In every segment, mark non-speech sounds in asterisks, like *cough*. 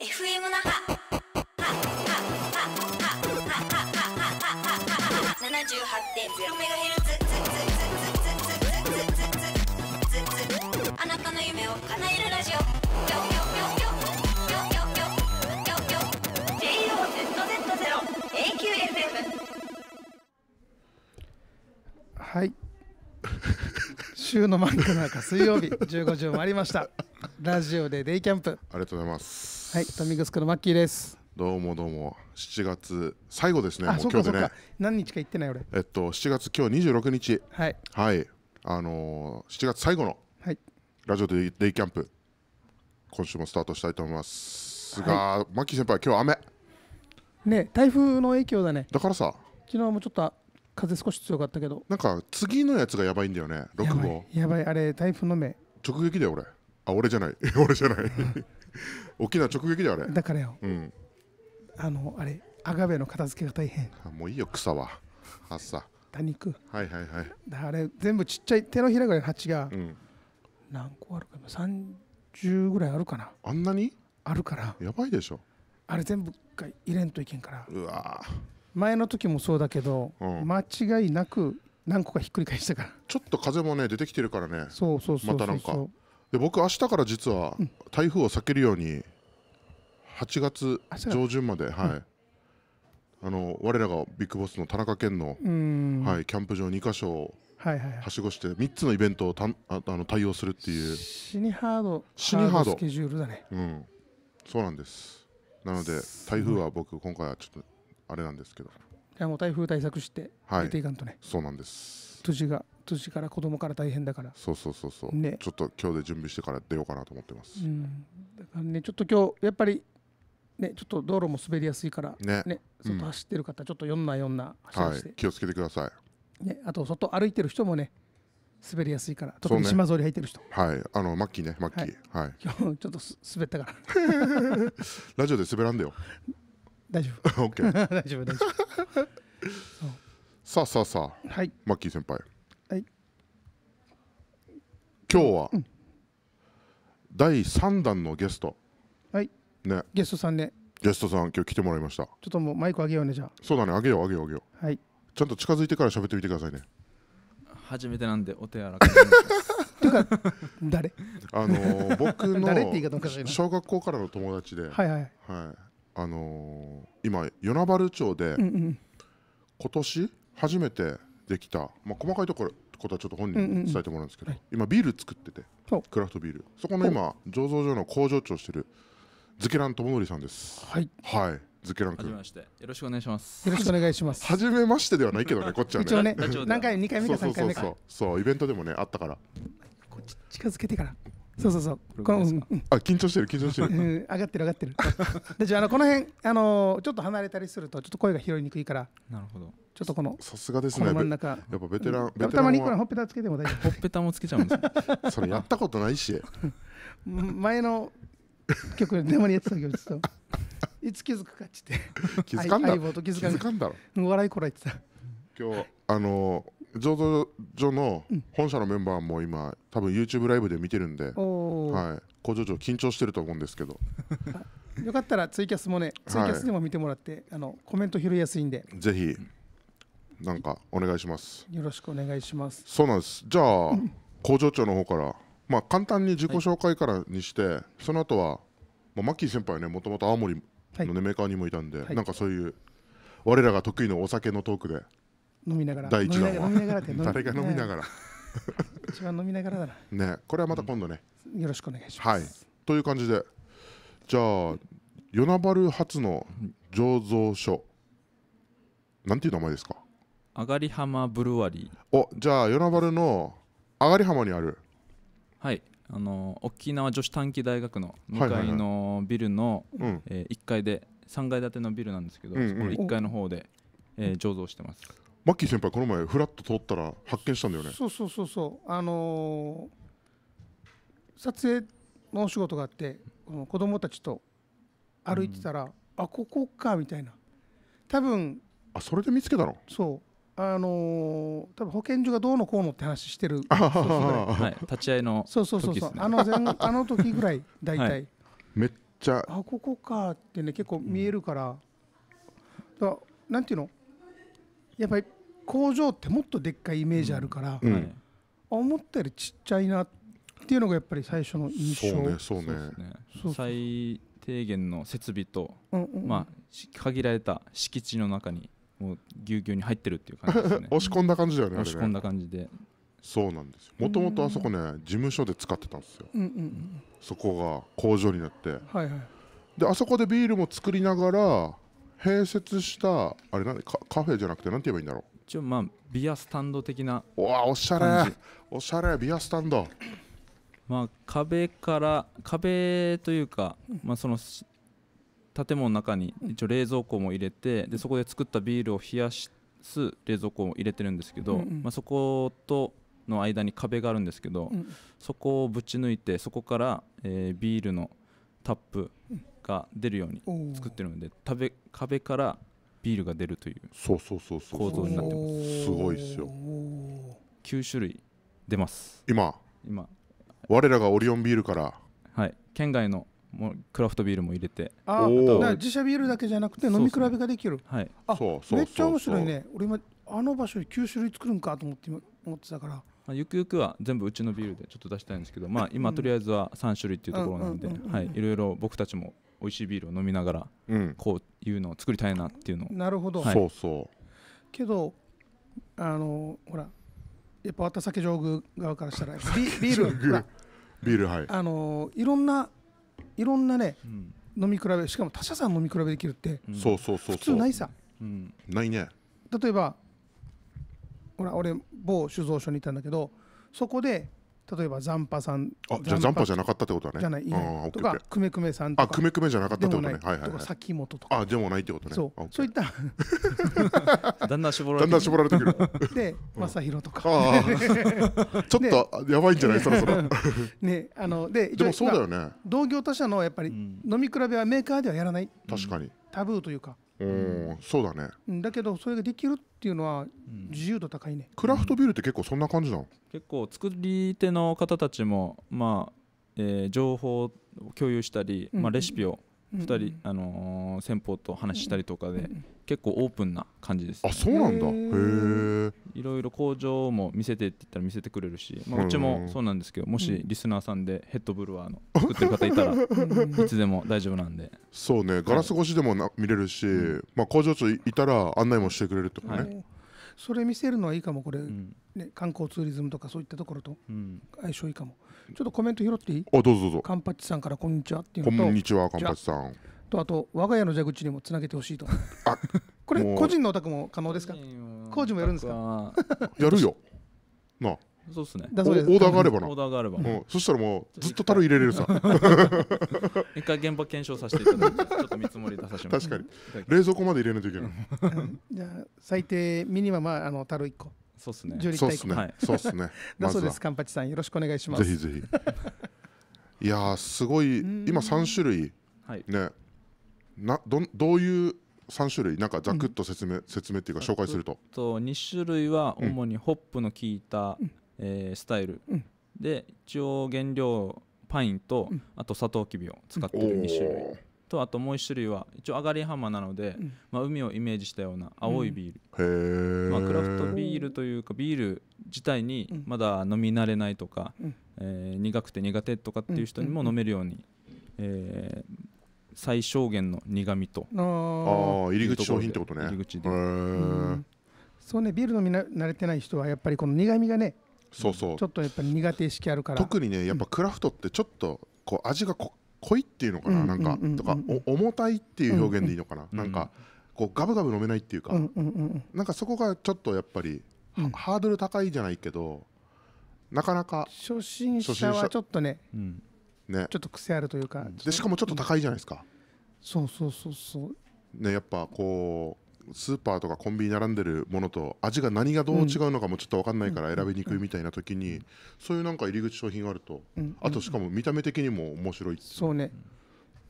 FM 那覇78.0メガヘルツあなたの夢を叶えるラジオ a q f m はい *laughs* 週の真ん中水曜日15時を回りましたラジオでデイキャンプありがとうございますはい、トミグスクのマッキーです。どうもどうも、7月最後ですね。もう今日でね。何日か行ってない俺。えっと7月今日26日。はい。はい。あのー、7月最後のラジオでデイキャンプ、今週もスタートしたいと思いますが、はい、マッキー先輩今日雨。ね、台風の影響だね。だからさ。昨日もちょっと風少し強かったけど。なんか次のやつがやばいんだよね。6号。やばいあれ台風の目。直撃だよ俺。あ俺じゃない。俺じゃない。*laughs* *laughs* 大きな直撃だよあれだからよ、うん、あのあれアガベの片付けが大変もういいよ草はさ多肉はいはいはいあれ全部ちっちゃい手のひらぐらいの鉢が、うん、何個あるかな30ぐらいあるかなあんなにあるからやばいでしょあれ全部入れんといけんからうわ前の時もそうだけど、うん、間違いなく何個かひっくり返したからちょっと風もね出てきてるからねそうそうそうまたなんかで僕明日から実は台風を避けるように8月上旬まで、はい、あの我らがビッグボスの田中健の、はい、キャンプ場2か所はいはいはい、はしごして3つのイベントをたああの対応するっていう死にハード死にハードスケジュールだねうんそうなんですなので台風は僕今回はちょっとあれなんですけどいやもう台風対策して出ていかんとね、はい、そうなんです土地が年から子供から大変だからそうそうそうそう、ね、ちょっと今日で準備してから出ようかなと思ってます、うん、だからねちょっと今日やっぱりねちょっと道路も滑りやすいからねね外走ってる方、ちょっと4な4な走らせて、はい、気をつけてください、ね、あと外歩いてる人もね滑りやすいから特に島ぞり入ってる人、ね、はいあのマッキーねマッキーはい、はい、今日ちょっとす滑ったからラジオで滑らんだよ *laughs* 大丈夫 *laughs* *laughs* 大丈夫大丈夫さあさあさあ、はい、マッキー先輩今日は、うん、第3弾のゲストはいねゲストさんねゲストさん今日来てもらいましたちょっともうマイクあげようねじゃあそうだねあげようあげようあげようはいちゃんと近づいてから喋ってみてくださいね初めてなんでお手柔らかと *laughs* いうか誰あのー、*laughs* 僕の小学校からの友達ではいはい、はい、あのー、今与那原町で、うんうん、今年初めてできた、まあ、細かいところことはちょっと本人に伝えてもらうんですけど、うんうん、今ビール作っててクラフトビールそこの今醸造所の工場長してるズケラン智則さんですはい、はい、ズケラン君よろしくお願いしますよろしくお願いします初めましてではないけどねこっちはね一応ね何回二回目か回目かそうそうそうそうイベントでもねあったからこっち近づけてからそうそうそう。この、あ、緊張してる、緊張してる。上がってる、上がってる。で、じゃあの、この辺、あの、ちょっと離れたりすると、ちょっと声が拾いにくいから。なるほど。ちょっとこの。さすがですね。真ん中。やっぱベテラン。たまに、これ、ほっぺたつけても大丈夫。ほっぺたもつけちゃうんですそれ、やったことないし。前の。曲、でもにやってたけど、ちょっと。いつ気づくかっちって。*laughs* 気づかんだろ。気づかんだろ。笑いこらえてた。今日、あのー。醸造所の本社のメンバーも今多分 YouTube ライブで見てるんで、はい、工場長緊張してると思うんですけど *laughs* よかったらツイキャスもねツイキャスでも見てもらって、はい、あのコメント拾いやすいんでぜひなんかお願いしますよろしくお願いしますそうなんですじゃあ、工場長の方からまあ簡単に自己紹介からにして、はい、その後は、まあ、マッキー先輩ねもともと青森のね、はい、メーカーにもいたんで、なんかそういう我らが得意のお酒のトークで飲みながら第一弾は飲みながら誰が飲みながら、一番飲みながらだなねこれはまた今度ね、よろしくお願いします、はい、という感じでじゃあ与那原発の醸造所なんていう名前ですかあがり浜ブルワリーおじゃあ与那原のあがり浜にあるはいあの沖縄女子短期大学の向かいのビルの、え1階で3階建てのビルなんですけど、うんうん、そこの1階の方で、えー、醸造してますマッキー先輩この前フラッと通ったら発見したんだよねそうそうそうそうあのー、撮影のお仕事があって子供たちと歩いてたら、うん、あここかみたいな多分あそれで見つけたのそうあのー、多分保健所がどうのこうのって話してる、はい、立ち会いの、そうそうそうそうあの前 *laughs* あの時ぐらい大体、はい、めっちゃあここかってね結構見えるからうん、だからなんていうのやっぱり工場ってもっとでっかいイメージあるから、思ったよりちっちゃいなっていうのがやっぱり最初の印象そうねそうね最低限の設備と、まあ、限られた敷地の中にもうぎゅうぎゅうに入ってるっていう感じですね *laughs* 押し込んだ感じだよね押し込んだ感じでそうなんですよもともとあそこね事務所で使ってたんですよ、そこが工場になって、はいはい、であそこでビールも作りながら併設したあれなんでカフェじゃなくてなんて言えばいいんだろう一応まあビアスタンド的なおわおしゃれおしゃれビアスタンドまあ壁から壁というか、まあ、その建物の中に一応冷蔵庫も入れてでそこで作ったビールを冷やす冷蔵庫を入れてるんですけど、まあ、そことの間に壁があるんですけど、そこをぶち抜いてそこから、えー、ビールのタップが出るように作ってるので食べ壁からビールが出るという構造になってますすごいっすよ9種類出ます今今我らがオリオンビールからはい県外のもうクラフトビールも入れてああ自社ビールだけじゃなくて飲み比べができるはいあそうめっちゃ面白いね俺今あの場所に9種類作るんかと思って思ってたからまあ、ゆくゆくは全部うちのビールでちょっと出したいんですけど、まあ、今とりあえずは3種類っていうところなので、はい、いろいろ僕たちも美味しいビールを飲みながら、こういうのを作りたいなっていうのなるほど、はい、そうそうけどあのほらやっぱ渡酒上宮側からしたらビ *laughs* ビールビールはいあのいろんないろんなね、うん、飲み比べしかも他社さん飲み比べできるって、そうそうそう普通ないさ、うん、ないね例えばほら俺某酒造所にいたんだけどそこで例えばザンパさんあじゃあザンパじゃなかったってことだねじゃないとかくめくめさんとかあくめくめじゃなかったってことねはいはい先本とかあでもないってことねそうそういっただんだん絞られてだんだん絞られてくる *laughs* で正弘とか *laughs* ちょっとやばいんじゃないそろそろ *laughs* ねあのででもそうだよね同業他社のやっぱり飲み比べはメーカーではやらない確かにタブーというかうん、そうだねだけどそれができるっていうのは自由度高いね、クラフトビールって結構そんな感じなの、結構作り手の方たちもまあ、えー情報を共有したり、まあ、レシピを2人、うんうん、あのー、先方と話したりとかで、うんうん、結構オープンな感じです、ね、あそうなんだへえいろいろ工場も見せてって言ったら見せてくれるし、まあ、うちもそうなんですけどもしリスナーさんでヘッドブルワーの *laughs* 作ってる方いたらいつでも大丈夫なんでそうねガラス越しでもな見れるし、まあ、工場長いたら案内もしてくれるとかね、はい、それ見せるのはいいかもこれ、ね、観光ツーリズムとかそういったところと相性いいかも、ちょっとコメント拾っていいあどうぞどうぞカンパチさんからこんにちはっていうこのとんにちはカンパチさんとあと我が家の蛇口にもつなげてほしいとあ *laughs* これ個人のお宅も可能ですか工事もやるんですか *laughs* やるよなあそうっすねオーダーがあればな、オーダーがあればうん、そしたらもうずっと樽入れれるさ一回現場検証させていただいてちょっと見積もり出させてもらって確かに冷蔵庫まで入れないといけないじゃあ最低ミニマムはあの樽1個そうですね。はい、そうですね。*laughs* だそうです。カンパチさんよろしくお願いします。ぜひぜひ。いやすごい今三種類ね、などどういう三種類なんかざくっと説明、説明っていうか紹介すると。と二種類は主にホップの効いた、うえスタイル、で一応原料パインと、あとサトウキビを使ってる二種類。とあともう一種類は一応上がり浜なので、うん、まあ、海をイメージしたような青いビール、うん、まあ、クラフトビールというかビール自体にまだ飲み慣れないとか、うん、えー、苦くて苦手とかっていう人にも飲めるように、えー、最小限の苦味とああ入り口商品ってことね入り口で、そうねビール飲み慣れてない人はやっぱりこの苦味がねそうそうちょっとやっぱり苦手意識あるから特にねやっぱクラフトってちょっとこう味がこ濃いっていうのかな、なんかとか重たいっていう表現でいいのかな、なんかこうガブガブ飲めないっていうか、なんかそこがちょっとやっぱり、ハードル高いじゃないけどなかなか初心者はちょっとね,、ねちょっと癖あるというかでしかもちょっと高いじゃないですか、そうそうそうそうねやっぱこうスーパーとかコンビニ並んでるものと味が何がどう違うのかもちょっと分かんないから選びにくいみたいな時にそういうなんか入り口商品があるとあとしかも見た目的にも面白いそうね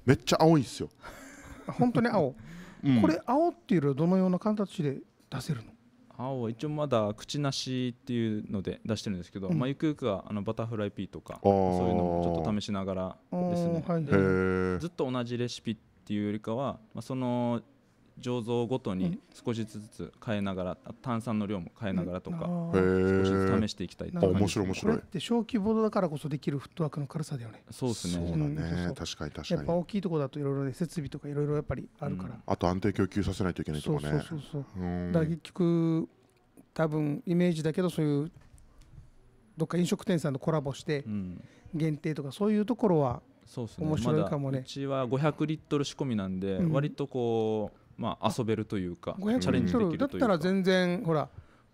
めっちゃ青いんですよ *laughs* 本当に青うん、これ青っていうのはどのような形で出せるの青は一応まだ口なしっていうので出してるんですけど、うん、まあゆくゆくはあのバタフライピーとかそういうのをちょっと試しながらですね、はい、ずっと同じレシピっていうよりかは、まあ、その醸造ごとに少しずつ変えながら、炭酸の量も変えながらとか、少しずつ試していきたいって面白い面白いこれって小規模だからこそできるフットワークの軽さだよねそうですねそうだね、確かに確かにやっぱ大きいところだといろいろね設備とかいろいろやっぱりあるから、あと安定供給させないといけないとかねそうそうそうそうだから結局多分イメージだけどそういうどっか飲食店さんとコラボして限定とかそういうところはそうですね面白いかもね、ま、うちは500リットル仕込みなんで、割とこまあ、遊べるというかチャレンジできるだったら全然ほら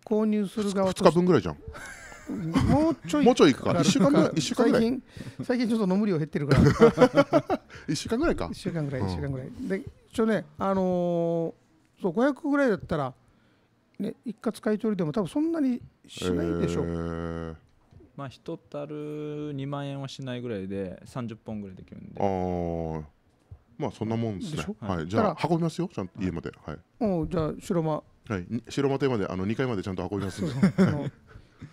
購入する側2日分ぐらいじゃん *laughs* もうちょいもうちょいか1週間ぐらい最近最近ちょっと飲む量減ってるから1 *laughs* 週間ぐらいか1週間ぐらい1週間ぐらい、うん、で一応ねあのー、そう500ぐらいだったらね一括買い取りでも多分そんなにしないでしょう、えー、まあ1たる2万円はしないぐらいで30本ぐらいできるんでああまあそんなもんですね。はい、じゃあ運びますよ、ちゃんと家まで。はい。おじゃあ白間。はい、白間店まであの二階までちゃんと運びますんで。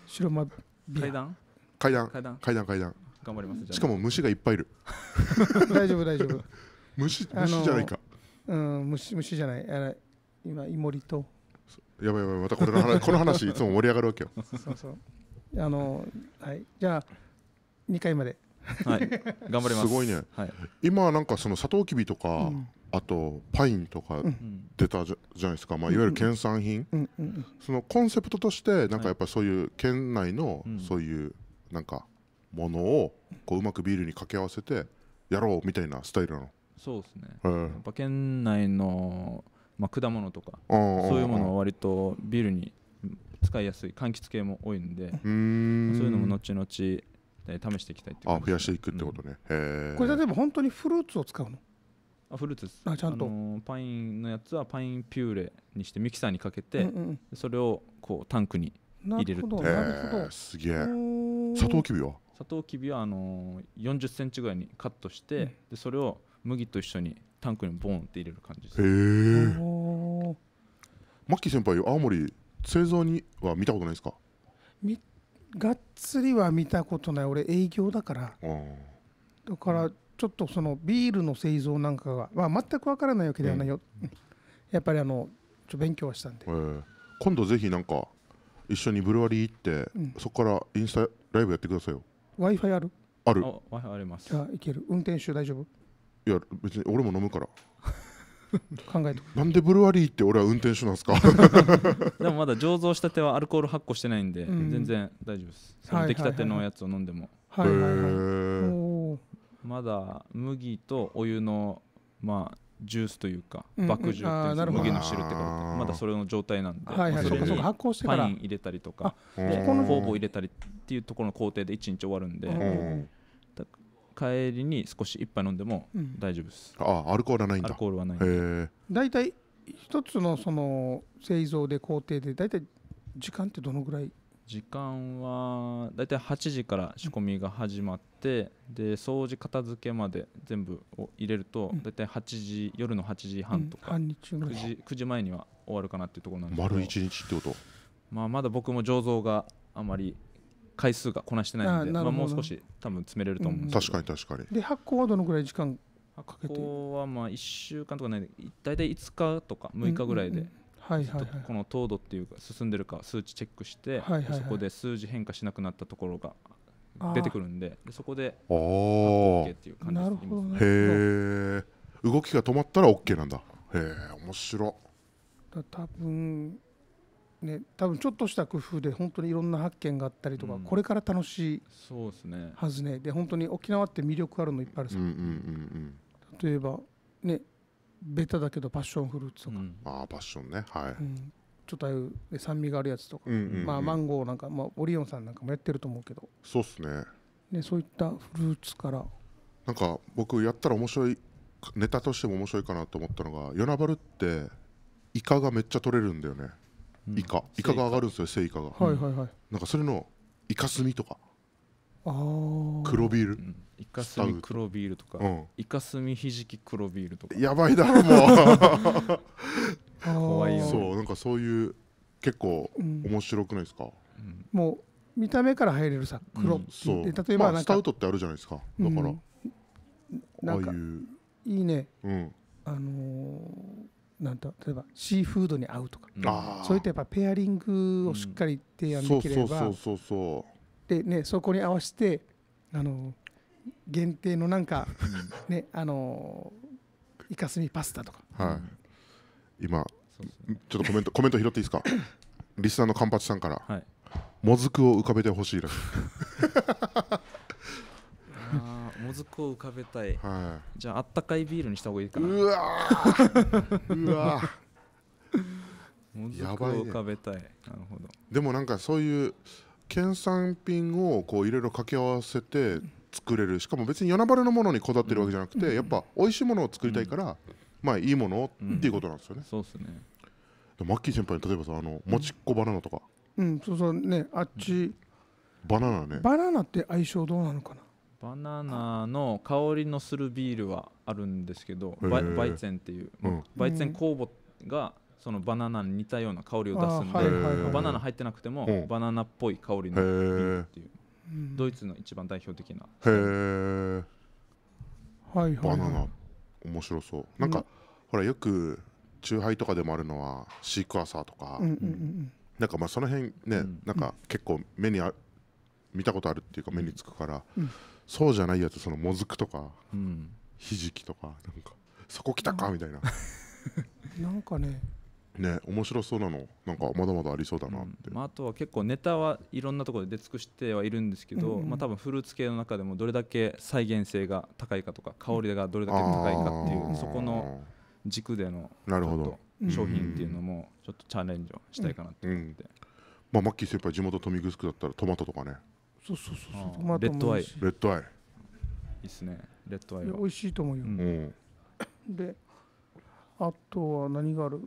白間階段階段階段階段階段頑張りますしかも虫がいっぱいいる。*laughs* 大丈夫大丈夫。虫虫じゃないか。うん虫虫じゃない。あれ今イモリと。やばいやばいまたこれの話 *laughs* この話いつも盛り上がるわけよ。そうそう。あのはいじゃあ二階まで。はい、頑張ります。すごいね。はい、今なんかそのサトウキビとか、あとパインとか出たじゃじゃないですか、まあ、いわゆる県産品、そのコンセプトとしてなんかやっぱそういう県内のそういうなんかものをこううまくビールに掛け合わせてやろうみたいなスタイルなのそうですね、えー、やっぱ県内の、まあ、果物とかそういうものは割とビールに使いやすい柑橘系も多いんでうん、そういうのも後々え試していきたいってあ増やしていくってことね、うん、これ例えば本当にフルーツを使うのあフルーツですあちゃんと、あのー、パインのやつはパインピューレにしてミキサーにかけて、うんうん、それをこうタンクに入れるってなるほどすげえサトウキビはサトウキビはあのー、4 0ンチぐらいにカットして、うん、でそれを麦と一緒にタンクにボンって入れる感じですへえマッキー先輩青森製造には見たことないですか見がっつりは見たことない俺営業だからだからちょっとそのビールの製造なんかが、まあ、全くわからないわけではないよ、うん、やっぱりあのちょ勉強はしたんで、えー、今度ぜひなんか一緒にブルワリー行って、うん、そこからインスタライブやってくださいよ w i f i あるあるあ w i f i ありますあいける運転手大丈夫いや別に俺も飲むから *laughs* 考えとくなんでブルワリーって俺は運転手なんですか *laughs* でもまだ醸造したてはアルコール発酵してないんで、うん、全然大丈夫ですその出来たてのやつを飲んでもはいまだ麦とお湯のまあジュースというか、うん、麦汁っていう麦の汁って書まだそれの状態なんで、はいはそれにパイン入れたりとか酵母を入れたりっていうところの工程で1日終わるんで、帰りに少し一杯飲んでも大丈夫です、うん、あアルコールはないんだアルコールはない大体一つのその製造で工程で大体時間ってどのぐらい時間は大体8時から仕込みが始まって、うん、で掃除片付けまで全部を入れると大体8時、夜の8時半とか、うん、9, 時9時前には終わるかなっていうところなんですけど丸一日ってことまあまだ僕も醸造があまり回数がこなしてないんでまあ、もう少し多分詰めれると思うんですけど、うん、確かに確かにで発行はどのぐらい時間かけて発行はまあ1週間とかないで大体5日とか6日ぐらいで、はいこの糖度っていうか進んでるか数値チェックして、はいはいはい、そこで数字変化しなくなったところが出てくるんででそこで OK っていう感じです、ね、へえ動きが止まったら OK なんだへえ面白だ多分ね、多分ちょっとした工夫で本当にいろんな発見があったりとか、うん、これから楽しいはずねで、ね、本当に沖縄って魅力あるのいっぱいあるさ、うんうん、例えばねベタだけどパッションフルーツとか、ああパッションねはい、ちょっとああいう酸味があるやつとか、うんうんうん、まあ、マンゴーなんか、まあ、オリオンさんなんかもやってると思うけどそうっすねねそういったフルーツからなんか僕やったら面白いネタとしても面白いかなと思ったのがなばるってイカがめっちゃ取れるんだよねイカ、イカが上がるんですよ生イカが、はいはいはいなんかそれのイカスミとかああ黒ビール、イカスミ黒ビールとか、イカスミひじき黒ビールとかやばいだろも *laughs* 怖いよそうなんかそういう結構面白くないですか、もう見た目から入れるさ黒そう例えばなんスタウトってあるじゃないですかだから、ああいういいねうんあのなんと例えばシーフードに合うとかあそういったやっぱペアリングをしっかり提案できればでねそこに合わせてあの限定のなんかねあのイカスミパスタとか、はい、今そちょっとコメントコメント拾っていいですか *laughs* リスナーのカンパチさんから、はい、もずくを浮かべてほしいらしい *laughs* ずくを浮かべたい、はい、じゃああったかいビールにした方がいいかなうわうわ *laughs* もずくを浮かべたい、ね、なるほどでもなんかそういう県産品をこういろいろ掛け合わせて作れるしかも別になばれのものにこだわってるわけじゃなくて、うん、やっぱ美味しいものを作りたいから、うん、まあいいものっていうことなんですよね、うん、そうですねマッキー先輩例えばさあのもちっこバナナとかうんそうそうねあっち、バナナねバナナって相性どうなのかなバナナの香りのするビールはあるんですけどバイツェンっていう、うん、バイツェン酵母がそのバナナに似たような香りを出すんで、はいはいはい、バナナ入ってなくてもバナナっぽい香りのビールっていうドイツの一番代表的なへえ、バナナ面白そうなんか、うん、ほらよく酎ハイとかでもあるのはシークワーサーとか、うんうん、なんかまあその辺ね、うん、なんか結構目にあ見たことあるっていうか目につくから、うそうじゃないやつそのもずくとか、うん、ひじきとかなんかそこ来たかみたいな *laughs* なんかねね面白そうなのなんかまだまだありそうだなって、うん、まあ、あとは結構ネタはいろんなところで出尽くしてはいるんですけど、うんうん、まあ、多分フルーツ系の中でもどれだけ再現性が高いかとか香りがどれだけ高いかっていう、そこの軸でのなるほど商品っていうのもちょっとチャレンジをしたいかな思って、うん、まあ、マッキー先輩地元豊見城だったらトマトとかねそうそうそうそうレッドアイレッドアイいいっすねレッドアイは美味しいと思うよ、うん、であとは何がある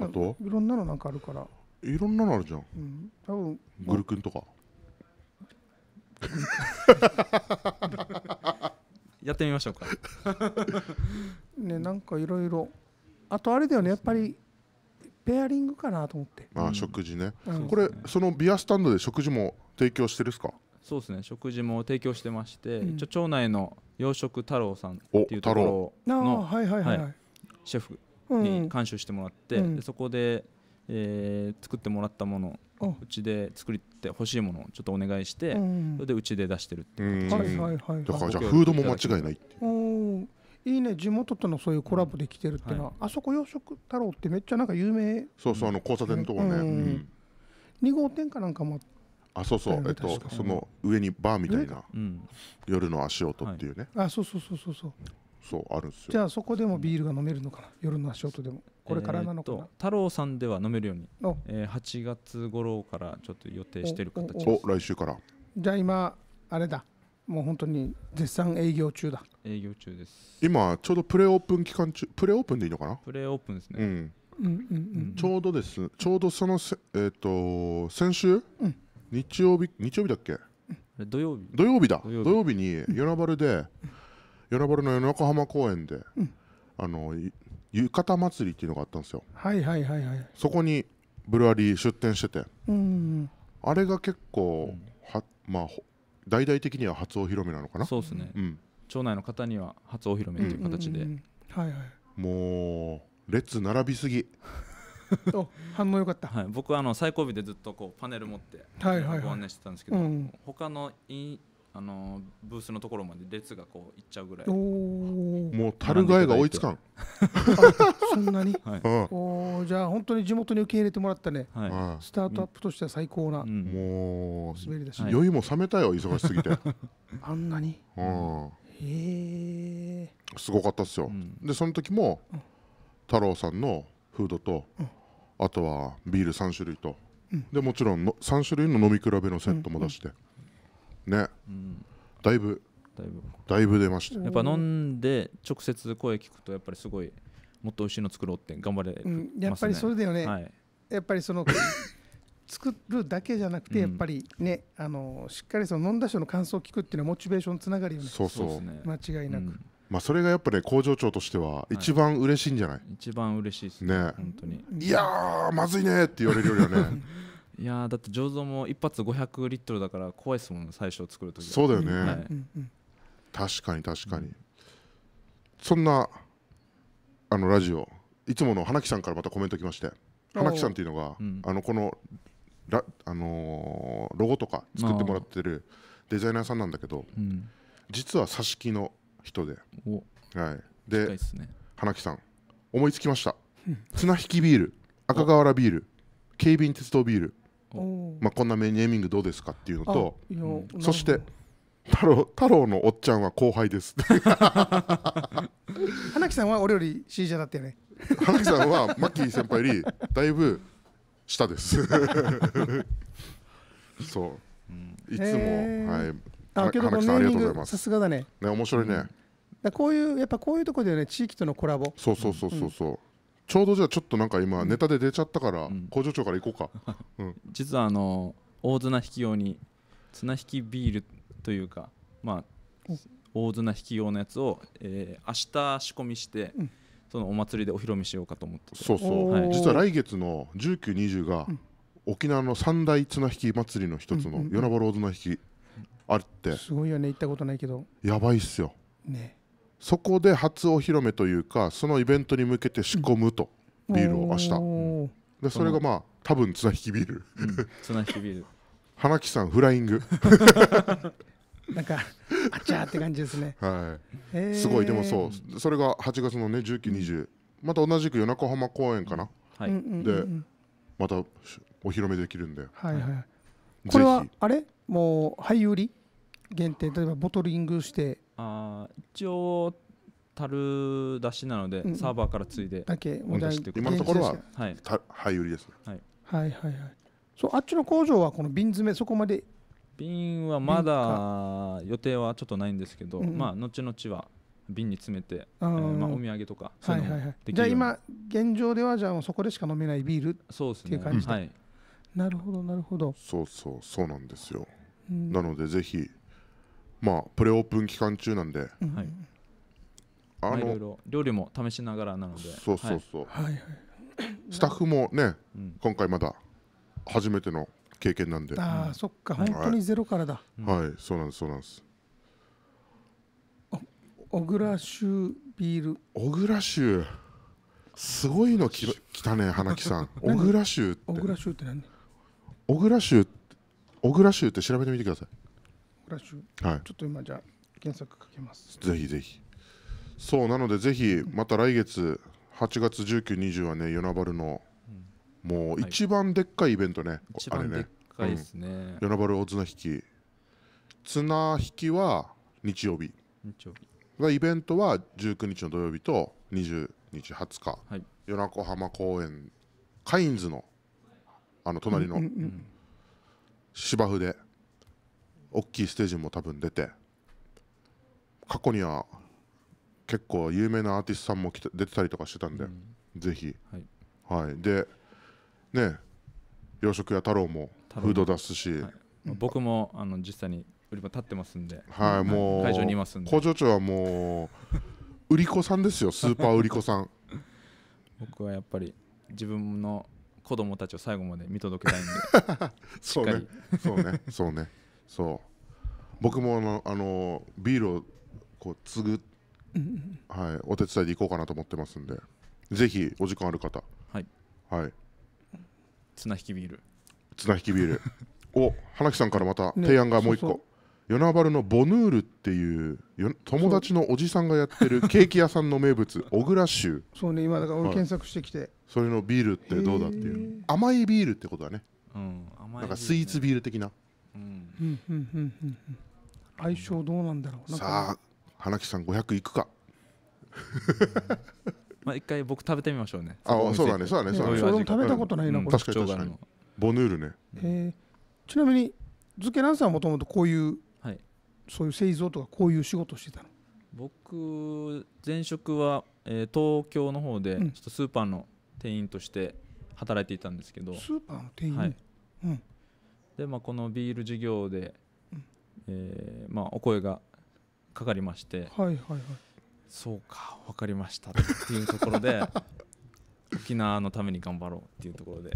あといろんなのなんかあるからいろんなのあるじゃん、うん、多分グルクンとか *laughs* やってみましょうか *laughs* ねなんかいろいろあとあれだよねやっぱりペアリングかなと思ってあ食事ね、うん、これそのビアスタンドで食事も提供してるっすかそうですね食事も提供してまして、うん、一応町内の洋食太郎さんっていうところのはいはいはい、はい、シェフに監修してもらって、うん、そこで、えー、作ってもらったものうちで作ってほしいものをちょっとお願いして、それでうちで出してるっていう感じ、はいはいはい、だからじゃあフードも間違いないっていう。いいね地元とのそういうコラボできてるっていうのは、あそこ洋食太郎ってめっちゃなんか有名そうそうあの交差点のとこね、うん2号店かなんかもあそうそう、えっと、その上にバーみたいな、夜の足音っていうね、あそうそうそうそうそうそうあるんですよじゃあそこでもビールが飲めるのかな夜の足音でもこれからなのかな、太郎さんでは飲めるように、えー、8月頃からちょっと予定してる形お来週からじゃあ今あれだもう本当に絶賛営業中だ営業中です今ちょうどプレオープン期間中プレオープンでいいのかなプレオープンですね、うん、うんうんうん、ちょうどですちょうどそのせ、えーと、先週、うん、日曜日日曜日だっけ土曜日土曜日だ土曜日になバルでなバルの横浜公園で、うん、あの浴衣祭りっていうのがあったんですよはいはいはいはいそこにブルアリー出店してて、うん、あれが結構、はまあ大々的には初お披露目なのかなそうですね、うん、町内の方には初お披露目という形で、はいはいもう列並びすぎ *laughs* 反応良かった、はい、僕はあの最後尾でずっとこうパネル持ってご案内してたんですけど、はいはいはい他の飲あのブースのところまで列がこういっちゃうぐらいおもう樽替えが追いつかんそんなに、はい、おじゃあ本当に地元に受け入れてもらったね、はい、スタートアップとしては最高な、うん、もう滑りだし、はい、酔いも冷めたよ忙しすぎて *laughs* あんなに、うん、へえすごかったっすよ、うん、でその時も、太郎さんのフードと、あとはビール3種類と、でもちろんの3種類の飲み比べのセットも出して、うんうんね、うん、だいぶだいぶだいぶ出ましたやっぱ飲んで直接声聞くとやっぱりすごいもっと美味しいの作ろうって頑張れ、ねうん、やっぱりそれだよね、はい、やっぱりその *laughs* 作るだけじゃなくてやっぱりね、うん、あのしっかりその飲んだ人の感想を聞くっていうのはモチベーションつながるよねそうそう間違いなく、うん、まあ、それがやっぱり、ね、工場長としては一番嬉しいんじゃない、はい、一番嬉しいですねね本当にいやまずいねって言われるよりはね *laughs* いやだって醸造も一発500リットルだから怖いですもん最初作る時そうだよね、はい、確かに確かに、うん、そんなあのラジオいつもの花木さんからまたコメント来まして花木さんっていうのが、うん、あのこのラ、あのー、ロゴとか作ってもらってるデザイナーさんなんだけど、うん、実は挿し木の人で、はい、で、ね、花木さん思いつきました綱引きビール赤瓦ビール警備員鉄道ビールまあ、こんなネーミングどうですかっていうのと、そして太郎太郎のおっちゃんは後輩です *laughs* 花木さんは俺より C じゃだったよね花木さんはマッキー先輩よりだいぶ下です *laughs* そう、いつも、はいあ花木さんありがとうございますさすがだねね面白いね、うん、こういうやっぱこういうところでね地域とのコラボそうそうそうそうそう、うんちょうどじゃあちょっとなんか今ネタで出ちゃったから、うん工場長から行こうか、*laughs* うん、実はあの大綱引き用に綱引きビールというかまあ大綱引き用のやつを、えー明日仕込みして、うんそのお祭りでお披露目しようかと思っててそうそう、実は来月の1920がうん沖縄の三大綱引き祭りの一つの与那原大綱引きあるってすごいよね行ったことないけどやばいっすよねそこで初お披露目というかそのイベントに向けて仕込むと、ビールを明日でそれがまあ多分綱引きビール、うん、綱引きビール *laughs* 花木さんフライング *laughs* なんかあちゃーって感じですね、はい、すごいでもそうそれが8月のね1920また同じく与那浜公園かな、はい、でまたお披露目できるんで、はいはい、これはあれもう俳優売り限定例えばボトリングしてあ一応樽出しなので、うんサーバーから継いでだけお出してく今のところははいた灰売りですはいはいはいそうあっちの工場はこの瓶詰めそこまで瓶はまだ予定はちょっとないんですけど、うんうんまあ後々は瓶に詰めて、えーまあ、お土産とかそうはいうのはいはいじゃあ今現状ではじゃあそこでしか飲めないビールそうっていう感じではいなるほどなるほど、そうそうそうなんですよ、うんなのでぜひまあプレオープン期間中なんで、はい、あの、いろいろ料理も試しながらなのでそうそうそう、はい、スタッフもね、うん、今回まだ初めての経験なんでああそっか、本当にゼロからだ、はい、そうなんですそうなんです小倉州ビール小倉州すごいのき来たね花木さん *laughs* 小倉州って小倉州って何小倉州小倉州って調べてみてくださいはい、ちょっと今じゃ検索かけますぜひぜひそうなのでぜひまた来月8月19、20はね夜名原のもう一番でっかいイベントね、はい、一番でっかいですね、うん、与那原大綱引き綱引きは日曜日日曜日イベントは19日の土曜日と20日20日、はい、与那子浜公園カインズのあの隣の芝生で大きいステージも多分出て過去には結構有名なアーティストさんも来て出てたりとかしてたんで、うん、ぜひ、はい、はい、でね洋食屋太郎もフード出すし、はい、僕もあの実際に売り場立ってますんで、はい、もう会場にいますんで工場長はもう売り子さんですよ *laughs* スーパー売り子さん僕はやっぱり自分の子供たちを最後まで見届けたいんで *laughs* そうねそうねそうねそう僕もあのあのビールをこう継ぐ、はい、お手伝いでいこうかなと思ってますんでぜひお時間ある方はいはい綱引きビール綱引きビール *laughs* お花木さんからまた提案がもう一個、ね、そうそう与那原のボヌールっていう友達のおじさんがやってる *laughs* ケーキ屋さんの名物小倉州そうね今だから俺検索してきて、はい、それのビールってどうだっていう甘いビールってことだね、うん、甘い、ね、なんかスイーツビール的なうん、相性どうなんだろうさあ花木さん500いくか *laughs* まあ一回僕食べてみましょうねあそうだねそうだねそうだねそれも食べたことないな、うん、これ確かに確かにボヌールね、えー、ちなみにズケランさんはもともとこういう、はい、そういう製造とかこういう仕事してたの僕前職は、えー、東京の方でちょっとスーパーの店員として働いていたんですけど、うん、スーパーの店員、はいうん、で、まあ、このビール事業で、えーまあ、お声がかかりまして、はいはいはい、そうか分かりましたっていうところで *laughs* 沖縄のために頑張ろうっていうところで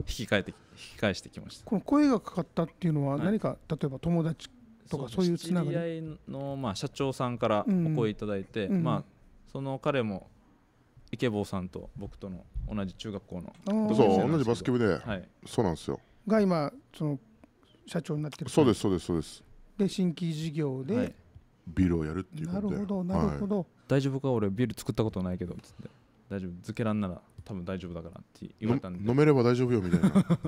引き返って引き返してきましたこの声がかかったっていうのは何か、はい、例えば友達とかそういうつながり知り合いの、まあ、社長さんからお声いただいて、うんうん、まあ、その彼も池坊さんと僕との同じ中学校の同そ同じバスケ部で、はい、そうなんですよが今その社長になってるそうですそうですそうですで新規事業で、はい、ビルをやるっていうことでなるほどなるほど、はい、大丈夫か俺ビル作ったことないけどっつって大丈夫漬けらんなら多分大丈夫だからって言われたんで飲めれば大丈夫よみたいな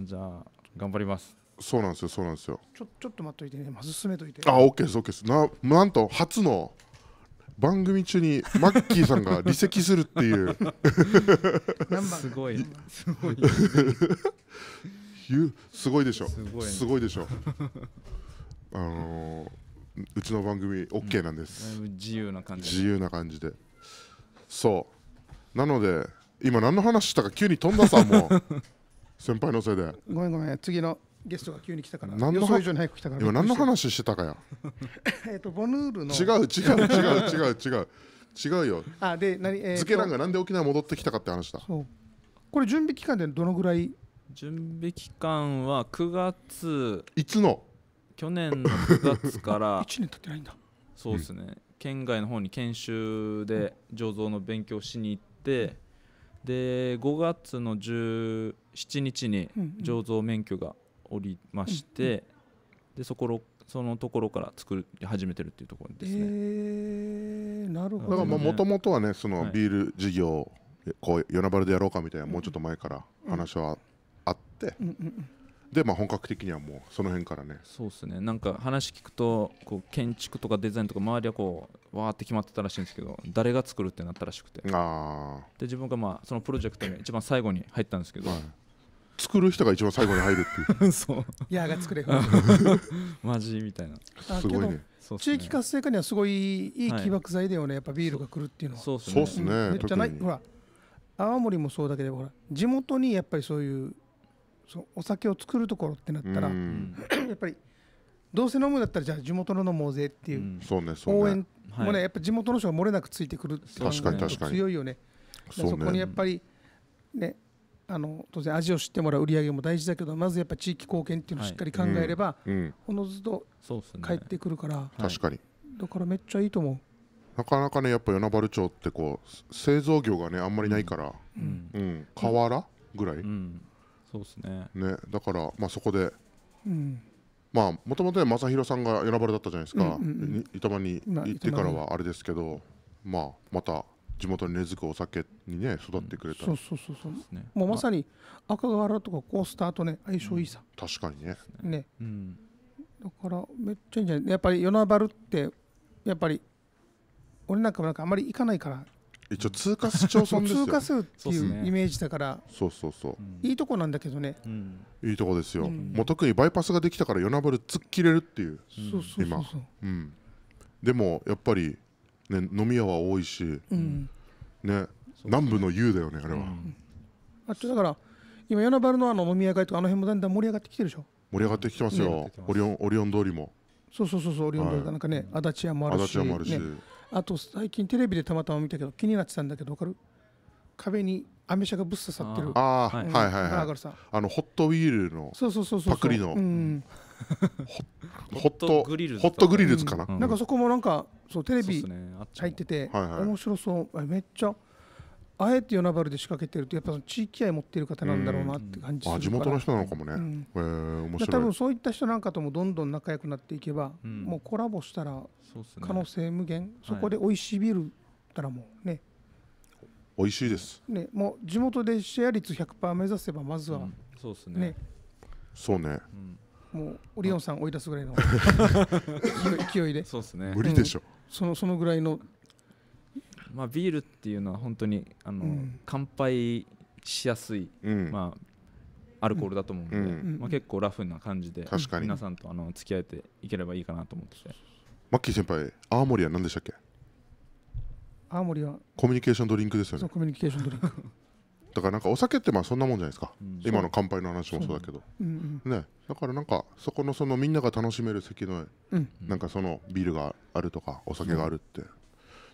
*laughs* じゃあ頑張りますそうなんですよそうなんですよちょちょっと待っといてねまず進めといてあオッケーですオッケーですななんと初の番組中にマッキーさんが離席するっていうすごいすごいすごいでしょすごいでしょあのー、うちの番組 OK なんです、うん、自由な感じ自由な感じでそうなので今何の話したか急に飛んださんも *laughs* 先輩のせいでごめんごめん次のゲストが急に来たから何の今何の話してたかや *laughs* えっとボヌールの違う違う違う違う違う違うよあで何、えー、ズケランがなんで沖縄戻ってきたかって話だこれ準備期間でどのぐらい準備期間は9月いつの去年の9月から1 *laughs* 年経ってないんだそうですね、うん、県外の方に研修で醸造の勉強しに行って、うん、で5月の17日に醸造免許が降りまして、でそこそのところから作り始めてるっていうところですね。えー、なるほど。だからもともとはねそのビール事業、こう夜なばるでやろうかみたいなもうちょっと前から話はあって、うんうん、でまあ本格的にはもうその辺からね。そうですね。なんか話聞くとこう建築とかデザインとか周りはこうわーって決まってたらしいんですけど誰が作るってなったらしくて。ああ。で自分がまあそのプロジェクトに一番最後に入ったんですけど。はい作る人が一番最後に入るっていう *laughs* そう矢が作れる *laughs* マジみたいなすごいね地域活性化にはすごいいい起爆剤だよね、はい、やっぱビールが来るっていうのはそうっすねちゃないほら青森もそうだけどほら地元にやっぱりそういうそお酒を作るところってなったらやっぱりどうせ飲むんだったらじゃあ地元の飲もうぜっていうう,、ね応援もねやっぱ地元の人が漏れなくついてくる確かにうのが強いよねそこにやっぱりねあの当然味を知ってもらう売り上げも大事だけどまずやっぱ地域貢献っていうのをしっかり考えれば、うんおのずと帰ってくるから、確かにだからめっちゃいいと思うなかなかねやっぱ与那原町ってこう製造業がねあんまりないから、うん、うん、河原ぐらい、そうですねねだからまあそこで、うんまあもともと正弘さんが与那原だったじゃないですか、うんに板間に行ってからはあれですけど、まあまた地元に根付くお酒にね育ってくれた、そうそうそうそう、ね、もうまさに赤瓦とかコースターとね相性いいさ、確かにねね、うん、だからめっちゃいいんじゃないやっぱり与那原ってやっぱり俺なんかもなんかあんまり行かないから一応通過市町村ですよ *laughs* 通過するっていうイメージだからそうそうそう、いいとこなんだけどね、うん、いいとこですよ、うん、もう特にバイパスができたから与那原突っ切れるっていう、そうそうそうそう、うん、でもやっぱりね、飲み屋は多いし、ね、南部の U だよねあれは、あっちだから今柳原のあの飲み屋街とかあの辺もだんだん盛り上がってきてるでしょ盛り上がってきてますよ、オリオンオリオン通りもそうそうそうそうオリオン通りなんかね、足立屋もあるしもあるし、あと最近テレビでたまたま見たけど気になってたんだけどわかる壁にアメ車がぶっ刺さってるああ、はいはいはいあのホットウィールのそうそうそうそうパクリの、うん *laughs* ホットグリルホットグリルズかな、うん、なんかそこもなんかそうテレビ入ってて、面白そうめっちゃあえてなばるで仕掛けてるとやっぱその地域愛持ってる方なんだろうなって感じする地元の人なのかもね、うん、えー、面白い多分そういった人なんかともどんどん仲良くなっていけば、うん、もうコラボしたら可能性無限そ、ね,、こで美味しいビールたらもうね美味しいです、ね、もう地元でシェア率100%目指せばまずは、うん、そうですね、ね、そうね、うんもうオリオンさん追い出すぐらいの *laughs* 勢いでそうですね無理でしょ、うん、そのそのぐらいのまあビールっていうのは本当にあの、うん、乾杯しやすい、うん、まあアルコールだと思うので、まあ、結構ラフな感じで確かに皆さんとあの付き合えていければいいかなと思っててマッキー先輩青森は何でしたっけ青森はコミュニケーションドリンクですよねコミュニケーションドリンクだからなんかお酒ってまあそんなもんじゃないですか、うん、今の乾杯の話もそうだけど、うんうん、ね、だからなんかそこのそのみんなが楽しめる席の、うん、なんかそのビールがあるとかお酒があるって、うん、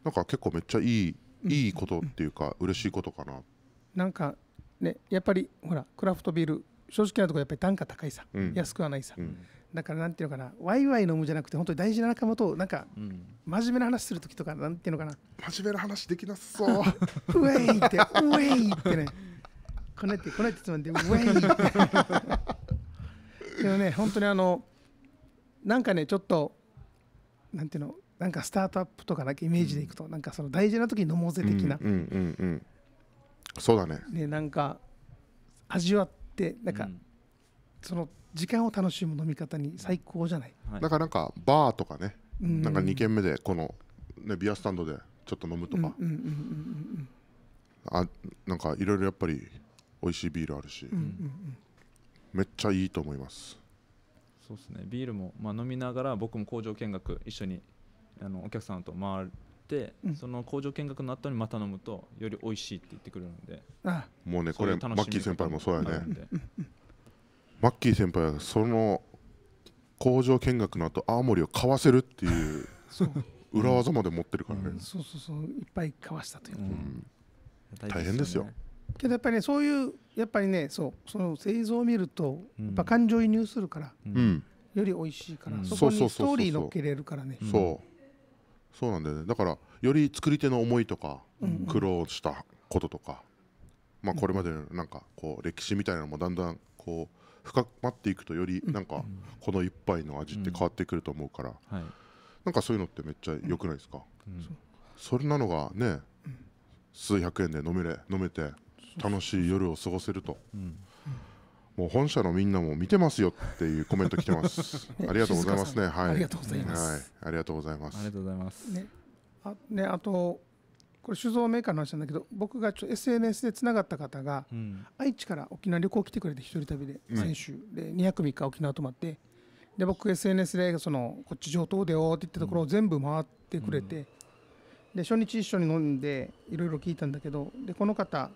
なんか結構めっちゃいいいいことっていうか嬉しいことかな、なんかねやっぱりほらクラフトビール正直なところやっぱり単価高いさ、安くはないさ、だからなんていうのかなワイワイ飲むじゃなくて本当に大事な仲間となんか、真面目な話する時とかなんていうのかな真面目な話できなそうウェイってウェイってねこねてこねてつまんでウェイってでもね本当にあのなんかねちょっとなんていうのなんかスタートアップとかだけイメージでいくと、うん、なんかその大事な時に飲もうぜ的な、うんうんうんうん、そうだねねなんか味わってなんか、うん、その時間を楽しむ飲み方に最高じゃない、はい、だからなんかバーとかね、なんか2軒目でこの、ね、ビアスタンドでちょっと飲むとかあなんかいろいろやっぱり美味しいビールあるし、めっちゃいいと思いますそうですねビールも、まあ、飲みながら僕も工場見学一緒にあのお客さんと回ってその工場見学の後にまた飲むとより美味しいって言ってくるのでもうねこれマッキー先輩もそうやねマッキー先輩はその工場見学の後青森を買わせるっていう裏技まで持ってるからね、うん、そうそうそういっぱい買わしたという、うん、大変ですよけどやっぱりねそういうやっぱりねそうその映像を見るとやっぱ感情移入するから、うん、より美味しいから、そこにストーリー乗っけれるからねそうそうなんだよねだからより作り手の思いとか苦労したこととか、まあこれまでのなんかこう歴史みたいなのもだんだんこう深まっていくとよりなんかこの一杯の味って変わってくると思うから、うんはい、なんかそういうのってめっちゃ良くないですか、うん、それなのがね数百円で飲めれ飲めて楽しい夜を過ごせると、うん、もう本社のみんなも見てますよっていうコメント来てます *laughs* ありがとうございますねはいありがとうございます、はい、ありがとうございますありがとうございますねあねあとこれ酒造メーカーの話なんだけど僕がちょ SNS でつながった方が、うん、愛知から沖縄旅行来てくれて一人旅で先週、で2 0 3日沖縄泊まってで僕 SNS でそのこっち上等でよって言ったところを全部回ってくれて、で初日一緒に飲んでいろいろ聞いたんだけどでこの方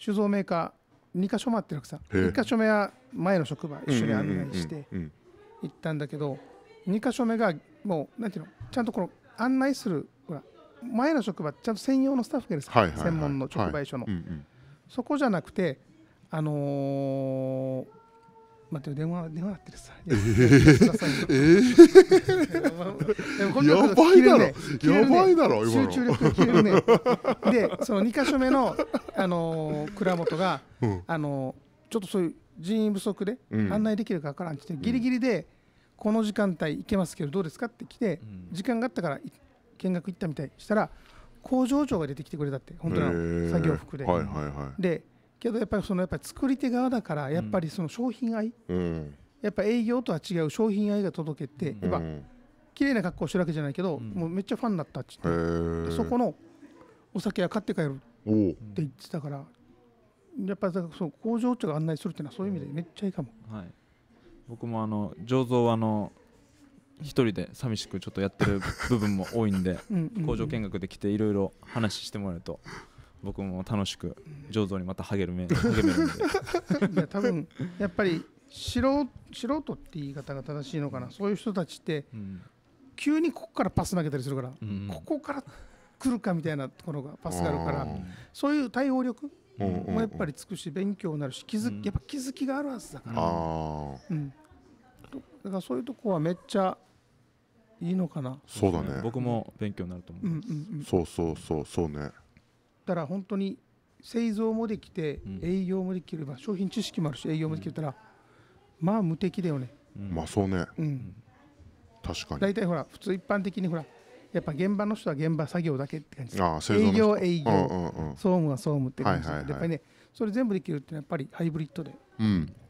酒造メーカー2か所回ってるわけさ1か所目は前の職場一緒に案内して行ったんだけど2か所目がもうなんていうのちゃんとこの案内するほら前の職場ちゃんと専用のスタッフがいるんです、はいはい、専門の直売所の、はいうんうん、そこじゃなくてあのー、待って電話電話なってるさ。えー、やばいだろ、ね、やばいだろ集中力切れるね。でその二箇所目のあのー、蔵元が、うん、あのー、ちょっとそういう人員不足で、案内できるかわからんってギリギリで。この時間帯行けますけどどうですかって来て、時間があったから見学行ったみたいしたら工場長が出てきてくれたって本当の作業服で、はいはいはい、でけどやっぱりそのやっぱり作り手側だからやっぱりその商品愛、うん、やっぱ営業とは違う商品愛が届けて、うん、やっぱ綺麗な格好してるわけじゃないけど、うん、もうめっちゃファンだったっってそこのお酒は買って帰るって言ってたからやっぱりその工場長が案内するっていうのはそういう意味でめっちゃいいかも、はい、僕もあの醸造あの一人で寂しくちょっとやってる部分も多いんで *laughs* 工場見学で来ていろいろ話してもらえると *laughs* 僕も楽しく醸造にまた励め *laughs* 励めるんでいや多分やっぱり素素人って言い方が正しいのかなそういう人たちって、急にここからパス投げたりするから、ここから来るかみたいなところがパスがあるからそういう対応力もやっぱりつくし勉強になるし気づ、やっぱ気づきがあるはずだから、だからそういうとこはめっちゃいいのかなそうだね僕も勉強になると思う、うんうん、そうそうそうそうねだから本当に製造もできて営業もできれば商品知識もあるし営業もできたらまあ無敵だよねまあそうね確かに大体ほら普通一般的にほらやっぱ現場の人は現場作業だけって感じああ営業営業、うんうんうん、総務は総務って感じ、はいはい、やっぱりねそれ全部できるってやっぱりハイブリッドで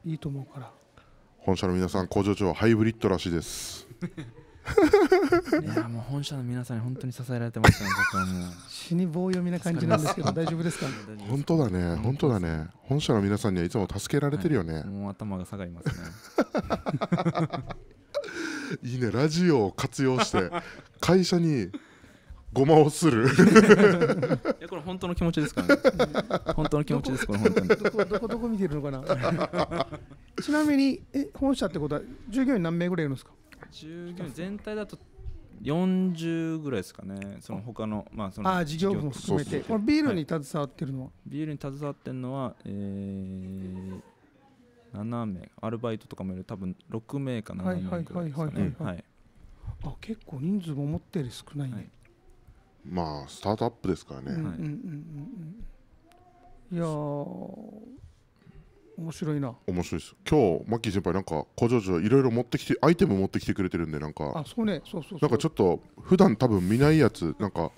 いいと思うから、うん、本社の皆さん工場長はハイブリッドらしいです *laughs* いやもう本社の皆さんに本当に支えられてますね僕はもう死に棒読みな感じなんですけど大丈夫ですか、本当だね本当だね本社の皆さんにはいつも助けられてるよね、はい、もう頭が下がりますね *laughs* いいねラジオを活用して会社にごまをする *laughs* いやこれ本当の気持ちですから、ね、本当の気持ちですこれ本当にどこどこどこ見てるのかな *laughs* ちなみにえ本社ってことは従業員何名ぐらいいるんですか従業員全体だと40ぐらいですかねその他のまあそのあ事業部も含めてビールに携わってるのは、はい、ビールに携わってるのはえー7名アルバイトとかもいる多分6名か7名ぐらいですかねはいあ結構人数も思ったより少ないね、はい、まあスタートアップですからね、うんうんうんうん、いや面白いな面白いです今日マッキー先輩なんか工場長いろいろ持ってきてアイテム持ってきてくれてるんでなんかあそうねそうそうなんかちょっと普段多分見ないやつなんか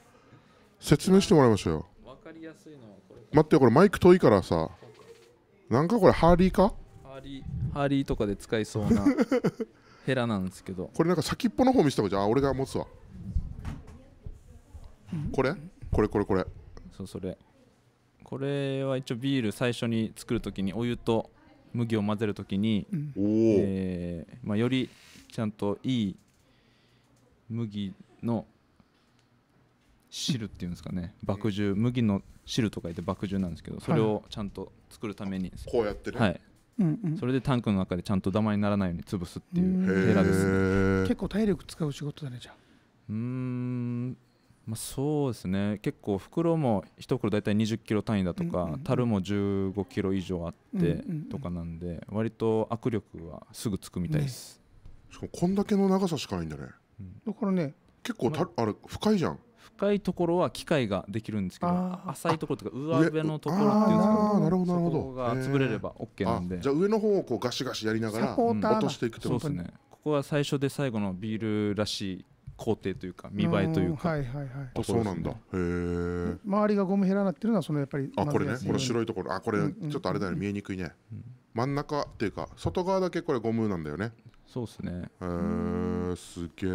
説明してもらいましょうよわかりやすいのはこれ待ってこれマイク遠いからさなんかこれハーリーかハーリーハーリーとかで使いそうな *laughs* ヘラなんですけどこれなんか先っぽの方見せた方がじゃあ俺が持つわこれこれこれこれそうそれこれは一応ビール最初に作る時にお湯と麦を混ぜる時に、うん、えー、まあ、よりちゃんといい麦の汁っていうんですかね麦汁麦の汁とか言って麦汁なんですけどそれをちゃんと作るために、はい、こうやってる、はいうんうん、それでタンクの中でちゃんとダマにならないように潰すっていうヘラです、ね、結構体力使う仕事だねじゃあうんまあ、そうですね結構袋も1袋大体2 0キロ単位だとか、うんうん、樽も1 5キロ以上あってとかなんで、うんうんうん、割と握力はすぐつくみたいです、ね、しかもこんだけの長さしかないんだね、うん、だからね結構た、まあ、れ深いじゃん深いところは機械ができるんですけど浅いところとか上辺のところっていうんですかなるほどなるほどそこが潰れれば OK なんでじゃあ上の方をこうガシガシやりながら落としていくってことですねここは最初で最後のビールらしい工程というか見栄えというか、はいはいはい、そうなんだへえ周りがゴム減らなってるのはそのやっぱりあこれねこの白いところあこれちょっとあれだよね見えにくいね真ん中っていうか外側だけこれゴムなんだよねそうっすねへえすげえ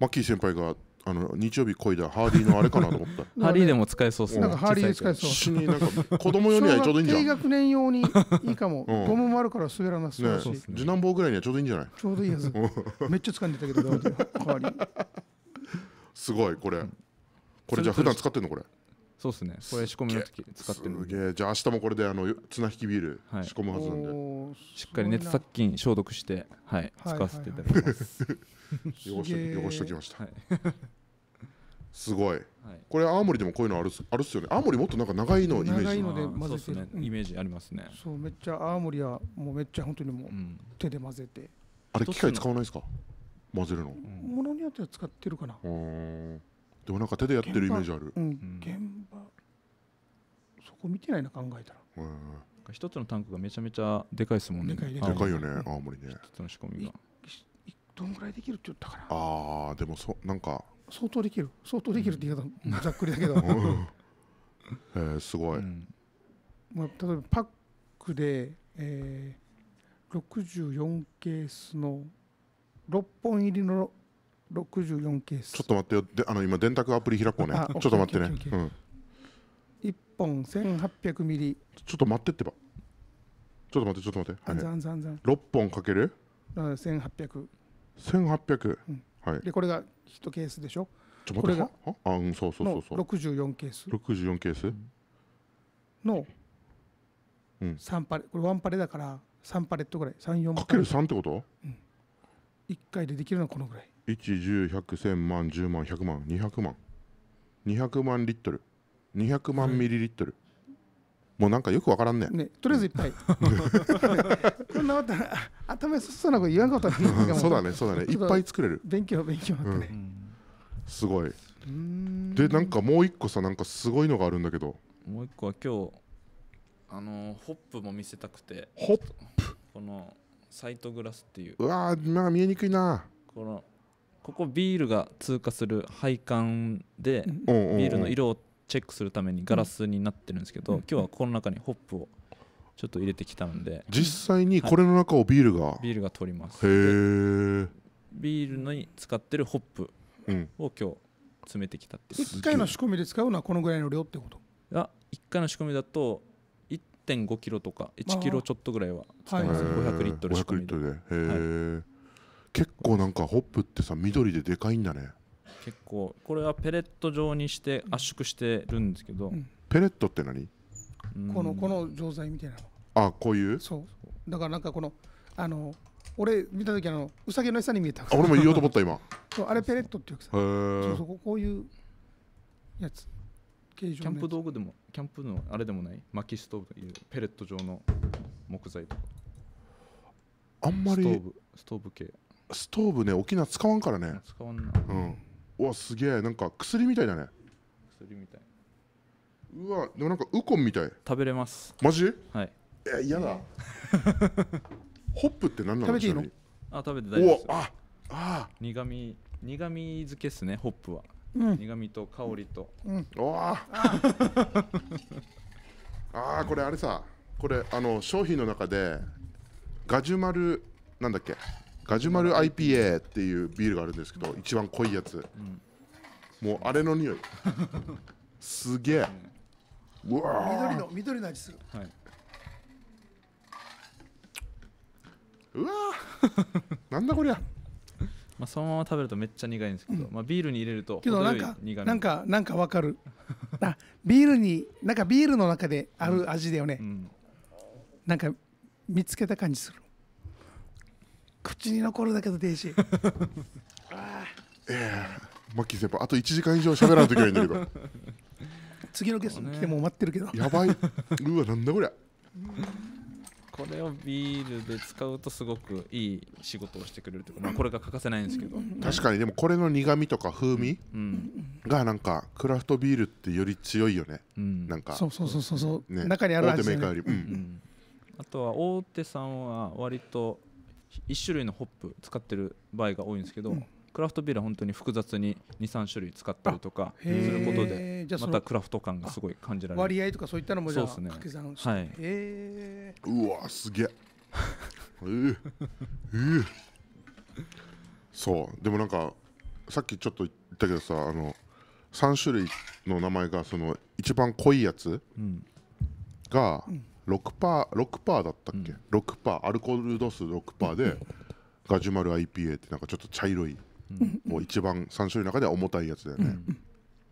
マッキー先輩があの日曜日こいだハーディーのあれかなと思った *laughs* ハーディーでも使えそうっすねなんかハーディー使えそう子供用にはちょうどいいんじゃん低学年用にいいかも、うんゴムもあるから滑らなすそうだし、次男坊ぐらいにはちょうどいいんじゃないちょうどいいやつめっちゃ掴んでたけどダメだよ代すごいこれこれじゃあ普段使ってんのこれそうっすねこれ仕込みの時使ってるすげえじゃあ明日もこれであの綱引きビール仕込むはずなんで、おーしっかり熱殺菌消毒してはい使わせていただきます、*laughs* 汚し汚しときましたはいすごい、はい、これ青森でもこういうのあるあるっすよね青森もっとなんか長いのイメージ長いのでね、イメージありますね、そうめっちゃ青森はもうめっちゃ本当にもう手で混ぜて、あれ機械使わないですか混ぜるのものによっては使ってるかなでもなんか手でやってるイメージあるうん現場そこ見てないな考えたら一つのタンクがめちゃめちゃでかいですもんねでかいでかいよね青森ね一つの仕込みがどんぐらいできるって言ったかなああでもそなんか相当できる相当できるって言い方、ざっくりだけど、え *laughs* すごい、まあ、例えばパックで、えー、64ケースの6本入りの64ケースちょっと待ってよであの今電卓アプリ開こうねちょっと待ってね、うん、1本1800ミリちょっと待ってってばちょっと待ってちょっと待って、はい、6本かける1800 1800、うん、はい、でこれが1ケースでしょょこれがあうんそうそうそうそう64ケース64ケースのうん3パレこれ1パレだから3パレットぐらい34かける3ってこと1回でできるのはこのぐらい ?110100100 万10万100万200万200万リットル200万ミリリットル、もうなんかよくわからんねん、ね、とりあえずいっぱい *laughs* こんなこと頭すそうなこと言わんことなんだそうだねそうだねいっぱい作れる勉強勉強ってね、うん、すごいでなんかもう一個さなんかすごいのがあるんだけどもう一個は今日あのホップも見せたくてホップこのサイトグラスっていううわーあ見えにくいなこのここビールが通過する配管でビールの色をチェックするためにガラスになってるんですけど、うん、今日はこの中にホップをちょっと入れてきたんで実際にこれの中をビールが、はい、ビールが取りますへえビールに使ってるホップを今日詰めてきたって1回の仕込みで使うのはこのぐらいの量ってことあ1回の仕込みだと1 5キロとか1キロちょっとぐらいは使います、はい、500リットル仕込みでで、はい、結構なんかホップってさ緑ででかいんだね結構これはペレット状にして圧縮してるんですけど、うんペレットって何このこの錠剤みたいなのあこういうそうだからなんかこのあの俺見た時あのウサギの餌に見えたあ俺も言おうと思った今 *laughs* そうあれペレットっていうさ、そうそうこういうやつ形キャンプ道具でもキャンプのあれでもない薪ストーブというペレット状の木材とかあんまストーりブストーブ系ストーブね沖縄使わんからね使わんなうんうわすげえなんか薬みたいだね薬みたいうわでもなんかウコンみたい食べれますマジはいえ嫌だ *laughs* ホップって何なの食べていいのあ食べて大丈夫ですああ苦味苦味漬けっすねホップは、うん、苦味と香りと、うんうん、ああこれあれさこれあの商品の中でガジュマルなんだっけガジュマル IPA っていうビールがあるんですけど、一番濃いやつ、もうあれの匂いすげえ、うわ緑の緑の味する、はい、うわなんだこりゃまあそのまま食べるとめっちゃ苦いんですけど、うん、まあビールに入れるとけどなんかなんかなんかわかるあビールになんかビールの中である味だよね、うんうん、なんか見つけた感じする口に残るだけど、弟子。ええー、マッキー先輩、あと1時間以上喋らんときけないんだけど。*laughs* 次のゲスト来ても待ってるけど。やばい。うわ、なんだこりゃ。これをビールで使うとすごくいい仕事をしてくれるというか、まあ、これが欠かせないんですけど確かにでもこれの苦みとか風味がなんかクラフトビールってより強いよね、うん、なんかそうそうそうそう、ね、中にある味、ね、大手メーカーより、うんうん、あとは大手さんは割と1種類のホップ使ってる場合が多いんですけど、うん、クラフトビールは本当に複雑に23種類使ったりとかすることでまたクラフト感がすごい感じられる割合とかそういったのもじゃあす、ね、け算して、はい、うわすげええー、えー、そうでもなんかさっきちょっと言ったけどさあの3種類の名前がその一番濃いやつが、うん、6%, 6だったっけ、うん、6%アルコール度数6%でガジュマル IPA ってなんかちょっと茶色い、うん、もう一番3種類の中では重たいやつだよね、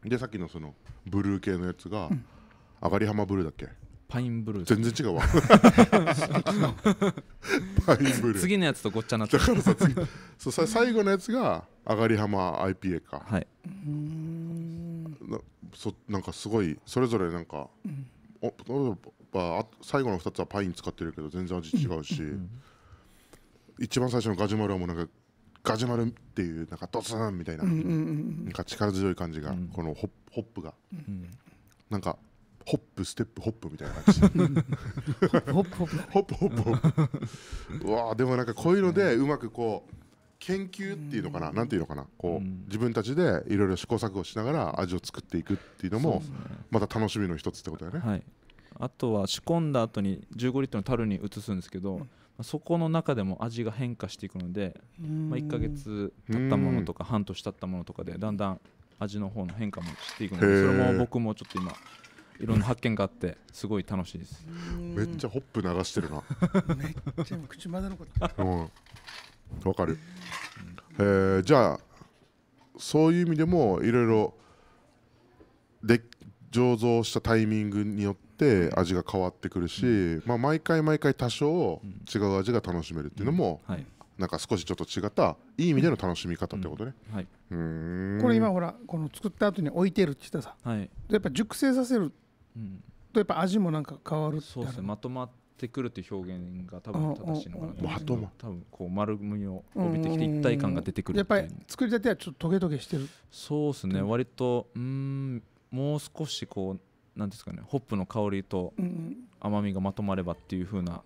うん、でさっきのそのブルー系のやつが、うん、上がり浜ブルーだっけパインブルー全然違うわ *laughs* パインブルー次のやつとごっちゃなってだからさ次そう最後のやつが上がり浜 IPA かはいなそなんかすごいそれぞれなんか、うん、おぱ最後の2つはパイン使ってるけど全然味違うし、うん、一番最初のガジュマルはもうなんかガジュマルっていうなんかドツンみたいな,、なんか力強い感じが、このホップが、うなんかホップステップホップみたいな感じホップホップホップホップうわでもなんかこういうのでうまくこう研究っていうのかな、なんていうのかなこう、自分たちでいろいろ試行錯誤しながら味を作っていくっていうのもまた楽しみの一つってことだよね、はいあとは仕込んだ後に15リットルの樽に移すんですけど、そこの中でも味が変化していくので、まあ、1か月経ったものとか半年経ったものとかでだんだん味の方の変化もしていくのでそれも僕もちょっと今いろんな発見があってすごい楽しいですめっちゃホップ流してるなめっちゃ口まで残ってわ、うん、かる、えー、じゃあそういう意味でもいろいろで醸造したタイミングによっって味が変わってくるし、まあ、毎回毎回多少違う味が楽しめるっていうのも、なんか少しちょっと違ったいい意味での楽しみ方ってことね、うん、はい、これ今ほらこの作った後に置いてるって言ったさ、はい、やっぱ熟成させるとやっぱ味もなんか変わるそうですねまとまってくるっていう表現が多分正しいのかなまとま多分こう丸みを帯びてきて一体感が出てくるやっぱり作りたてはちょっとトゲトゲしてるそうですね割とうんもう少しこう何ですかねホップの香りと甘みがまとまればっていう風な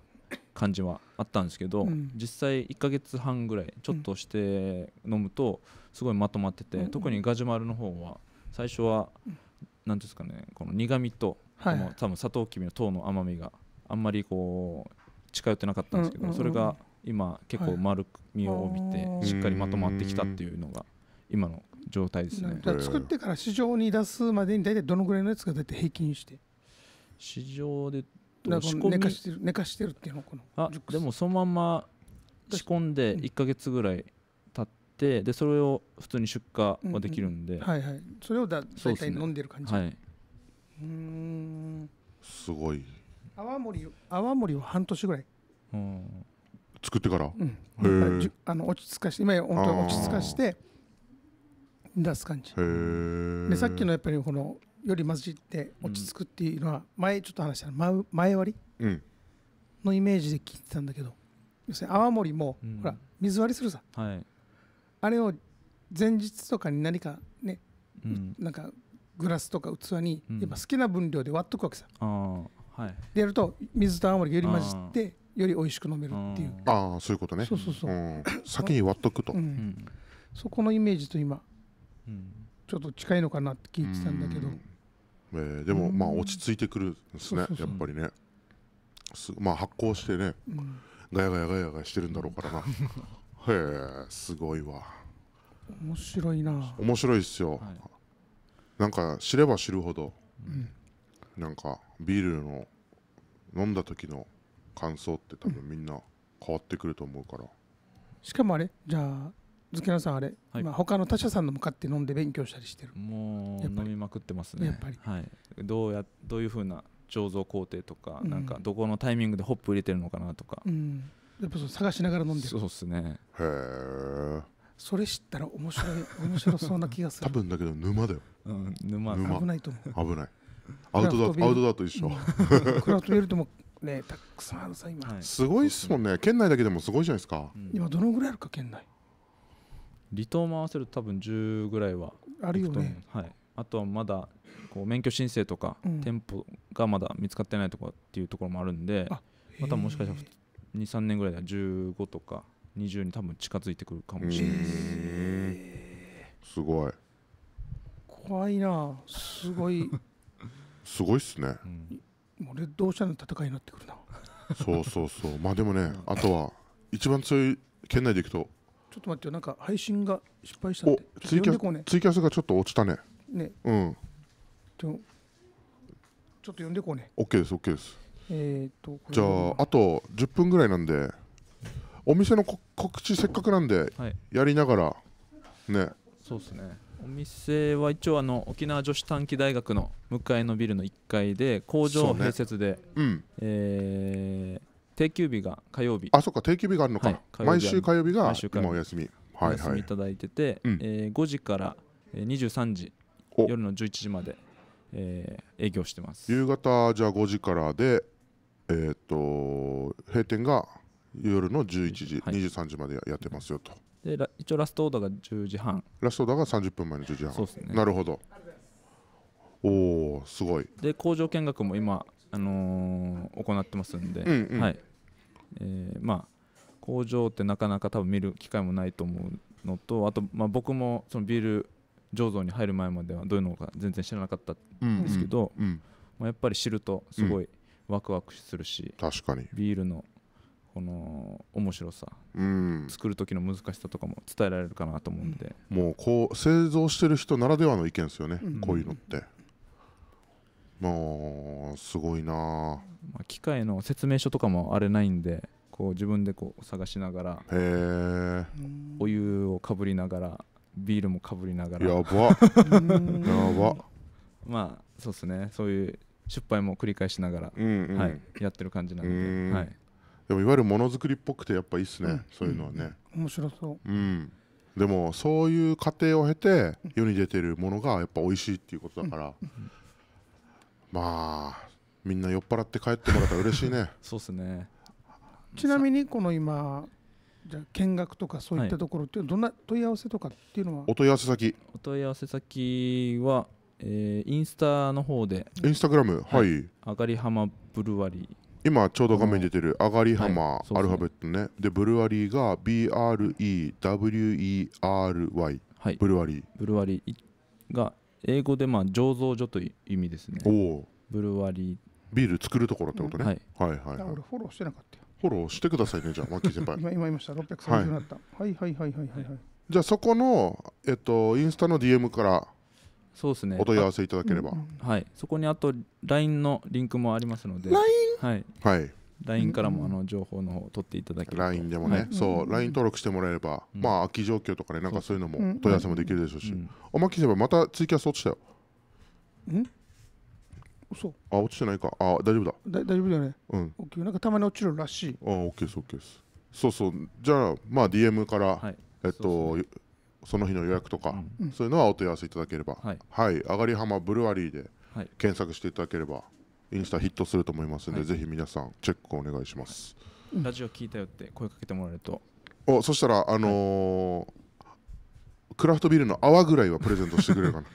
感じはあったんですけど、うん、実際1ヶ月半ぐらいちょっとして飲むとすごいまとまってて、うん、特にガジュマルの方は最初は何ですかねこの苦みと、この多分サトウキビの糖の甘みがあんまりこう近寄ってなかったんですけど、うんそれが今結構丸みを帯びてしっかりまとまってきたっていうのが今の状態ですね作ってから市場に出すまでに大体どのぐらいのやつが大体平均して市場で仕込み寝かしてる寝かしてるっていうのこのあでもそのまま仕込んで1か月ぐらい経ってでそれを普通に出荷はできるんで、うんうん、はいはいそれをだ大体飲んでる感じ、ね、はいうんすごい泡盛泡盛を半年ぐらい、うん、作ってから、うん、あの落ち着かして今本当落ち着かして出す感じでさっきのやっぱりこのより混じって落ち着くっていうのは前ちょっと話した前前割りのイメージで聞いてたんだけど要するに泡盛もほら水割りするさ、うん、あれを前日とかに何かね、うん、なんかグラスとか器にやっぱ好きな分量で割っとくわけさ、はい、でやると水と泡盛より混じってより美味しく飲めるっていうああそういうことねそうそうそう、先に割っとくと、そこのイメージと今ちょっと近いのかなって聞いてたんだけど、えー、でもまあ落ち着いてくるんですねやっぱりねまあ発酵してね、うん、ガヤガヤガヤガヤしてるんだろうからな *laughs* へえすごいわ面白いな面白いっすよ、はい、なんか知れば知るほど、うん、なんかビールの飲んだ時の感想って多分みんな変わってくると思うから、しかもあれじゃあズ野さんあれ、はい、まあ他の他社さんのも買って飲んで勉強したりしてるもう飲みまくってますねやっぱり、はい、どうやどういうふうな醸造工程とか、うん、なんかどこのタイミングでホップ入れてるのかなとか、うん、やっぱそう探しながら飲んでるそうですねへえそれ知ったら面白い *laughs* 面白そうな気がする多分だけど沼だよ、うん、沼危ないと思う危ないアウトドアアウトドアと一緒、クラフトビールともねたくさんあるさ今、はい、すごいっすもんね県内だけでもすごいじゃないですか、今どのぐらいあるか県内離島も合わせると多分10ぐらいはあるよね、はい、あとはまだこう免許申請とか、うん、店舗がまだ見つかってないとかっていうところもあるんでまたもしかしたら23年ぐらいでは15とか20に多分近づいてくるかもしれないす、すごい怖いなすごい *laughs* すごいっすね、うん、もうレッドオーシャンの戦いになってくるなそうそうそうまあでもねあとは一番強い県内でいくとちょっと待ってよなんか配信が失敗したんでおツイキャス、ね、ツイキャスがちょっと落ちたねねうんちょちょっと呼んでこうね OK です OK ですえー、っとじゃああと10分ぐらいなんでお店の告知せっかくなんで、はい、やりながらねそうですねお店は一応あの沖縄女子短期大学の向かいのビルの1階で工場併設で、ねうん、えー定休日が火曜日あそっか定休日があるのか、はい、毎週火曜日が今お休みはいはい、いただいてて、うん、えー、5時から23時夜の11時まで、えー、営業してます夕方じゃあ5時からでえー、っと閉店が夜の11時、はい、23時までやってますよとで一応ラストオーダーが10時半ラストオーダーが30分前の10時半そうですねなるほどおおすごいで工場見学も今あのー、行ってますんで、うんうん、はいえー、まあ工場ってなかなか多分見る機会もないと思うのとあと、まあ、僕もそのビール醸造に入る前まではどういうのか全然知らなかったんですけど、うんうん、まあ、やっぱり知るとすごいワクワクするし、うん、確かにビールのこの面白さ、うん、作る時の難しさとかも伝えられるかなと思うんで、もうこう製造してる人ならではの意見ですよね、こういうのって、もうすごいな、まあ、機械の説明書とかもあれないんでこう自分でこう探しながらへお湯をかぶりながらビールもかぶりながらやばやばまあそうですねそういう失敗も繰り返しながら、うんうん、はい、やってる感じなの。んで、はい、でもいわゆるものづくりっぽくてやっぱいいっすね、うんそういうのはね面白そううんでもそういう過程を経て世に出てるものがやっぱ美味しいっていうことだから、まあみんな酔っ払って帰ってもらったら嬉しいね *laughs* そうですねちなみにこの今じゃ見学とかそういったところっていうどんな問い合わせとかっていうのは、はい、お問い合わせ先お問い合わせ先は、えー、インスタの方でインスタグラムはい、はい、あがり浜ブルワリー今ちょうど画面に出てるあがり浜、はいアルファベットねでブルワリーが BREWERY、はい、ブルワリーブルワリーが英語でまあ醸造所という意味ですねおブルワリービール作るところってことね、はい、はいはいはい俺フォローしてなかったよフォローしてくださいねじゃあマッキー先輩 *laughs* 今今いました630になった、はい、はいはいはいはいはい、はい、じゃあそこのえっとインスタの DM からそうですねお問い合わせいただければ、うんうん、はいそこにあと LINE のリンクもありますので LINE? はい、はい、LINE からもあの情報の方を取っていただけると LINE でもね、はい、そう LINE 登録してもらえれば、うん、まあ空き状況とかねなんかそういうのも問い合わせもできるでしょうし、うん、おまけすればまたツイキャス落ちたようん嘘あ落ちてないかあ大丈夫だ大丈夫だよねうん OK なんかたまに落ちるらしいあ OK です OK ですそうそうじゃあまあ DM から、はい、えっとそその日の予約とか、うん、そういうのはお問い合わせいただければ、はい、はい、上がり浜ブルワリーで検索していただければ、はいインスタヒットすると思いますので、はい、ぜひ皆さんチェックお願いします、はい、ラジオ聞いたよって声かけてもらえるとおそしたらあのー、クラフトビールの泡ぐらいはプレゼントしてくれるかな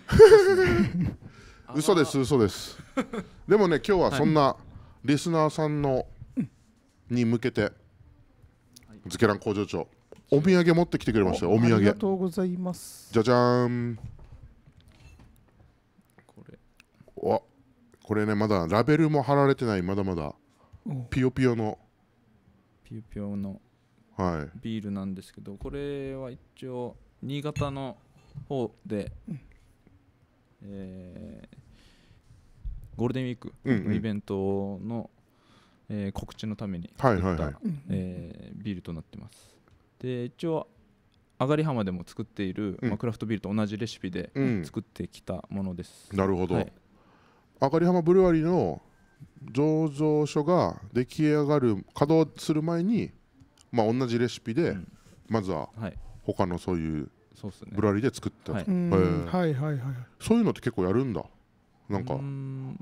*laughs* 嘘です嘘ですでもね今日はそんなリスナーさんのに向けてズけらん工場長お土産持ってきてくれましたお土産ありがとうございますじゃじゃーんこれねまだラベルも貼られてないまだまだピヨピヨのピヨピヨのはいビールなんですけどこれは一応新潟の方で、えー、ゴールデンウィークのイベントの、え告知のために作った、えビールとなってますで一応上がり浜でも作っている、まクラフトビールと同じレシピで作ってきたものです、なるほど、あかり浜ブルワリーの醸造所が出来上がる稼働する前に、まあ、同じレシピで、うんまずは他のそういうそうでブラリで作ったはいはいはいそういうのって結構やるんだなんか、ん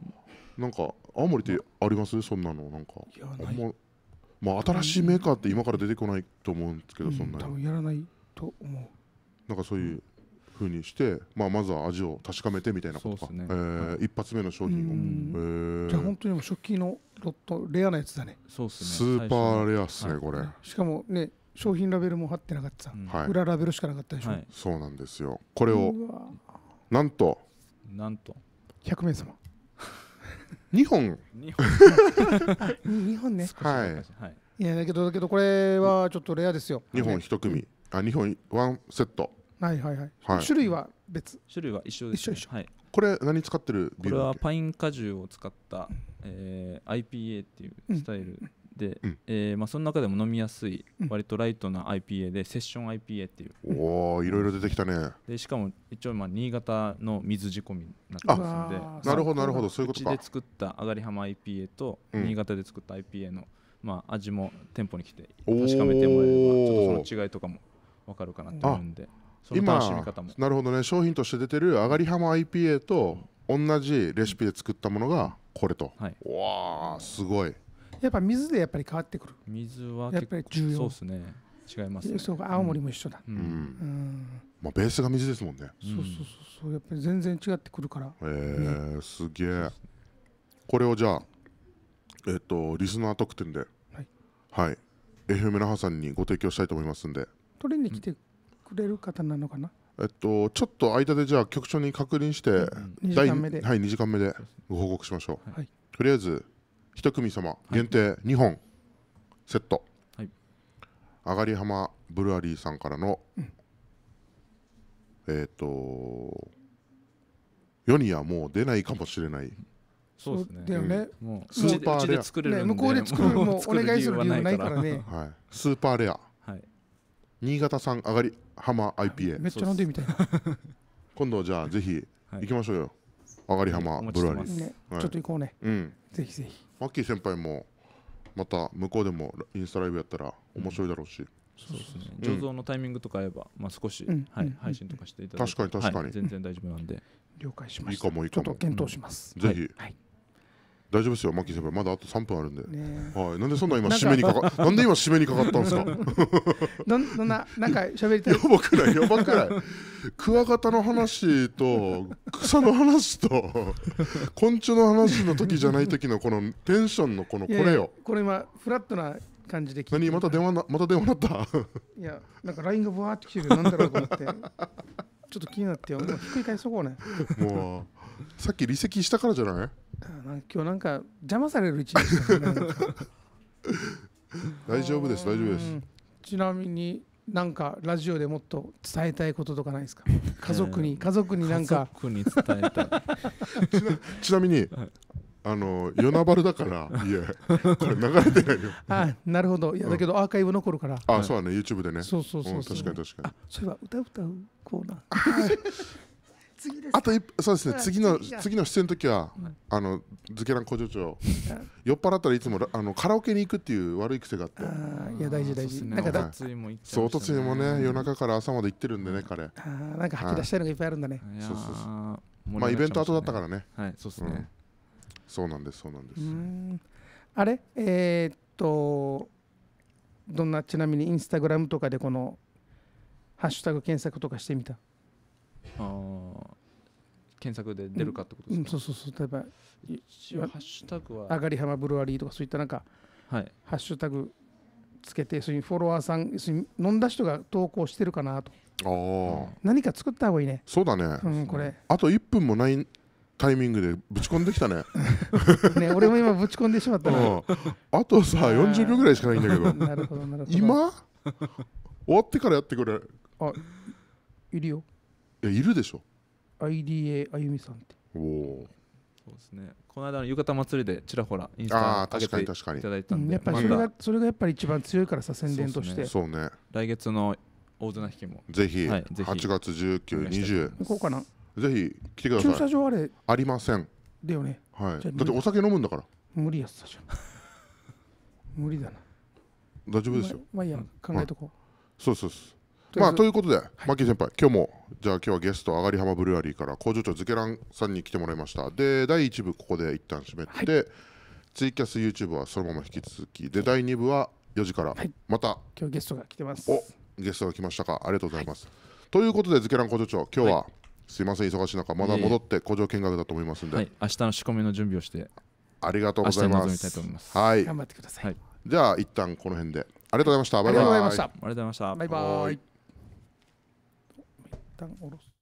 なんか青森ってありますそんなのなんかいやあんままあ新しいメーカーって今から出てこないと思うんですけど、そんな多に分やらないと思なんかそういうふうにして、まあ、まずは味を確かめてみたいなことか、ねえー、一発目の商品を、じゃあ本当にも初期のロットレアなやつだねそうすねスーパーレアっすね、これしかもね商品ラベルも貼ってなかった、裏ラベルしかなかったでしょ、はそうなんですよこれをなんとなんと100名様2 *laughs* 本2 *laughs* 本ねはいいやだけどだけどこれはちょっとレアですよ2本1組あ2本1セットはいはいはい、はい、種類は別種類は一緒です、ね、一緒一緒、はい、これ何使ってるビールこれはパイン果汁を使った、えー、IPA っていうスタイルで、うん、えー、まあ、その中でも飲みやすい、うん、割とライトな IPA でセッション IPA っていうおおいろいろ出てきたねでしかも一応まあ新潟の水仕込みになってますんでなるほどなるほどそういうことかうちで作った上がり浜 IPA と、新潟で作った IPA の、まあ、味も店舗に来て確かめてもらえればちょっとその違いとかも分かるかなと思うんでその楽しみ方もなるほどね商品として出てるあがり浜 IPA と同じレシピで作ったものがこれと、はい、わあすごいやっぱ水でやっぱり変わってくる水はやっぱり重要そうですね違いますねそうか青森も一緒だうん、うんうんまあ、ベースが水ですもんね、うん、そうそうそうそうやっぱり全然違ってくるからへえー、ね、すげえ、これをじゃあえっ、ー、とリスナー特典ではい、はい、FM 那覇さんにご提供したいと思いますんで取りに来てれる方なのかなえっと、ちょっと間でじゃあ局長に確認して、2時間目ではい2時間目でご報告しましょう、はい、とりあえず一組様限定2本セット、はい、上がり浜ブルアリーさんからの、うん、えっ、と世にはもう出ないかもしれない、そうですね。だよね。スーパーレア。向こうで作るのもお願いする理由ないからね。スーパーレア。新潟産上がり浜 IPA めっちゃ飲んでみたいな今度じゃあぜひ行きましょうよ、上がり浜ブルリー、ねはい、ちょっと行こうね、うん、ぜひぜひマッキー先輩もまた向こうでもインスタライブやったら面白いだろうし、うん、そうですね、うん、醸造のタイミングとかあれば、まあ、少し、はい、配信とかしていただいて確かに確かに、はい、全然大丈夫なんで了解しましたいいかもいいかもちょっと検討します、ぜひ、はい大丈夫ですよ、マッキー先輩、まだあと3分あるんで。はい、なんでそんな今締めにかか、*laughs* なんで今締めにかかったんですか。*laughs* どん、どんな、なんか喋りたい。やばくない、やばくない。クワガタの話と、草の話と。昆虫の話の時じゃない時の、このテンションのこのこれよ。これ今、フラットな感じで何、また電話な、また電話なった。いや、なんかラインがぶわって来てる、なんだろうと思って。ちょっと気になって、もうひっくり返そうね。もう。さっき離席したからじゃないなんか今日なんか邪魔される一日大丈夫です大丈夫ですちなみになんかラジオでもっと伝えたいこととかないですか *laughs* 家族に家族になんか家族に伝えたい *laughs* ちなちなみに、はいあのなばるだから、*laughs* いや、これ流れてないよ。あなるほど、いや、だけどアーカイブ残るから。あそうだね、YouTube でね。そうそうそう確かに確かに。そういえば、歌う歌うコーナー。次ですあとそうですね次の次の出演の時は、あのズケラン工場長酔っ払ったらいつもあのカラオケに行くっていう悪い癖があっていや大事大事なんかだついもそうおとついもね夜中から朝まで行ってるんでね彼ああなんか吐き出したいのがいっぱいあるんだねそうそうそうまあイベント後だったからねはいそうですねそうなんですそうなんですあれえー、っとどんなちなみにインスタグラムとかでこのハッシュタグ検索とかしてみた検索で出るかってことですか、うん、そうそうそう例えば一応ハッシュタグは上がり浜ブルワリーとかそういったなんか、はい、ハッシュタグつけてそういうフォロワーさん飲んだ人が投稿してるかなとあ何か作った方がいいねそうだね、うん、これあと1分もないタイミングでぶち込んできたね *laughs* ね俺も今ぶち込んでしまったなあとさ40秒ぐらいしかないんだけど *laughs* なるほどなるほど今終わってからやってくれあいるよいいるでしょ IDA あゆみさんっておおそうですねこの間の浴衣祭りでちらほらインスタあ確かに確かにいただいたんでやっぱりそれがそれがやっぱり一番強いからさ宣伝として、そうね来月の大綱引きもぜひはいぜひ8月1920行こうかなぜひ来てくだ駐さ車い場あれありませんだよねはいだってお酒飲むんだから無理やじゃん無理だな大丈夫ですよままあいいや考えとこそうそうそうまあということで、はい、マッキー先輩今日もじゃあ今日はゲスト上がり浜ブルワリーから工場長ズケランさんに来てもらいましたで第1部ここで一旦締めて、はい、ツイキャス YouTube はそのまま引き続きで第2部は4時から、はい、また今日ゲストが来てますおゲストが来ましたかありがとうございます、ということでズケラン工場長今日は、すいません忙しい中まだ戻って工場見学だと思いますんで、はい、明日の仕込みの準備をしてありがとうございますはい頑張ってください、じゃあ一旦この辺でありがとうございましたバイバイありがとうございましたバイバイ tentang urus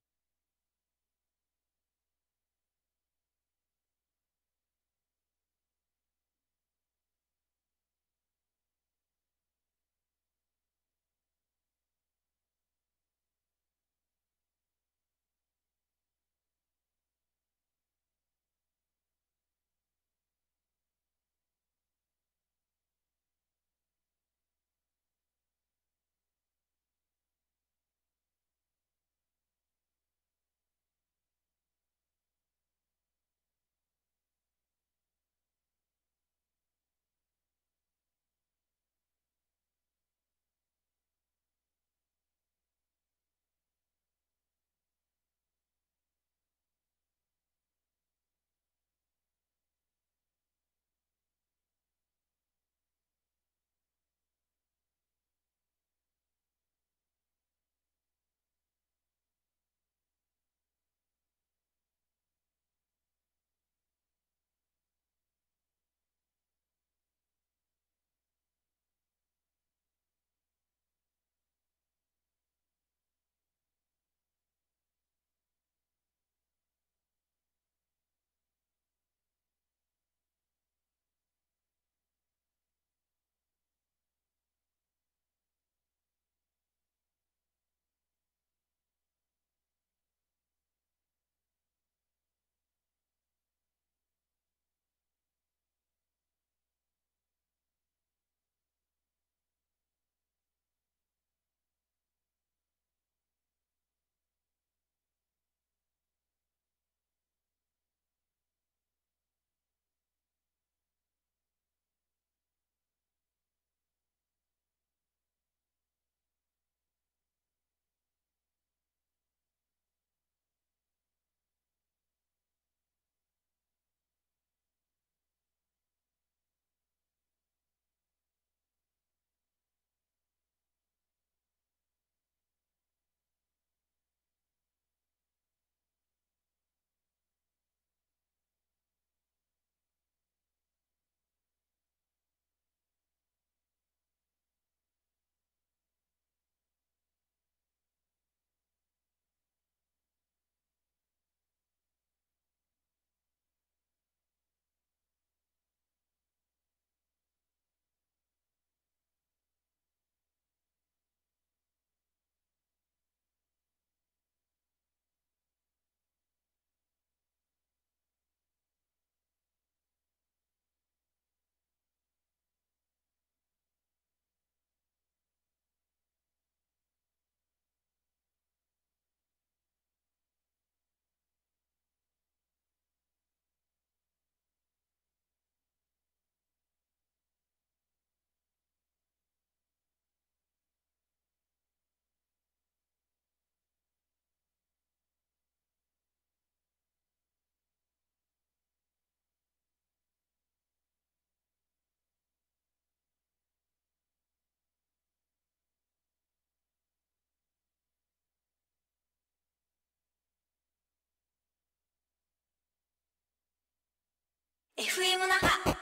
FM 那覇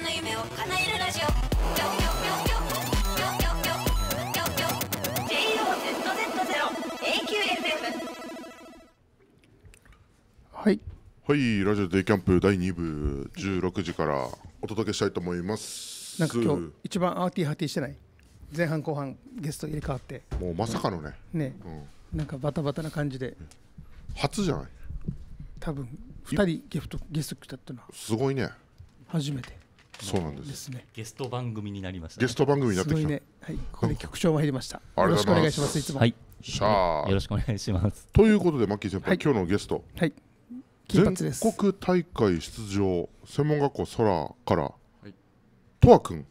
の夢はいはいラジオデイキャンプ第2部16時からお届けしたいと思いますなんか今日一番アーティーハーティーしてない前半後半ゲスト入れ替わってもうまさかのねね、うん、なんかバタバタな感じで初じゃない多分2人ゲフトゲスト来たってのはすごいね初めてそうなんです、ね、ゲスト番組になりました、ね、ゲスト番組になってきた、ね、はい、これ局長も入りましたよろしくお願いしますいつもはいしゃよろしくお願いしますということでマッキー先輩、はい、今日のゲストはい全国大会出場専門学校空から、はい、とわくん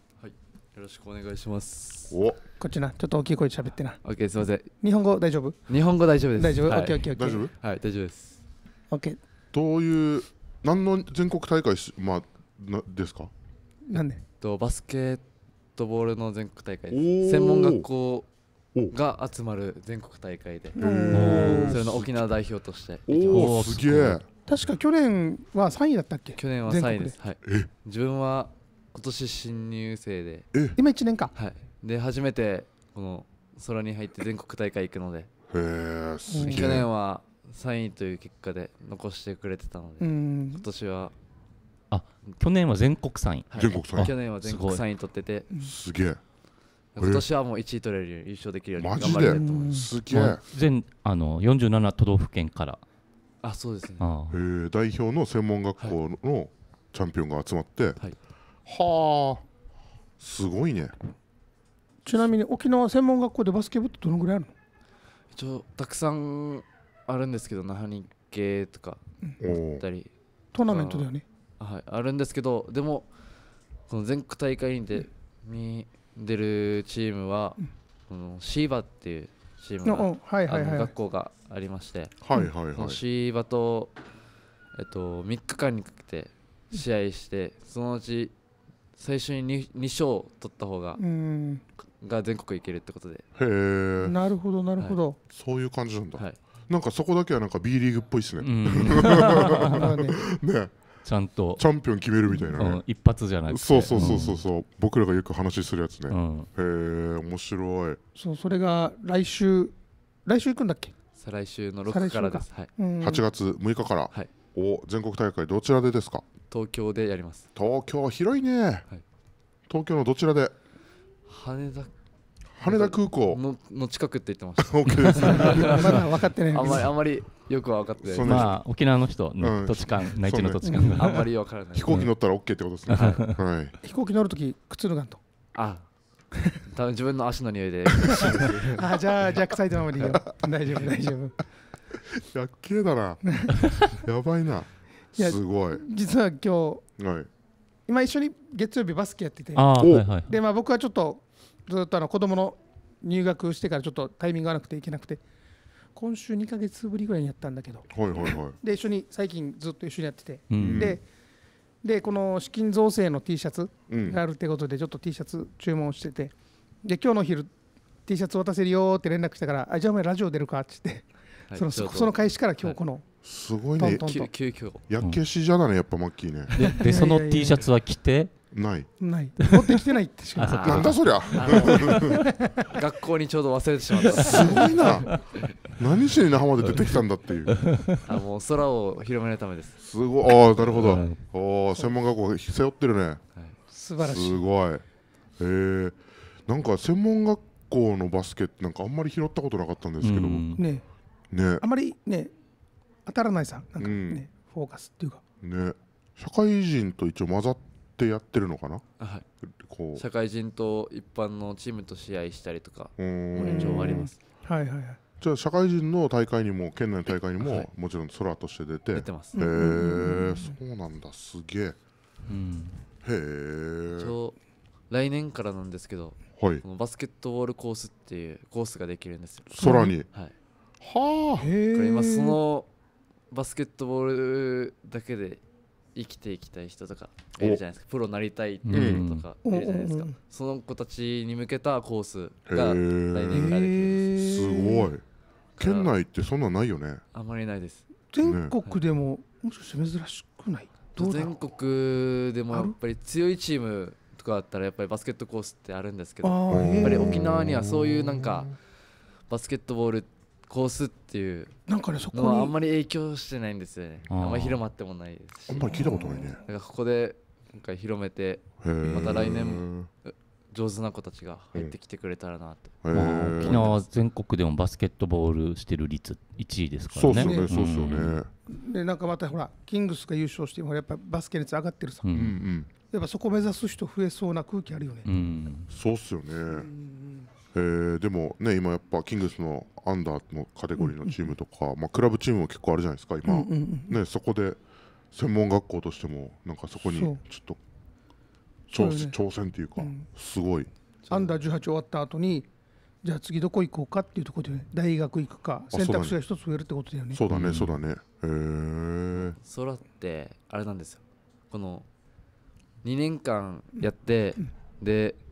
ろしくお願いしますおこっちなちょっと大きい声で喋ってなオッケーすいません日本語大丈夫日本語大丈夫です大丈夫はいケーオッケー大丈夫はい大丈夫ですオ OK どういう何の全国大会し、まあ、なですかなんでとバスケットボールの全国大会です専門学校が集まる全国大会でそれの沖縄代表としておおすげえ確か去年は3位だったっけ去年は3位です、はい、自分は今年新入生で今1年かはいで初めてこの空に入って全国大会行くのでへえすげえ去年は3位という結果で残してくれてたので今年はあ去年は全国3位、はい、全国3位去年は全国3位取っててすげえ今年はもう1位取れるように優勝できるように頑張りたいと思いますすげえあの47都道府県からあそうですねああ代表の専門学校のチャンピオンが集まって、はい、はあすごいねちなみに沖縄専門学校でバスケ部ってどのぐらいあるの一応たくさんあるんですけど那覇日系とかだったりトーナメントだよねはいあるんですけどでもこの全国大会にに出るチームは、このシーバっていうチームのはいはい学校がありまして、はいはいはい、シーバと、えっと、3日間にかけて試合してそのうち最初に 2, 2勝取った方が、うん、が全国行けるってことでへえなるほどなるほど、はい、そういう感じなんだ、はい、なんかそこだけはなんか B リーグっぽいっすね、うん、*laughs* ねねちゃんとチャンピオン決めるみたいな、ねうん、一発じゃないそうそうそうそうそう、うん、僕らがよく話するやつね、うん、へえ面白いそうそれが来週来週行くんだっけ再来週の6からです、はい、8月6日から、はい、お全国大会どちらでですか東京でやります東京広いね、はい、東京のどちらで羽田羽田空港のの近くって言ってました。*laughs* OK です。*laughs* まだ分かってないあんまりあんまりよくは分かってない。まあ沖縄の人の土地勘、内地の土地勘があんまりわからない。飛行機乗ったらオッケーってことですね。はい。飛行機乗るとき靴脱がんと。あ、多分自分の足の匂いで。あ、じゃあじゃあ臭いとままでよ。大丈夫大丈夫。*laughs* やっけえだな *laughs* やばいないすごい実は今日、はい、今一緒に月曜日バスケやっててあはいはい、でまあ僕はちょっとずっとあの子供の入学してからちょっとタイミングがなくていけなくて今週2か月ぶりぐらいにやったんだけど、はいはいはい、で一緒に最近ずっと一緒にやってて、うん、ででこの資金造成の T シャツがあるってことでちょっと T シャツ注文しててで今日の昼 T シャツ渡せるよって連絡したからあじゃあお前ラジオ出るかって言ってそのその開始から今日この、すごいねトントン急けしじゃだねやっぱマッキーね、ででその T シャツは着てないない持ってきてないってしかなんだそりゃ学校にちょうど忘れてしまったすごいな何しに那覇まで出てきたんだっていうあもう空を広めるためですすごいああなるほど、はい、専門学校背負ってるね、はい、素晴らしいすごいえー、なんか専門学校のバスケってなんかあんまり拾ったことなかったんですけど、ねねあまりね当たらないさなんかね、うん、フォーカスっていうかね社会人と一応混ざってやってるのかな、はい、こう社会人と一般のチームと試合したりとか現状ありますはいはいはいじゃあ社会人の大会にも県内の大会にも、はい、もちろん空として出て出てますへえそうなんだすげえ、うん、へえ来年からなんですけど、はい、このバスケットボールコースっていうコースができるんですよ空に、はい、はあ今そのバスケットボールだけで生きていきたい人とかいるじゃないですかプロになりたいっていう人とかいるじゃないですか、うん、その子たちに向けたコースが来年からできるすごい県内ってそんなないよねあまりないです全国でも、もしかして珍しくない全国でもやっぱり強いチームとかだったらやっぱりバスケットコースってあるんですけどやっぱり沖縄にはそういうなんかバスケットボールってこうすっていうなんかねそこはあんまり影響してないんですよねあんまり広まってもないですしあんまり聞いたことないねだかここで今回広めてまた来年上手な子たちが入ってきてくれたらなと、まあ、沖縄全国でもバスケットボールしてる率1位ですからねそうですよねそうそうね、でなんかまたほらキングスが優勝してもやっぱバスケ率上がってるさ、うんうん、やっぱそこ目指す人増えそうな空気あるよね、うん、そうっすよね、うんえー、でもね今やっぱキングスのアンダーのカテゴリーのチームとか、うんうん、まあ、クラブチームも結構あるじゃないですか今、うんうんうん、ね、そこで専門学校としてもなんかそこにちょっと挑,、ね、挑戦というか、うん、すごいアンダー18終わった後にじゃあ次どこ行こうかっていうところで大学行くか選択肢が一つ増えるってことだよねそうだねそうだね、ねへえそらってあれなんですよこの2年間やって、うん、で、うん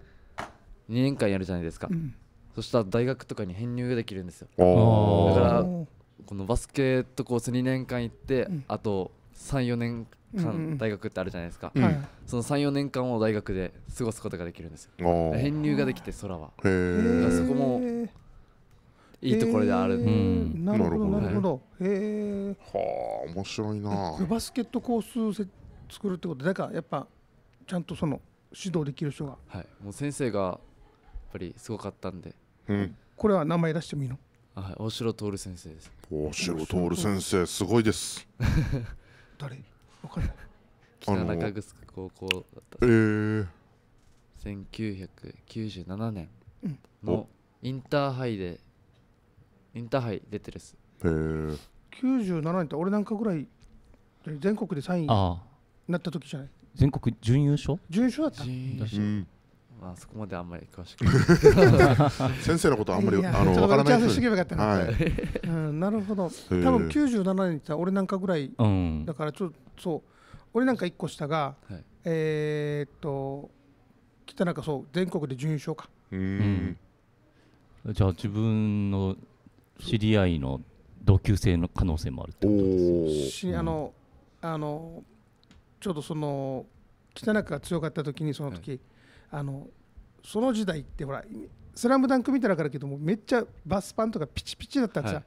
2年間やるじゃないですか、うん、そしたら大学とかに編入できるんですよだからこのバスケットコース2年間行って、うん、あと34年間大学ってあるじゃないですか、うん、その34年間を大学で過ごすことができるんですよ編入ができて空はそこもいいところである、なるほどなるほど、へえはあ面白いなバスケットコース作るってことだからやっぱちゃんとその指導できる人がはいもう先生がぱりすごかったんで、うん、これは名前出してもいいのはい、大城徹先生です大城徹先生すごいです *laughs* 誰分かんない北中城高校だったええー、1997年のインターハイでインターハイ出てるっすへえー、97年って俺なんかぐらい全国で3位になった時じゃない全国準優勝準優勝だった、うんまあ、そこまであんまり詳しく *laughs* 先生のことはあんまりあの分からないですけど、はいうん、なるほど多分97年って俺なんかぐらい、だからちょっとそう俺なんか1個下が、はい、えー、っと北中そう全国で準優勝かうんじゃあ自分の知り合いの同級生の可能性もあるってことですし、うん、あのあのちょっとその北中が強かった時にその時、はいあのその時代ってほら「スラムダンク見たら分かるけどもめっちゃバスパンとかピチピチだったんですよ、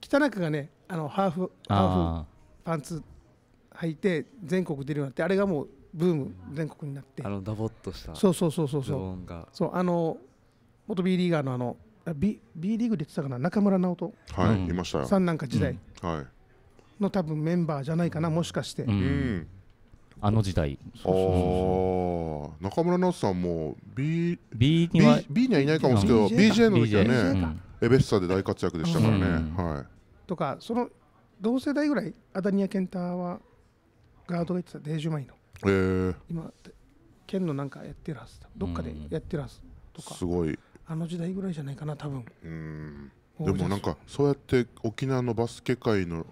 北中がねあのハーフハーフパンツ履いて全国出るようになってあれがもうブーム全国になってあのダボっとしたそうそうそうそうそうそうあの元 B リーガーのあの B, B リーグで言ってたかな中村直人はい、いましたさんなんか時代の、多分メンバーじゃないかなもしかして、うんあの時代ああ中村夏さんも B, B, には B, B にはいないかもしれですけど BJ の時はね、エベッサで大活躍でしたからね、はい、とかその同世代ぐらいアダニア・ケンタはガードが言ってたデージュマイの、えー、今県のなんかやってるはずどっかでやってるはずとか、すごいあの時代ぐらいじゃないかな多分うんでもなんかそうやって沖縄のバスケ界の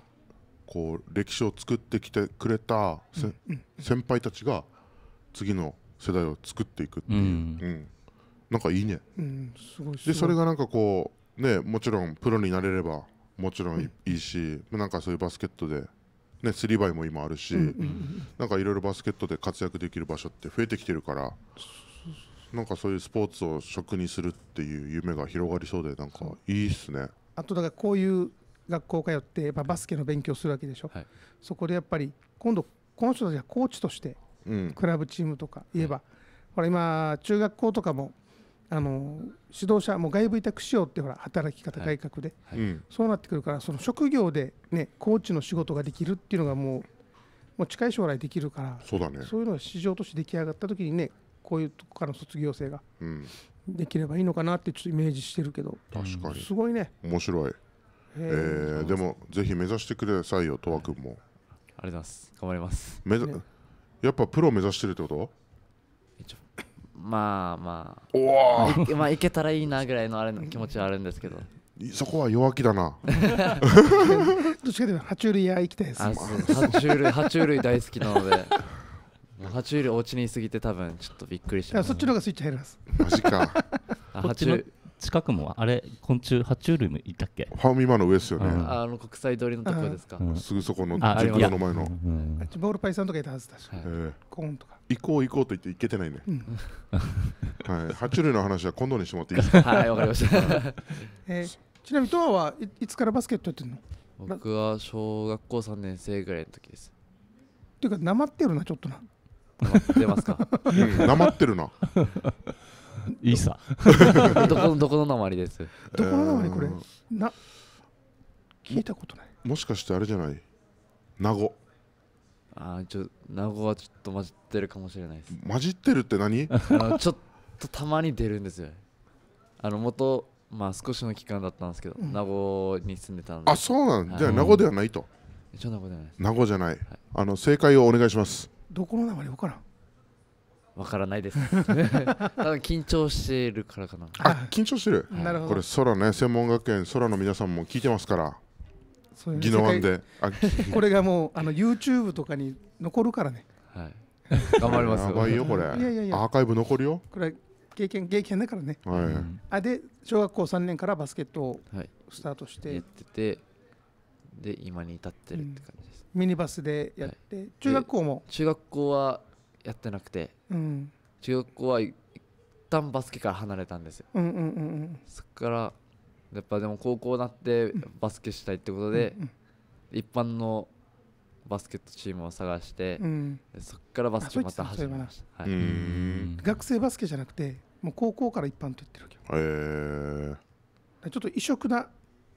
こう歴史を作ってきてくれた、うん先輩たちが次の世代を作っていくっていう、うん、なんかいいね、でそれがなんかこうねもちろんプロになれればもちろんいいし、うん、なんかそういうバスケットで。ね、スリーバイも今あるし、なんかいろいろバスケットで活躍できる場所って増えてきてるからなんかそういうスポーツを食にするっていう夢が広がりそうでなんかいいっすね。あとだからこういう学校通ってやっぱバスケの勉強するわけでしょ、はい、そこでやっぱり今度この人たちがコーチとしてクラブチームとか言えば、うん、ほら今中学校とかもあの指導者も外部委託しようってほら働き方改革で、はいはい、そうなってくるからその職業で、ね、コーチの仕事ができるっていうのがもうもう近い将来できるからそうだ、ね、そういうのが市場として出来上がった時にねこういうとこからの卒業生ができればいいのかなってちょっとイメージしてるけど確かにすごいね面白いえー、でもぜひ目指してくださいよ、とわくんも。ありがとうございます。頑張ります。目ざ、ね、やっぱプロ目指してるってことまあまあ。おお。まあいけたらいいなぐらいのあれの気持ちはあるんですけど。そこは弱気だな。どっちかというと爬虫類や行きたいです。爬虫類爬虫類大好きなので。爬虫類お家にいすぎて多分ちょっとびっくりした。そっちの方がスイッチ入ります。マジか。爬虫近くもあれ昆虫爬虫類もいたっけファミマの上ですよね、うんあの国際通りのところですか、うんすぐそこのあ塾堂の前の、うあっちボールパイさんとかいたはずだし、はいえーコーンとか。行こう行こうと言って行けてないね、うんはい、爬虫類の話は今度にしてもらっていいですか *laughs* はいわかりました *laughs* えーちなみに、トアはいいつからバスケットやってるの僕は小学校三年生ぐらいの時ですっていうか、なまってるな、ちょっとな。待ってますかうんなまってるな *laughs* いいさ *laughs* どこどこのりですどこの鉛これ、えー、な聞いたことないもしかしてあれじゃない名護ああちょ名護はちょっと混じってるかもしれないです混じってるって何ちょっとたまに出るんですよあの元まあ少しの期間だったんですけど、うん、名護に住んでたんであそうなん、じゃあ名護ではないと一応名護じゃない名護じゃない、はい、あの正解をお願いしますどこの名前分からんわからないです *laughs* 緊張してるからかな。あ、緊張してる。なるほど。これ空ね、専門学園空の皆さんも聞いてますから。そう技能案で。*laughs* これがもうあの YouTube とかに残るからね。はい。*laughs* 頑張りますよ。やばいよこれ。いやいやいや。アーカイブ残るよ。これ経験経験だからね。はい。あで小学校三年からバスケットをスタートして。やってて。で今に至ってるって感じです、ミニバスでやって、中学校も中学校はやってなくて、うん、中学校は一旦バスケから離れたんですよ、うんうんうん、そっからやっぱでも高校になってバスケしたいってことで、うんうん、一般のバスケットチームを探して、うん、そっからバスケまた始めました、はい、学生バスケじゃなくてもう高校から一般と言ってるわけへえー、ちょっと異色な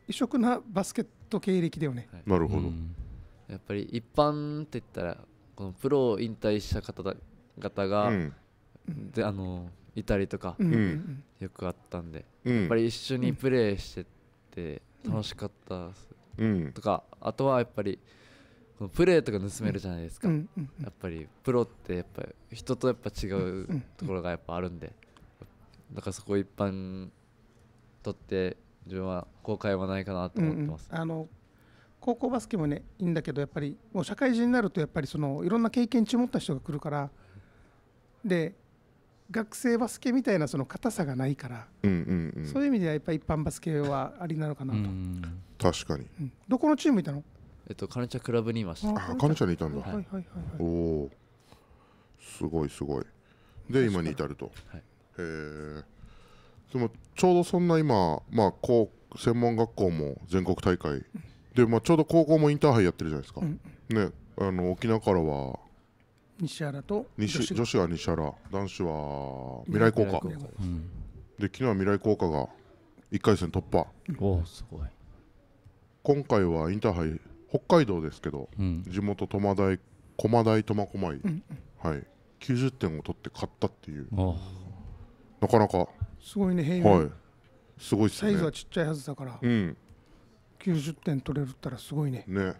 異色なバスケット経歴だよね、はい、なるほど、やっぱり一般って言ったらこのプロを引退した方々が、うん、であのいたりとか、うん、よくあったんで、うん、やっぱり一緒にプレーしてて楽しかったとか、あとはやっぱりプレーとか盗めるじゃないですか、やっぱりプロってやっぱ人とやっぱ違うところがやっぱあるんでだからそこ一般とって自分は後悔はないかなと思ってます、うんうん、あの高校バスケもねいいんだけどやっぱりもう社会人になるとやっぱりそのいろんな経験値持った人が来るからで学生バスケみたいなその硬さがないから、うんうんうん、そういう意味ではやっぱ一般バスケはありなのかなと、確かに、うん、どこのチームいたのえっとカネチャクラブにいましたあカネチャにいたんだ、はい、はいはいはい、おおすごいすごいで今に至ると、はい、へえでもちょうどそんな今まあう専門学校も全国大会で、まあ、ちょうど高校もインターハイやってるじゃないですか、うん、ねあの沖縄からは西原と西女子は西原男子は未来工科、うん、で昨日は未来効果が1回戦突破、ごい今回はインターハイ北海道ですけど、地元苫大駒大苫小牧、はい90点を取って勝ったっていうなかなかすごいね平はい、すごい、ね、サイズはちっちゃいはずだから、うん、90点取れるったらすごいねね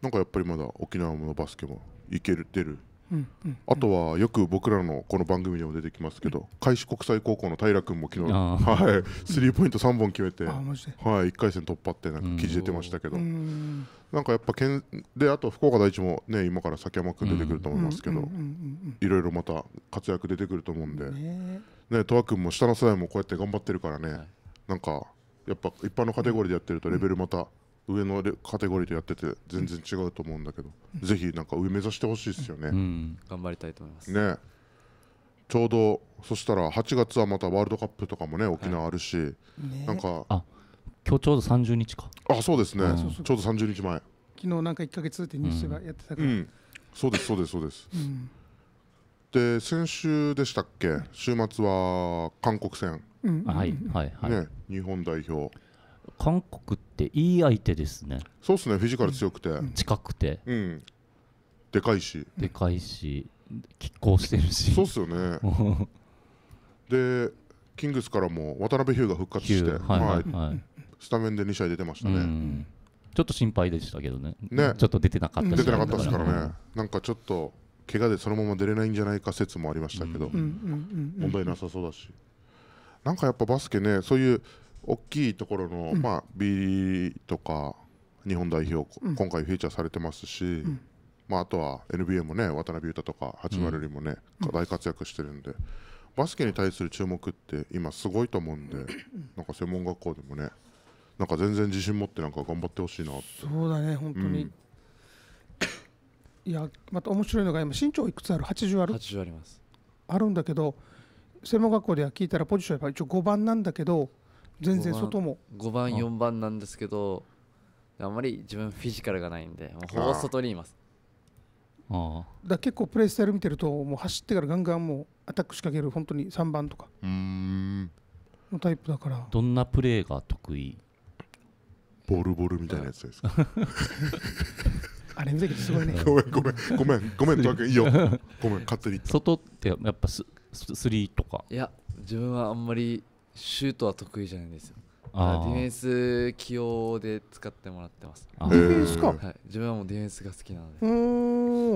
なんかやっぱりまだ沖縄のバスケもいける出る、うんうん、あとはよく僕らのこの番組でも出てきますけど、うん、開志国際高校の平君も昨日はい、スリーポイント3本決めて、はい、1回戦突破ってなんか記事出てましたけど、うん、なんかやっぱけんであと福岡第一も、ね、今から崎山君出てくると思いますけど、いろいろまた活躍出てくると思うんで、ねね、和君も下の世代もこうやって頑張ってるからね、はい、なんかやっぱ一般のカテゴリーでやってるとレベルまた上のカテゴリーでやってて全然違うと思うんだけど、うん、ぜひなんか上目指してほしいですよね、うん、頑張りたいと思いますねちょうどそしたら8月はまたワールドカップとかもね沖縄あるし、はいね、なんかあ今日ちょうど30日かあそうですね、うん、ちょうど30日前昨日なんか1か月ってニュがやってたから、そうですそうですそうです、で先週でしたっけ週末は韓国戦はいはいはい、ね、日本代表韓国っていい相手ですねそうですねフィジカル強くて、近くて、うん、でかいしでかいし拮抗してるしそうっすよね *laughs* でキングスからも渡辺ヒューが復活して、はいスタメンで2試合出てましたね、うん、ちょっと心配でしたけどねねちょっと出てなかった出てなかったですからね、うん、なんかちょっと怪我でそのまま出れないんじゃないか説もありましたけど、問題なさそうだしなんかやっぱバスケねそういう大きいところの、うん、まあ、B とか日本代表、うん、今回フィーチャーされてますし、うん、まあ、あとは NBA もね渡辺裕太とか八村塁もね、大活躍してるんで。バスケに対する注目って今すごいと思うんで、なんか専門学校でもねなんか全然自信持ってなんか頑張ってほしいなそうだね本当に、いやまた面白いのが今身長いくつある80ある80ありますあるんだけど専門学校では聞いたらポジションは一応5番なんだけど全然外も5番 ,5 番4番なんですけどあんまり自分フィジカルがないんでもうほぼ外にいますあだ結構プレースタイル見てるともう走ってからガンガンもうアタック仕掛ける本当に3番とかのタイプだからどんなプレーが得意ボルボルみたいなやつですかあれ見すごいねごめんごめんごめんごめんごめんいいよごめん勝手に外ってやっぱすスリーとかいや自分はあんまりシュートは得意じゃないんですよあディフェンス起用で使ってもらってますディフェンスか、はい、自分はもうディフェンスが好きなの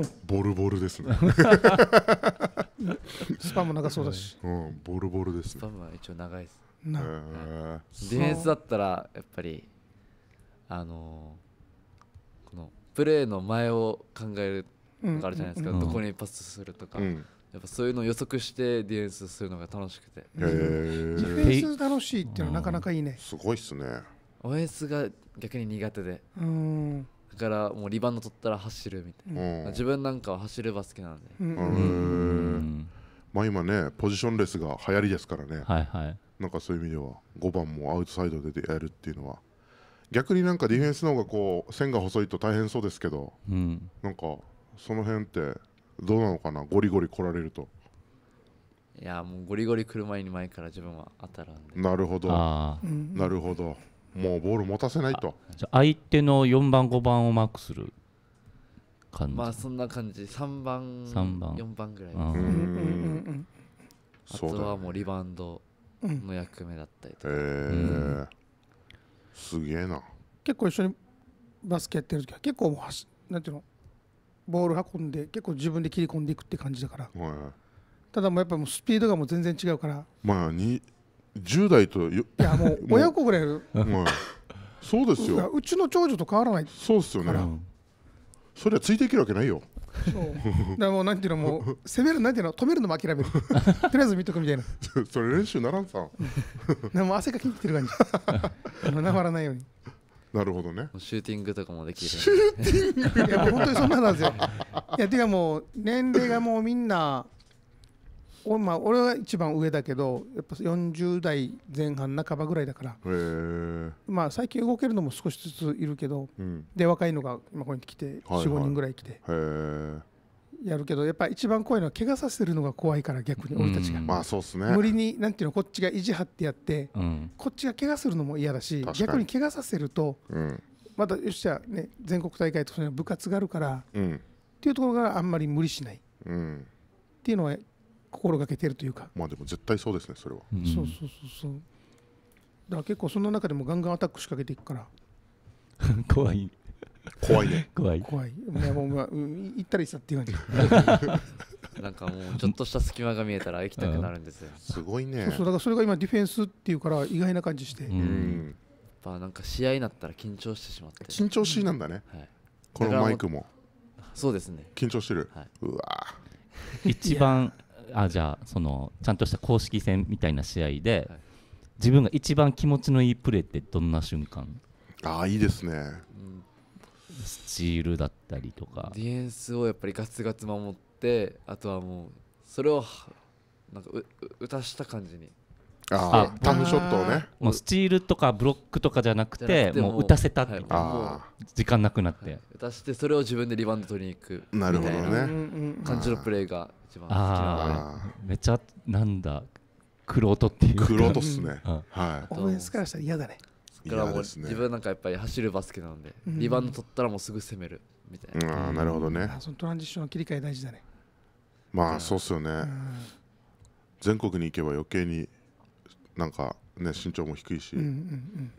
でボルボルですね *laughs* スパも長そうだし、うん、ボルボルです、ね、スパムは一応長いですな、はい、ディフェンスだったらやっぱりあのー、このプレーの前を考えるあるじゃないですか、うん、どこにパスするとか、うんやっぱそういうのを予測してディフェンスするのが楽しくてディフェンス楽しいっていうのはなかなかいいねすごいっすねオフェンスが逆に苦手でうんだからもうリバウンド取ったら走るみたいな、うん、自分なんかは走るバスケなんで、うんまあ今ねポジションレスが流行りですからね、はいはい、なんかそういう意味では5番もアウトサイドでやるっていうのは逆になんかディフェンスの方がこう線が細いと大変そうですけど、うん、なんかその辺ってどうなのかなゴリゴリ来られるといやもうゴリゴリ来る前に前から自分は当たらんでなるほどあなるほどもうボール持たせないとじゃ相手の4番5番をマークする感じ、まあそんな感じ3番三番4番ぐらいですううんうんうんあとそうはもうリバウンドの役目だったりとか、へえうんすげえな結構一緒にバスケやってる時は結構もう走なんていうのボール運んで結構自分で切り込んでいくって感じだから、はいただもうやっぱもうスピードがもう全然違うからまあ10代とよいや *laughs* もう親子ぐらいはいそうですようちの長女と変わらないそうですよね、うんそれはついていけるわけないよそうだからもうなんていうのもう *laughs* 攻めるなんていうの止めるのも諦める *laughs* とりあえず見とくみたいなそれ練習ならんさんでも汗かきに来てる感じあのなまらないようになるほどねシューティングとかもできるシューティングいや本当にそんなんなんですよいやてかもう年齢がもうみんなお、まあ、俺は一番上だけどやっぱ40代前半半ばぐらいだからまあ最近動けるのも少しずついるけど、うん、で若いのが今ここに来て45、はい、人ぐらい来てへえやるけどやっぱ一番怖いのは怪我させるのが怖いから逆に俺たちが、うんまあそうっすね無理になんていうのこっちが意地張ってやって、うんこっちが怪我するのも嫌だしに逆に怪我させるとうんまたよっしゃ、ね、全国大会とその部活があるからうんっていうところがあんまり無理しないっうんていうのは心がけてるというか、まあでも絶対そうですねそれはうんそうそうそうそうだから結構その中でもガンガンアタック仕掛けていくから *laughs* 怖い怖いね *laughs* 怖い怖いやもう、まあ、行ったりしたっていう感じ *laughs* なんかもうちょっとした隙間が見えたら行きたくなるんですよ、*laughs* すごいねそうそうだからそれが今ディフェンスっていうから意外な感じしてうんやっぱなんか試合になったら緊張してしまって緊張しいなんだね、はい、このマイクもそうですね緊張してる、はい、うわ一番あじゃあそのちゃんとした公式戦みたいな試合で、はい、自分が一番気持ちのいいプレーってどんな瞬間ああいいですね、うんスチールだったりとかディフェンスをやっぱりガツガツ守ってあとはもうそれをなんかう打たした感じにああタフショットをねもうスチールとかブロックとかじゃなくてもう打たせた、はい、時間なくなって、はい、打たしてそれを自分でリバウンド取りに行くなるほどね感じのプレーが一番好きなめちゃなんだくろうとっていうくろうとっすね、うん、はいオフェンスからしたら嫌だねからもう、自分なんかやっぱり走るバスケなんで、うん、リバウンド取ったらもうすぐ攻めるみたいな、ああなるほどねそのトランジションの切り替え大事だねまあそうっすよね、全国に行けば余計になんかね身長も低いし、うんうんうん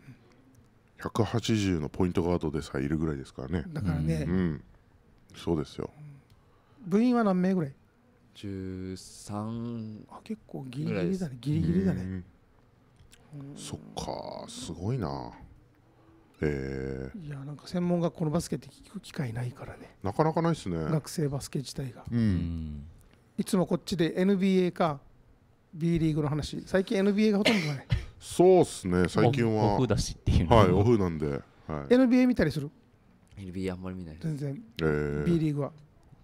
180のポイントガードでさえいるぐらいですからねだからね、うん、そうですよ部員は何名ぐらい ?13 あ結構ギリギリだねギリギリだね、そっかすごいなえー、いやなんか専門学校のバスケって聞く機会ないからねなかなかないっすね学生バスケ自体が、うん、いつもこっちで NBA か B リーグの話最近 NBA がほとんどないそうっすね最近はオフだしっていうはいオフなんで、はい、NBA 見たりする NBA あんまり見ない全然、えー、B リーグは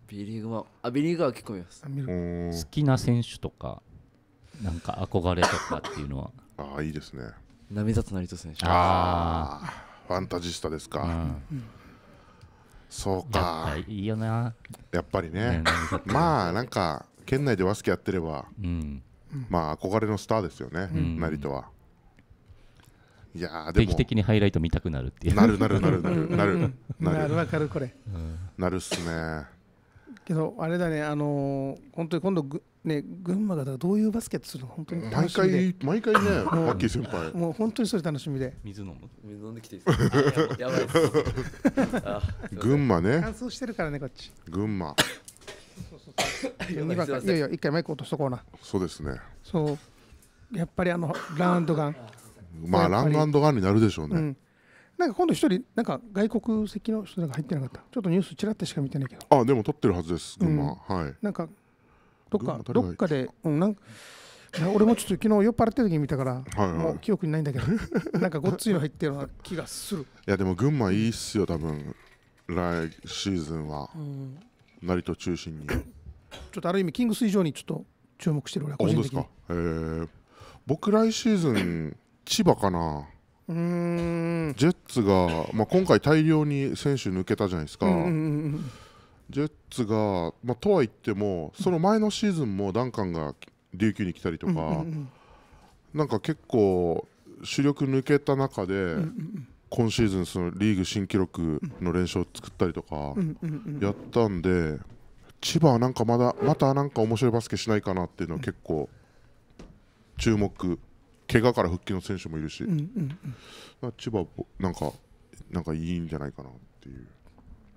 B リーグはあ B リーグは聞こ見ます好きな選手とかなんか憧れとかっていうのはああいいですね波立つ成田選手ああファンタジスタですか、そうかいいよなやっぱりねまあなんか県内でバスケやってれば、うん、まあ憧れのスターですよね、うん、成田はいや定期的にハイライト見たくなるっていうなるなるなるなるなるなるわかるこれ、なるっすねけどあれだねあの本当に今度ね、群馬がどういうバスケットするの本当に楽しみで毎回毎回ねマッキー先輩もう本当にそれ楽しみで水飲む水飲んできていいですか *laughs* やばいです *laughs* 群馬ね乾燥してるからねこっち群馬いやいや一回マイク落としとこうなそうですねそうやっぱりあのランドガンまあランドガンになるでしょうね、うん、なんか今度一人なんか外国籍の人が入ってなかったちょっとニュースちらってしか見てないけどあでも撮ってるはずです群馬、うん、はいなんかどっかどっかで、うん、なん俺もちょっと昨日酔っ払ってる時に見たから、はいはい、もう記憶にないんだけど *laughs* なんかごっついの入ってるような気がするいやでも群馬いいっすよ多分来シーズンは、うん、成田中心にちょっとある意味キングス以上にちょっと注目してる俺個人的にえー、僕来シーズン千葉かなうんジェッツが、まあ、今回大量に選手抜けたじゃないですか、うんうんうんジェッツが、まあ、とは言ってもその前のシーズンもダンカンが琉球に来たりとか、うんうんうんなんか結構主力抜けた中で、うんうん今シーズンそのリーグ新記録の連勝を作ったりとかやったんで千葉はなんかまだまたなんか面白いバスケしないかなっていうのは結構注目怪我から復帰の選手もいるし千葉なんかなんかいいんじゃないかなっていう。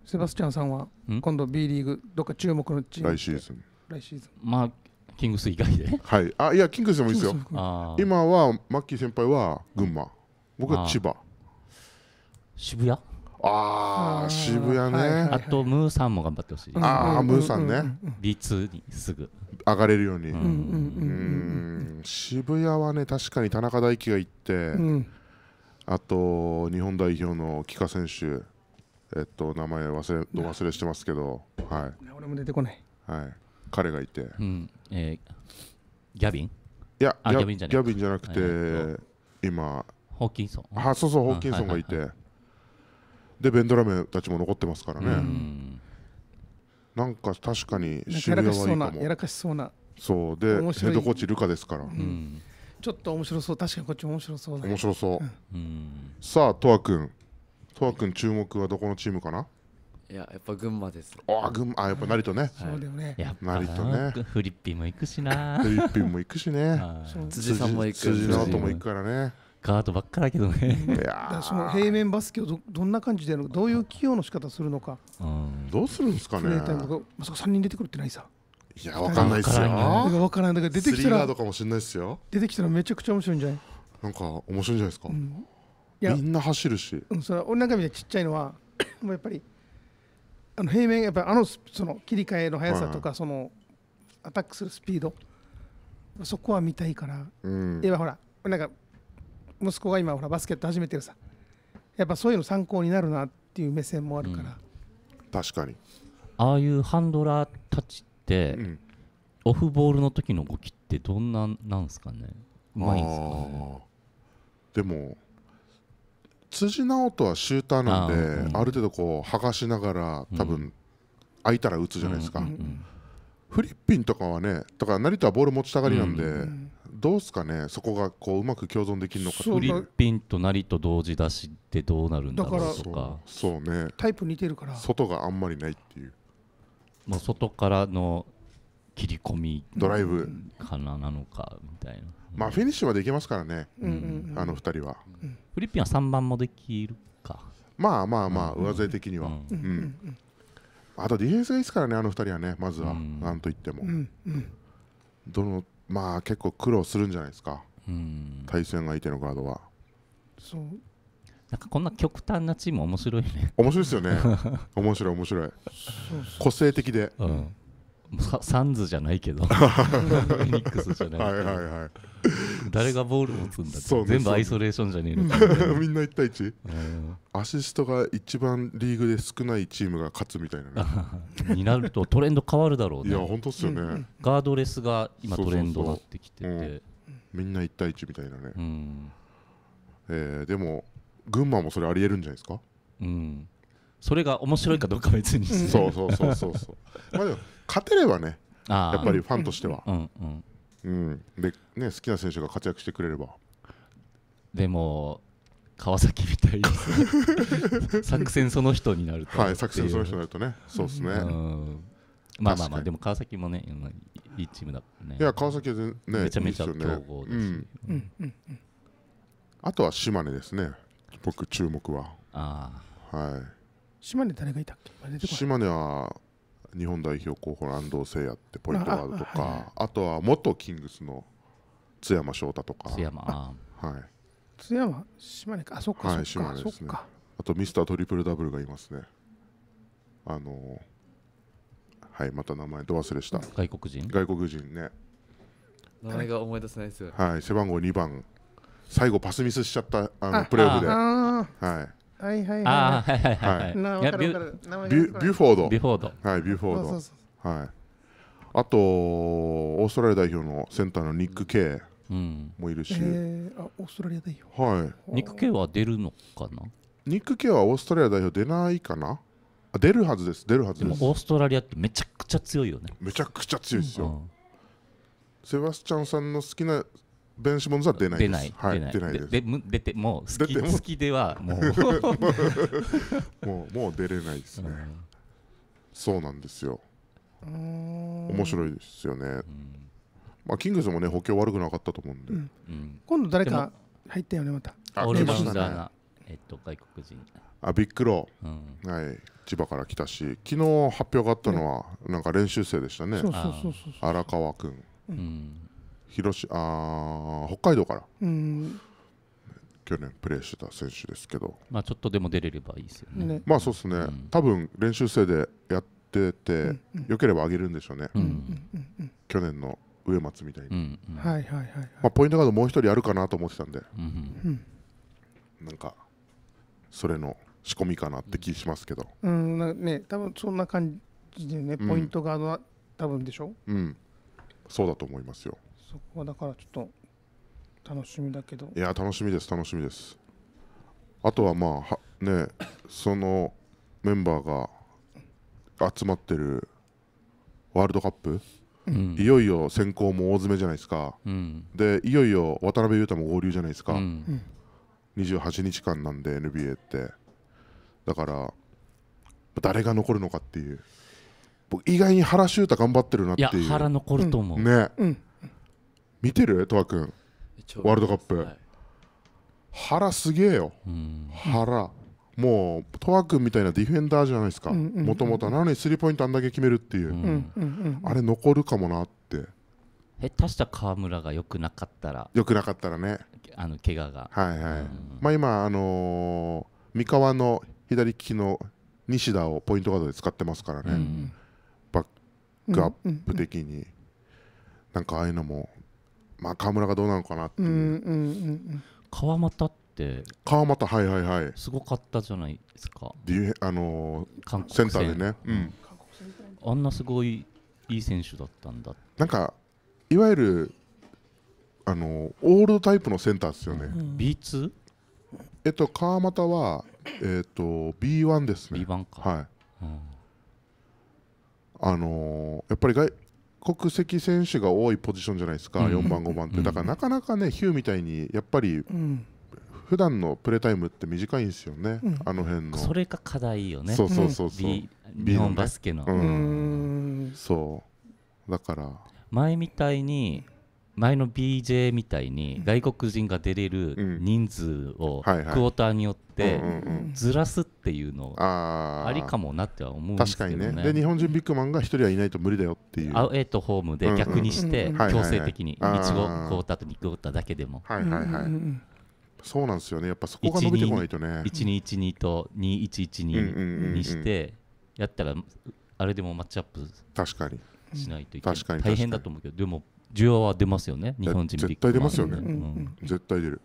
セバスチャンさんは今度 B リーグどっか注目のチーム来シーズン来シーズンまあキングス以外ではいあいやキングスでもいいですよあ今はマッキー先輩は群馬僕は千葉渋谷ああー渋谷はいはいねあとムーさんも頑張ってほしいああムーさんねビんツ、B2 にすぐ上がれるようにうん渋谷はね確かに田中大輝が行ってうんあと日本代表の帰化選手えっと、名前忘れ、ど忘れしてますけど。はい。俺も出てこない。はい。彼がいて。うん、えー、ギャビン。いや、ギャビンじゃなくて、えー、今。ホーキンソン。あ、そうそう、ホーキンソンがいて。はいはいはい、で、ベンドラメたちも残ってますからね。んなんか、確かに渋谷はいいかも。やらかしそうな。そうで、ヘッドコーチルカですから。ちょっと面白そう、確かにこっち面白そうだ、ね。面白そう。うさあ、とわくん。とわ君注目はどこのチームかな。いや、やっぱ群馬です。あ、あ、群馬、あ、やっぱ成田ね。そうだよね。やっぱ成田ね。フリッピーも行くしな。フリッピーも行くしね。辻さんも行く。辻直人も行くからね。ガードばっかだけどね。いや、その平面バスケをどどんな感じでやるのか、どういう起用の仕方するのか。どうするんですかね。まさか三人出てくるってないさ。いや、わかんないっすよ。わからない。だから出てきたら。出てきたらめちゃくちゃ面白いんじゃない。なんか面白いんじゃないですか。みんな走るし、うん、それ俺なんかみちっちゃいのは *coughs* もうやっぱりあの平面やっぱりあのその切り替えの速さとか、はい、そのアタックするスピードそこは見たいから、うん、今ほらなんか息子が今ほらバスケット始めてるさやっぱそういうの参考になるなっていう目線もあるから、うん、確かにああいうハンドラーたちって、うん、オフボールの時の動きってどんななんですかねうまいんすかねでも辻直人はシューターなんで、あうん、ある程度こう剥がしながら多分、うん、空いたら打つじゃないですか、うんうん、フリッピンとかはねだから成田はボール持ちたがりなんで、うんうどうすかねそこがこううまく共存できるのかフリッピンと成と同時出しってどうなるんだろうとかそうねタイプ似てるから外があんまりないっていうもう外からの切り込みドライブかななのかみたいなまあフィニッシュはできますからね、あの2人は、フリッピンは3番もできるかまあまあまあ上背的には、うんあとディフェンスがいいですからねあの2人はねまずは、なんといっても、どのまあ結構苦労するんじゃないですか、対戦相手のガードはそうなんかこんな極端なチーム面白いね面白いですよね面白い面白い個性的で、うんサンズじゃないけどニ *laughs* ックスじゃないはいはいはい誰がボール持つんだって、ね、全部アイソレーションじゃねえのかみんな1対1、アシストが一番リーグで少ないチームが勝つみたいな、ね、*laughs* になるとトレンド変わるだろうねいや本当っすよね、ガードレスが今トレンドになってきてて、うん、みんな1対1みたいなね、うん、えー、でも群馬もそれありえるんじゃないですかうんそれが面白いかどうか別にそうそうそうそうそう *laughs* まあでも勝てればねやっぱりファンとしてはうんうんうん、でね好きな選手が活躍してくれればでも川崎みたいに *laughs* 作戦その人になるとはい作戦その人になるとねそうですね、うん、まあまあまあでも川崎もねいいチームだ、ね、いや川崎はねめちゃめちゃ強豪です、ね、うんうん、あとは島根ですね僕注目はああはい島根誰がいたっけ島根は日本代表候補の安藤誠也ってポイントガードとか、ああはいあとは元キングスの津山翔太とか津山はい津山島根かあそっか、はい、島根ですねあとミスタートリプルダブルがいますねあのはいまた名前ど忘れした外国人外国人ね名前が思い出せないですはい背番号2番最後パスミスしちゃったあのプレーオフではいはいはいああはいはいはい、ビューフォードビューフォードはいビューフォードはいあとオーストラリア代表のセンターのニック・ケイうん、もいるし、あオーストラリア代表はいニックケイは出るのかなニック・ケイはオーストラリア代表出ないかな出るはずです出るはずででもオーストラリアってめちゃくちゃ強いよねめちゃくちゃ強いですよ、セバスチャンさんの好きな電子モノじゃ出ない出ない、はい、出ないで出ても好き好きではもう *laughs* もうもう出れないですね、うん、そうなんですよ面白いですよね、うん、まあキングズもね補強悪くなかったと思うんで、うん、今度誰か入ったよねまたあ俺もだねえっと外国人あビックロー、はい千葉から来たし昨日発表があったのは、なんか練習生でしたね荒川君、うん広しあ北海道から、うん、去年プレーしてた選手ですけど、まあ、ちょっとでも出れればいいですよね。ねまあそうですね、うん、多分練習生でやってて、うんうん、よければ上げるんでしょうね、うん、去年の上松みたいに、うんうん、はいはいはい、まあ、ポイントガードもう一人あるかなと思ってたんで、うんうん、なんかそれの仕込みかなって気しますけど、うん、うん、ね多分そんな感じでねポイントガードは多分でしょ、うん、そうだと思いますよそこはだからちょっと楽しみだけどいや楽しみです楽しみですあとはまあはねそのメンバーが集まってるワールドカップ、うんいよいよ選考も大詰めじゃないですか、うんでいよいよ渡辺裕太も合流じゃないですか、うん28日間なんで NBA ってだから誰が残るのかっていう僕意外に原修太頑張ってるなっいていう残ると思う、ねうん見てるトワ君ワールドカップ、はい、腹すげえよ、うん、腹もうトワ君みたいなディフェンダーじゃないですかもともとなのにスリーポイントあんだけ決めるっていう、うん、あれ残るかもなって下手した河村がよくなかったらよくなかったらねあの怪我がはいはい、うん、まあ今あのー、三河の左利きの西田をポイントガードで使ってますからね、うん、バックアップ的に、うんうん、なんかああいうのもまあ、川村がどうなのかなっていう,、うんうんうん川俣って川俣はいはいはいすごかったじゃないですかディフェあのー韓センターでね、うん、あんなすごいいい選手だったんだなんかいわゆるあのオールドタイプのセンターですよね、うん B2?B1 えっと川俣はえっと B1 ですねか、はいうんあのーやっぱり外国籍選手が多いポジションじゃないですか、4番、5番って、だからなかなかね、ヒューみたいにやっぱり、普段のプレータイムって短いんですよね、うん、あの辺の。それが課題よね、そうそうそうう、B、日本バスケの。そうだから前みたいに前の BJ みたいに外国人が出れる人数をクォーターによってずらすっていうのありかもなっては思うんですけどね。確かにねで日本人ビッグマンが1人はいないと無理だよっていうアウェーとホームで逆にして強制的に1クォーターと2クォーターだけでも。はいはいはいそうなんですよねやっぱそこが伸びてこないとね1212と2112にしてやったらあれでもマッチアップしないといけない大変だと思うけどでも需要は出ますよね日本人絶対出ますよね、うん、絶対出る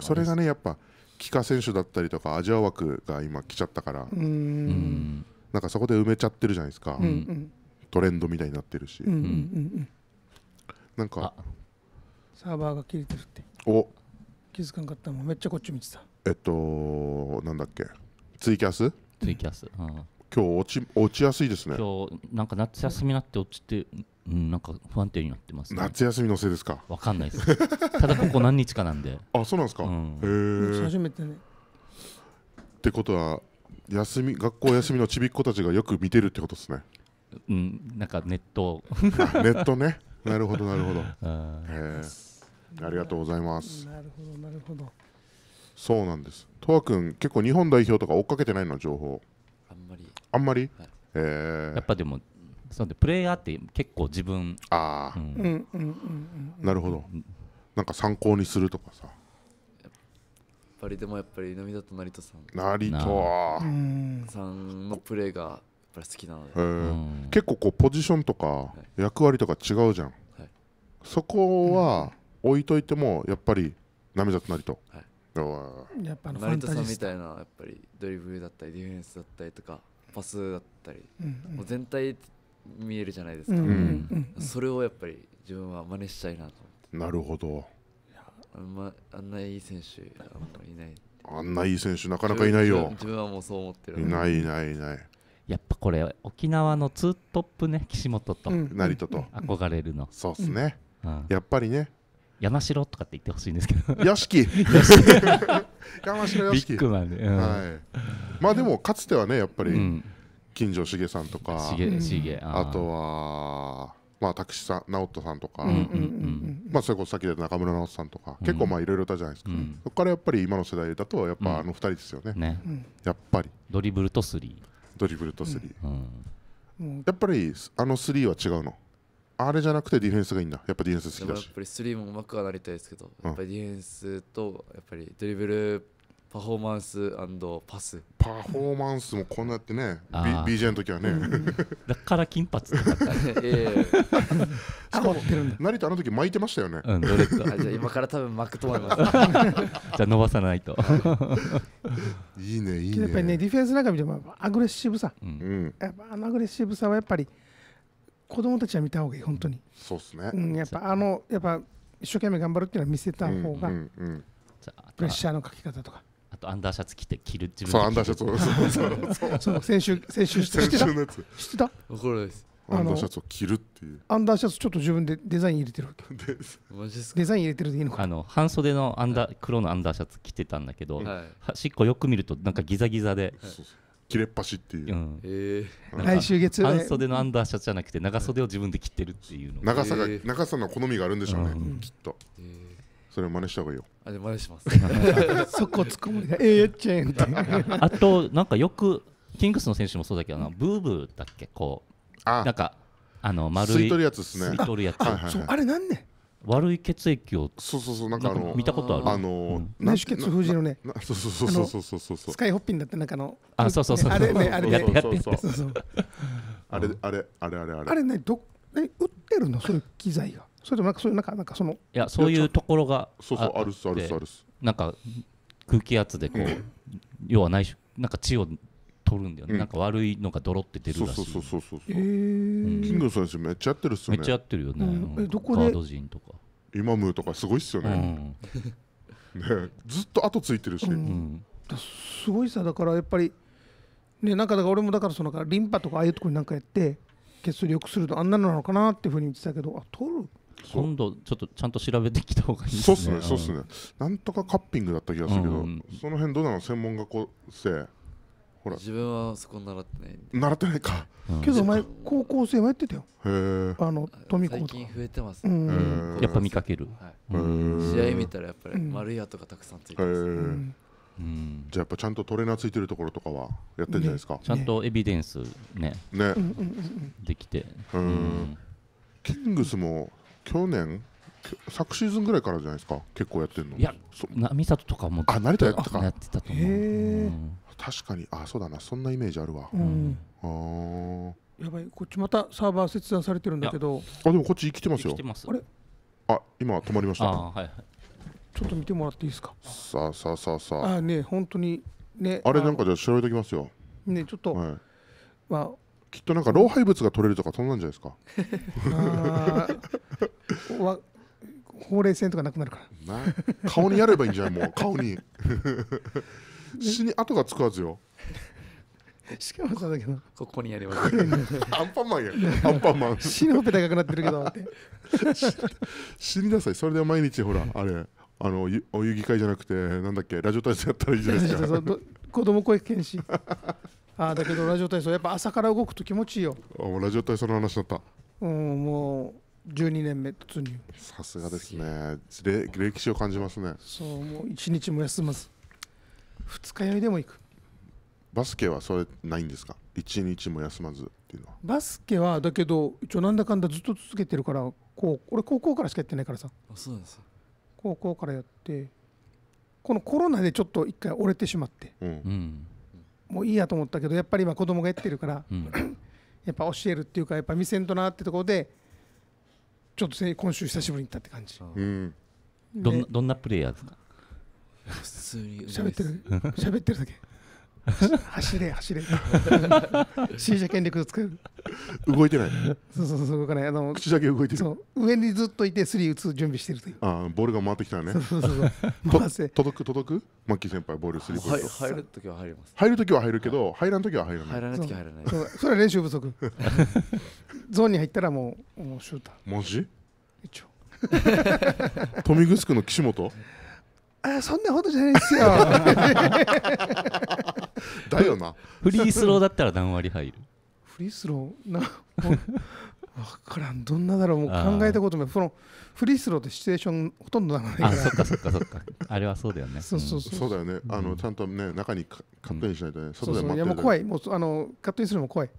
それがねやっぱ帰化選手だったりとかアジア枠が今来ちゃったからなんかそこで埋めちゃってるじゃないですか、うんトレンドみたいになってるし、うんうん、なんかサーバーが切れてるってお気づかなかったもんめっちゃこっち見てたえっとなんだっけツイキャスツイキャス、うん今日落ち落ちやすいですね今日なんか夏休みになって落ちて、うん、なんか不安定になってます、ね、夏休みのせいですかわかんないですただここ何日かなんで *laughs* あそうなんですか、うん、へえ初めてねってことは休み学校休みのちびっ子たちがよく見てるってことですねうんなんかネットネットね *laughs* なるほどなるほどへえありがとうございますなるほどなるほどそうなんですとわくん結構日本代表とか追っかけてないの情報あんまり、はい、えー、やっぱでもそうでプレイヤーって結構自分ああ、うん、うんうんうんなるほどなんか参考にするとかさやっぱりでもやっぱり涙と成田さん成田さんのプレーがやっぱり好きなので、えー、結構こうポジションとか役割とか違うじゃん、はい、そこは置いといてもやっぱり涙と成田、はい、やっぱ成田さんみたいなやっぱりドリブルだったりディフェンスだったりとかパスだったり、もう全体見えるじゃないですか、それをやっぱり自分は真似したいなとなるほどあん,、まあんないい選手あんいないあんないい選手なかなかいないよ自分はもうそう思ってるいないいないいないやっぱこれ沖縄のツートップね岸本と、成田と憧れるのそうっすね、やっぱりね山城とかって言ってほしいんですけど屋敷 *laughs* 山城屋敷ビッグマンで、うん、はい、まあでもかつてはねやっぱり、金城茂さんとか、ししげげあとはまあ拓司さん直人さんとか、うんうんうん、まあそれこそさ先で中村直人さんとか、うん、結構まあいろいろいたじゃないですか、うん、そこからやっぱり今の世代だとやっぱあの二人ですよねね、やっぱりドリブルとスリードリブルとスリー、やっぱりあのスリーは違うのあれじゃなくてディフェンスがいいんだやっぱディフェンス好きだしやっぱりスリーもうまくはなりたいですけど、うん、やっぱりディフェンスとやっぱりドリブルパフォーマンスパスパフォーマンスもこうなってね BJ の時はね、だから金髪だったね *laughs* しか成田あの時巻いてましたよね、うん、ドレッじゃあ今から多分巻くと思います *laughs* じゃあ伸ばさないと *laughs* いいねいいねやっぱりねディフェンスなんか見てもアグレッシブさ、うん、やっぱあのアグレッシブさはやっぱり子供たちは見た方がいい本当にそうですね、うん、やっぱあのやっぱ一生懸命頑張るっていうのは見せた方が、プレッシャーのかけ方とかあとアンダーシャツ着て着る自分そうアンダーシャツを *laughs* そう先週先週知てた知ってたですアンダーシャツを着るっていうアンダーシャツちょっと自分でデザイン入れてるわけ *laughs* デザイン入れてるでいいのかあの半袖のアンダー、黒のアンダーシャツ着てたんだけど、はい、端っこよく見るとなんかギザギザで、はい、そうそう切れっ端っていう、うんえー、来週月半袖のアンダーシャツじゃなくて長袖を自分で切ってるっていうの長さが、長さの好みがあるんでしょうね、うん、きっと、えーそれ真似した方がいいよ。あ、で真似します。*laughs* *laughs* そこ突っ込むね。ええっちゃえんて。*laughs* あとなんかよくキングスの選手もそうだけどな、ブーブーだっけこうあなんかあの丸い。吸い取るやつですね。吸い取るやつ。あはいはいはい、あれなんね。悪い血液をそうそうそうなんかあの見たことあるあの内出血封じのねそうそうそうそうそうそうスカイホッピンだってなんかのあそうそうそうあれねあれねあれあれあれあれあれあれねどえ打ってるのそういう機材がそれともなんかそういうなんかなんかそのいやそういうところがそうそうあるっすあるっすあるっすなんか空気圧でこう要は内なんか血を取るんだよね、うんなんか悪いのがドロって出るそうらしそいうそうそうそう、えーキング選手めっちゃやってるっすよめっちゃやってるよね、うんえどこでガード陣とか、イマムーとかすごいっすようね,、んねずっと後ついてるし、ううんすごいさだからやっぱりねなんかだから俺もだからそのなんかリンパとかああいうところになんかやって血流良くするとあんなのなのかなっていうふうに言ってたけどあ取る今度ちょっとちゃんと調べてきた方がいいそうっすねそうっすねなんとかカッピングだった気がするけど、うんその辺どうなの専門学校生ほら自分はそこ習ってない習ってないか、けど前高校生はやってたよへえあの富子最近増えてます、ねやっぱ見かける。はい試合見たらやっぱり丸い跡がたくさんついてます、じゃあやっぱちゃんとトレーナーついてるところとかはやってんじゃないですかちゃんとエビデンスね、ねできて。うんキングスも去年昨シーズンぐらいからじゃないですか結構やってるのいやそな美里とかもあ成田やってたかやってたと思う。確かにあそうだなそんなイメージあるわ、うん、あやばいこっちまたサーバー切断されてるんだけどあでもこっち生きてますよあれあ今止まりましたあはいちょっと見てもらっていいですかさあさあさあさああね本当にねあれなんかじゃあ調べときますよねちょっと、はい、まあきっとなんか老廃物が取れるとかそんなんじゃないですかわほうれい線とかなくなるから顔にやればいいんじゃないもう顔に死に後がつくはずよしかもさだけどここにありますアンパンマンやアンパンマン死ぬほど高くなってるけど死になさいそれで毎日ほらあれあのお湯戯会じゃなくてなんだっけラジオ体操やったらいいじゃないですか子供声検診あだけどラジオ体操やっぱ朝から動くと気持ちいいよあもうラジオ体操の話だったうんもう12年目突入さすがですね歴史を感じますねそうもう一日も休ます二日酔いでも行くバスケはそれないんですか一日も休まずっていうのはバスケはだけど一応なんだかんだずっと続けてるからこう俺高校からしかやってないからさあそうなんです高校からやってこのコロナでちょっと一回折れてしまって、うんもういいやと思ったけどやっぱり今子供がやってるから、うん *clears throat* やっぱ教えるっていうかやっぱ見せんとなってところでちょっとせ今週久しぶりに行ったって感じ、うんどんなどんなプレイヤーですか喋ってる喋ってるだけ *laughs* 走れ走れ *laughs* C 者権力を使う動いてないそうそうそう動かないあの口だけ動いてる上にずっといてスリー打つ準備してるというああボールが回ってきたねそうそうそう回せ届く届くマッキー先輩ボールスリーポイント入るときは入ります入るときは入るけど、はい、入らんときは入らない入らないときは入らないそそれは練習不足 *laughs* ゾーンに入ったらもうもうシューターマジ一応富城区の岸本あそんなことじゃないですよ *laughs* だよなフリースローだったら何割入るフリースローな分からんどんなだろうもう考えたこともそのフリースローってシチュエーションほとんどならないからあそっかそっかそっかあれはそうだよねそうそうそう,、そうだよねあのちゃんとね中にカットインしないとね、うん、外で待ってるいやもう怖いもうあのカットインするのも怖い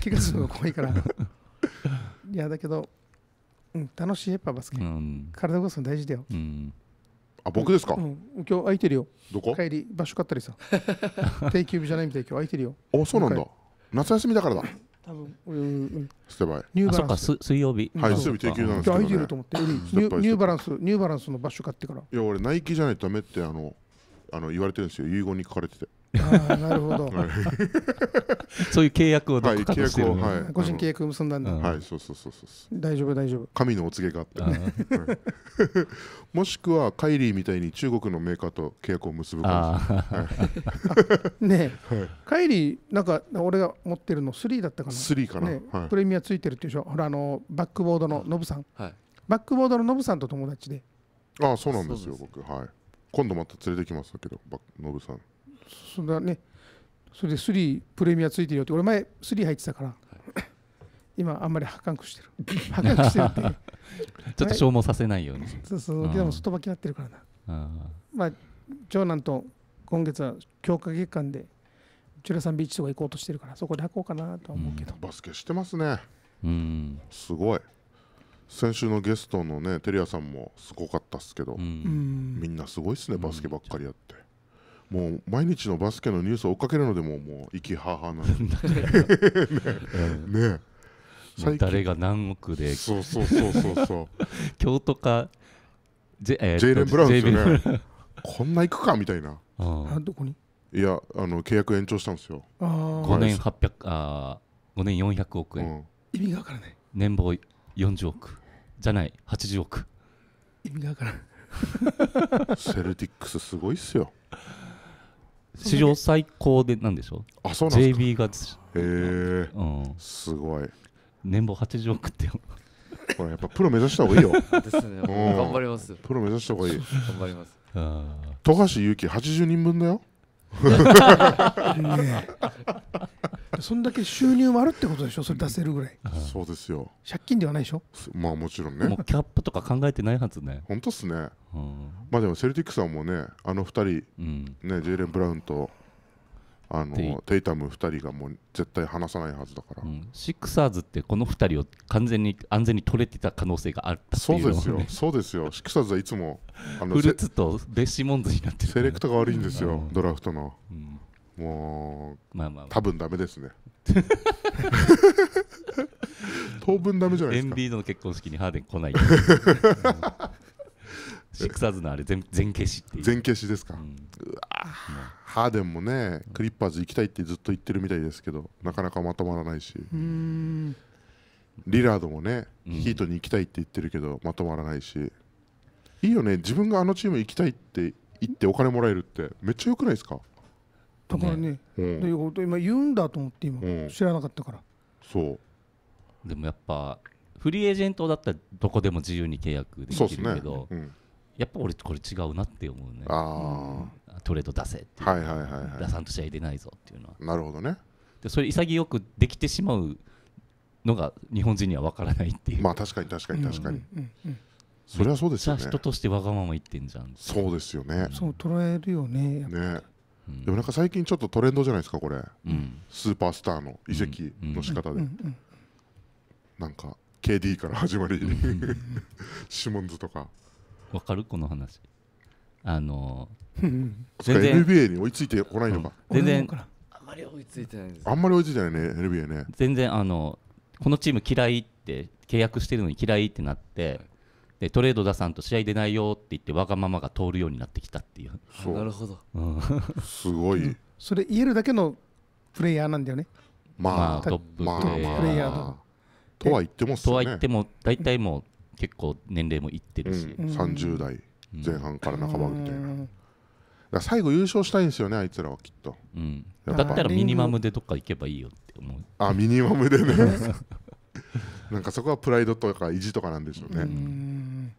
気がするのが怖いから *laughs* いやだけど、うん、楽しいやっぱバスケ、うん、体動かすの大事だよ、うんあ僕ですか、うん、今日空いてるよどこ帰り場所買ったりさ *laughs* 定休日じゃないみたい今日空いてるよあそうなんだ夏休みだからだ多分うん、捨て場イニューバランス水曜日はい水曜日定休なんですけど、ね、空いてると思ってニューバランスニューバランスの場所買ってからいや俺ナイキじゃないとダメってあのあの言われてるんですよ遺言に書かれてて。あなるほど、はい、*laughs* そういう契約をどこかとしてる、はい、はい、個人契約結んだんだ、はいそうそうそうそう大丈夫大丈夫神のお告げがあって、もしくはカイリーみたいに中国のメーカーと契約を結ぶかもねカイリーなんか俺が持ってるの3だったかな3かな、ねプレミアついてるっていうでしょほらあのバックボードのノブさん、はい、バックボードのノブさんと友達でああそうなんですよ僕はい今度また連れてきますけどノブさんそれだねそれでープレミアついてるよって俺前スリー入ってたから、はい、今あんまり破格してる破壊してるって *laughs* ちょっと消耗させないようにそうそうでも外履きになってるからなまあ長男と今月は強化月間でチュラさんビーチとか行こうとしてるからそこで履こうかなと思うけど、バスケしてますねうんすごい先週のゲストのねテリアさんもすごかったっすけど、うん、みんなすごいっすねバスケばっかりやって。もう毎日のバスケのニュースを追っかけるのでももう息ははな *laughs* ね, *laughs* ね誰が何億でそうそうそうそうそう *laughs* 京都かジェ,、えー、ジェイレン・ブラウンですよねこんな行くかみたいなあどこにいやあの契約延長したんですよあ5年800あ5年400億円、うん、意味が分からない年俸40億じゃない80億意味がからんセルティックスすごいっすよ *laughs* 史上最高でなんでしょうあそうなんですか JB がへえうん、すごい年俸80億ってよこれやっぱプロ目指した方がいいよ *laughs* ですね、頑張りますプロ目指した方がいい頑張ります富樫勇樹80人分だよね、からそんだけ収入もあるってことでしょそれ出せるぐらい、そうですよ借金ではないでしょまあもちろんねもうキャップとか考えてないはずね本当っすね、うん、まあでもセルティックさんもねあの2人、ねジェイレン・ブラウンとあのテイタム2人がもう絶対離さないはずだから、うん、シックサーズってこの2人を完全に安全に取れてた可能性があったっう、そうですよそうですよシックサーズはいつもあのフルーツとベッシモンズになってる、ね、セレクトが悪いんですよ、うん、ドラフトの、うん、もう、まあまあ、多分ダメですね *laughs* 当分ダメじゃないですかードの結婚式にハーデン来ない *laughs* シクサーズのあれ全全消し全消しですか、うん、ハーデンもねクリッパーズ行きたいってずっと言ってるみたいですけどなかなかまとまらないしリラードもね、ヒートに行きたいって言ってるけどまとまらないしいいよね自分があのチーム行きたいって言ってお金もらえるってめっちゃよくないですかだからね、うん、今言うんだと思って今、知らなかったからそうでもやっぱフリーエージェントだったらどこでも自由に契約できるけど、ねうん、やっぱ俺これ違うなって思うねあ、うん、トレード出せっていう、はいはいはいはい、出さんと試合出ないぞっていうのはなるほどねでそれ潔くできてしまうのが日本人には分からないっていうまあ確かに確かに確かに、うんうん、それはそうですよね人としてわがまま言ってんじゃんそうですよねそう捉えるよねねでもなんか最近ちょっとトレンドじゃないですかこれ、うん、スーパースターの移籍の仕方で、なんか KD から始まりシモンズとかわかるこの話あのー、全然 NBA に追いついてこないのか、うん、全然あんまり追いついてないあんまり追いついてないね NBA ね全然あのこのチーム嫌いって契約してるのに嫌いってなって、はいでトレード出さんと試合出ないよって言ってわがままが通るようになってきたっていううなるほど、うん、すごいそれ言えるだけのプレイヤーなんだよねまあ、トッププレイヤーとは言ってもとは言っても大体もう結構年齢もいってるし、うん、30代前半から半ばみたいな、最後優勝したいんですよねあいつらはきっと、うん、だったらミニマムでどっか行けばいいよって思うあミニマムでね *laughs* なんかそこはプライドとか意地とかなんでしょうね。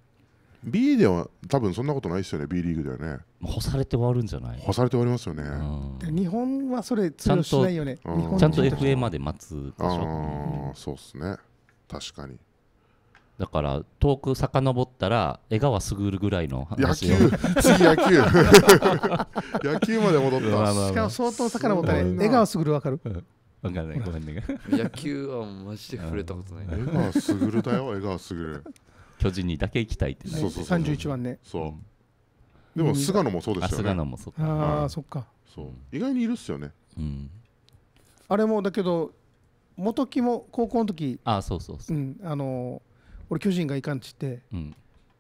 B では多分そんなことないですよね B リーグではね干されて終わるんじゃない干されて終わりますよね、うん、日本はそれ通用しないよねちゃんと,、うん、と FA まで待つでしょあそうっすね確かにだから遠く遡ったら江川卓ぐらいの話野球次野球 *laughs* *laughs* 野球まで戻ったしかも相当遡ったね江川卓わかるわかんないごめんね *laughs* 野球はマジで触れたことない江川卓だよ江川卓巨人にだけ行きたいってそうそうそう31番ねそうでも菅野もそうでしたよね菅野もそうああそっかそう意外にいるっすよねうんあれもだけど元木も高校の時あそうそうそう、うん、あの俺巨人がいかんちって、うん、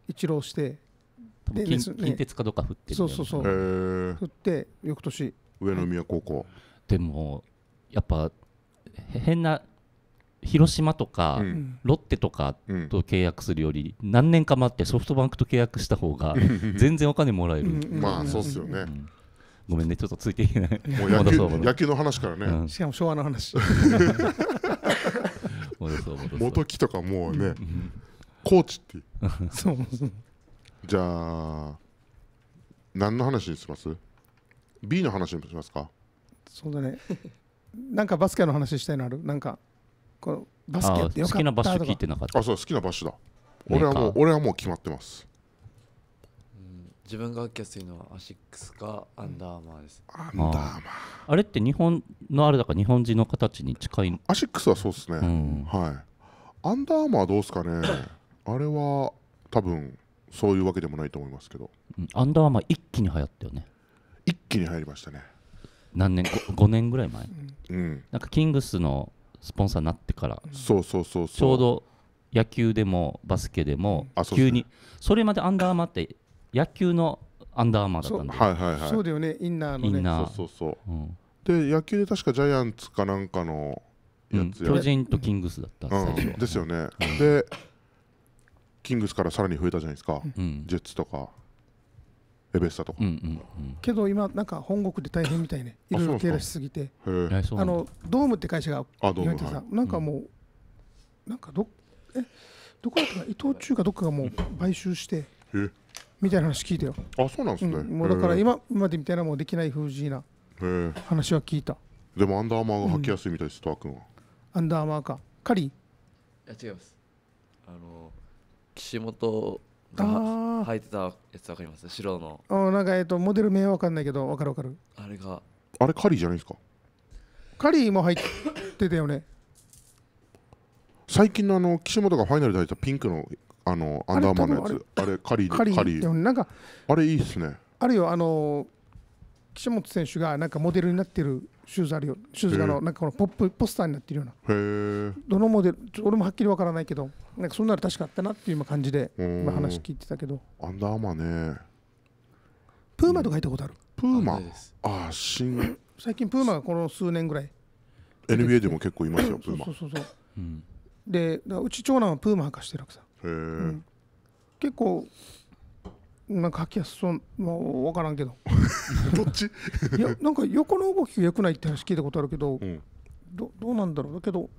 一浪してで近鉄かどうか振ってそうそうそう振って翌年上宮高校でもやっぱ変な広島とか、うん、ロッテとかと契約するより、何年か待ってソフトバンクと契約した方が *laughs* 全然お金もらえるまあそうっすよね、うん、ごめんねちょっとついていけないもう野球野球の話からね、うん、しかも昭和の話 *laughs* 元木とかもうね、コーチって *laughs* そうじゃあ何の話にします B の話にしますかそうだねなんかバスケの話したいのあるなんかこのバスケってよかったとか好きな場所聞いてなかったあそう好きな場所だ俺はもう俺はもう決まってます自分が受けすいのはアシックスかアンダーマーです、アンダーマーあれって日本のあれだから日本人の形に近いアシックスはそうですね、うん、はいアンダーマーどうですかねあれは多分そういうわけでもないと思いますけど、うん、アンダーマー一気に流行ったよね一気に流行りましたね何年 5, 5年ぐらい前、うん、なんかキングスのスポンサーになってから、うん、そうそうそうそうちょうど野球でもバスケでも急にそれまでアンダーアマーって野球のアンダーアマーだったんではいはいはい、そうだよねインナーのねインナーそうそうそう、うん、で野球で確かジャイアンツかなんかのやつや、うん、巨人とキングスだった、うん、ですよね、でキングスからさらに増えたじゃないですか、ジェッツとかエベスタとか、けど今なんか本国で大変みたいねいろいろ手出しすぎてあのドームって会社があドームさ、はい、なんかもう、なんかどえどこだったか伊藤忠かどっかがもう買収してみたいな話聞いたよあそうなんですね、うん、もうだから今までみたいなもうできない風じな話は聞いたでもアンダーマーが履きやすいみたいです、うん、スター君はアンダーマーかカリーいや違いますあの岸本が履いてたやつわかります白のあなんかえっとモデル名はわかんないけどわかるわかるあれがあれカリーじゃないですかカリーも入ってたよね最近のあの岸本がファイナルで入ったピンクのあのアンダーマンのやつあれカリーカリーカリーなんかあれいいっすねあるよあの岸本選手がなんかモデルになってるシューズあるよシューズがのなんかこのポップポスターになってるようなへえどのモデル俺もはっきりわからないけどなんかそんなの確かあったなっていう今感じで今話聞いてたけどアンダーマーねプーマとか入ったことある、プーマああ新最近プーマがこの数年ぐらい NBA でも結構いますよプーマそうそうそう、うん、でうち長男はプーマ履かしてるわけさへえ、うん、結構なんか履きやすそうもう分からんけど *laughs* どっちいやなんか横の動きが良くないって話聞いたことあるけど、うん、どどうなんだろうだけど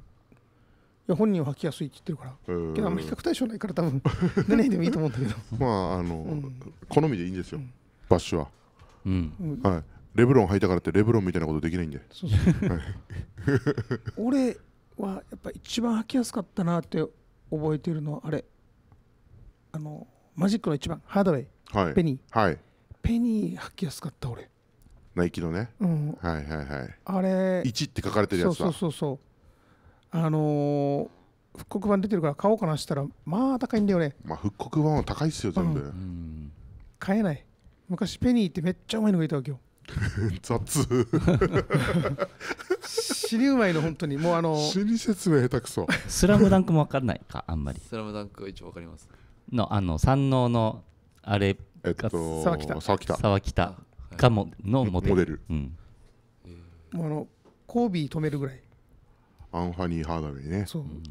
や本人は履きやすいって言ってるからけどあんま比較対象ないから多分 *laughs* 出ないでもいいと思うんだけど *laughs* まああの、うん、好みでいいんですよ、うん、バッシュは、うん、はい、レブロン履いたからってレブロンみたいなことできないんでそうそう、*laughs* はい、俺はやっぱ一番履きやすかったなって覚えてるのはあれあのマジックの一番ハードウェイ、はい、ペニー、はい、ペニー履きやすかった俺ナイキのね、うん、はいはいはいあれ1って書かれてるやつだそうそうそうそうあのー復刻版出てるから買おうかなしたらまあ高いんだよねまあ復刻版は高いっすよ全部、うん、買えない昔ペニーってめっちゃうまいのがいたわけよ *laughs* 雑死にうまいの本当にもうあの死に説明下手くそスラムダンクも分かんないかあんまりスラムダンクは一応分かりますのあの山王のあれえっと沢北沢北がものモデルモデル、うん、もうあのコービー止めるぐらいアンハニー・ハーダウェイね、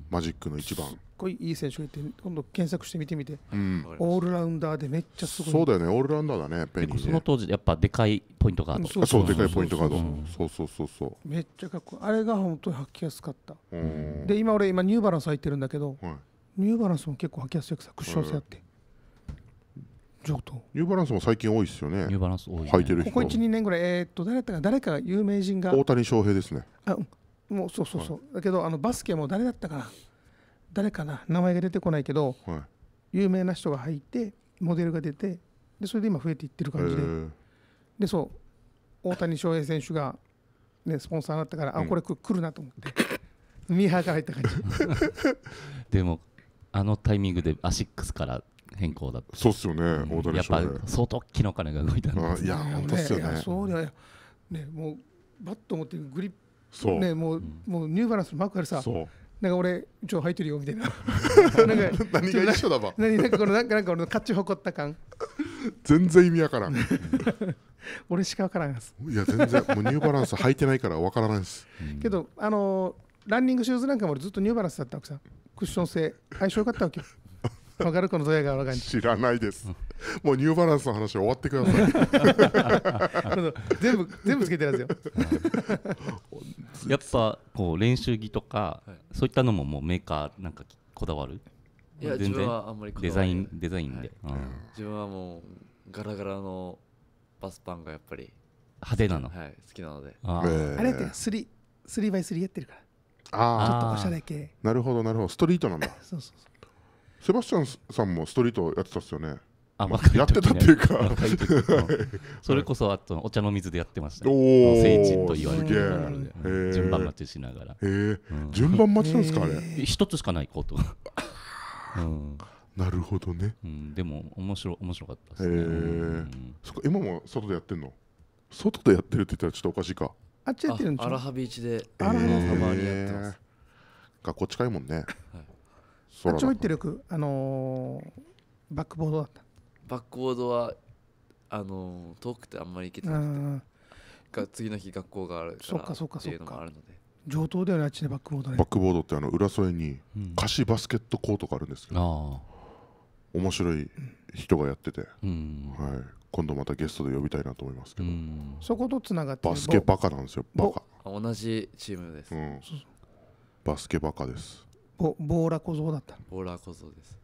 マジックの一番。すっごいいい選手がいて、今度検索してみてみて、うん、オールラウンダーでめっちゃすごい。そうだよね、オールラウンダーだね、ペンー、ね、その当時、やっぱでかいポイントカード。そうそうでかいポイントカード。そうそうそうそう。めっちゃかっこいい。あれが本当に履きやすかった。で、今俺、今ニューバランス履いてるんだけど、はい、ニューバランスも結構履きやすいさ、クッション性あって。ニューバランスも最近多いですよね。ニューバランス多い、ね、履いてる人。ここ1、2年ぐらい、えー、っと誰だったか誰か有名人が大谷翔平ですね。あ、もうそうそうそう、はい、だけどあのバスケも誰だったかな誰かな名前が出てこないけど、はい、有名な人が入ってモデルが出てでそれで今増えていってる感じで、えー、でそう大谷翔平選手が、ね、スポンサーになったから、うん、あこれく来るなと思って *laughs* ミーハーから入った感じ *laughs* でもあのタイミングでアシックスから変更だったそうっすよね、うん、大谷翔平やっぱ相当大きなお金が動いたんです、ね、いや本当っすよねねねもうバット持ってグリップそうねもううん、もうニューバランスのマークあるさなんか俺一応入ってるよみたいな *laughs* なんか何が一緒だば何なんかこのなんかなんか俺の勝ち誇った感全然意味わからん *laughs* 俺しかわからんすいや全然もうニューバランス履いてないからわからないです、けどあのー、ランニングシューズなんかも俺ずっとニューバランスだったわけさクッション性相性良かったわけよ *laughs* わかるこのドヤ顔の感じ知らないですもうニューバランスの話は終わってください *laughs* 全部全部つけてるんですよやっぱこう練習着とか、はい、そういったのももうメーカーなんかこだわるいや全然あんまりデザインデザインで、自分はもうガラガラのバスパンがやっぱり派手なのはい好きなのであ,、えあれってスリスリバイスリーやってるからああちょっとおしゃれ系なるほどなるほどストリートなんだ *laughs* そうそうそうセバスチャンさんもストリートやってたっすよね。あ、まあ、やってたっていうか、*laughs* それこそあとお茶の水でやってましたね、お聖人と言われてる順番待ちしながら、順番待ちなんですかあれ一つしかないこと、*laughs* うん、なるほどね、うん、でも面白面白かったですね、うん、そっ今も外でやってんの外でやってるって言ったらちょっとおかしいかあっちやってるんですかアラハビーチでアラハビーチで学校近いもんね、はいあっちも言ってるよく、あのー、バックボードだったバックボードはあのー、遠くてあんまり行けてなくてが次の日学校があるからそっかそっかそので上等だよねあっちでバックボードねバックボードってあの浦添に貸しバスケットコートがあるんですけど、うん、面白い人がやってて、うん、はい、今度またゲストで呼びたいなと思いますけど、うん、そことつながってバスケバカなんですよバカ同じチームです、バスケバカですボボーラ小僧だったボーラ小僧です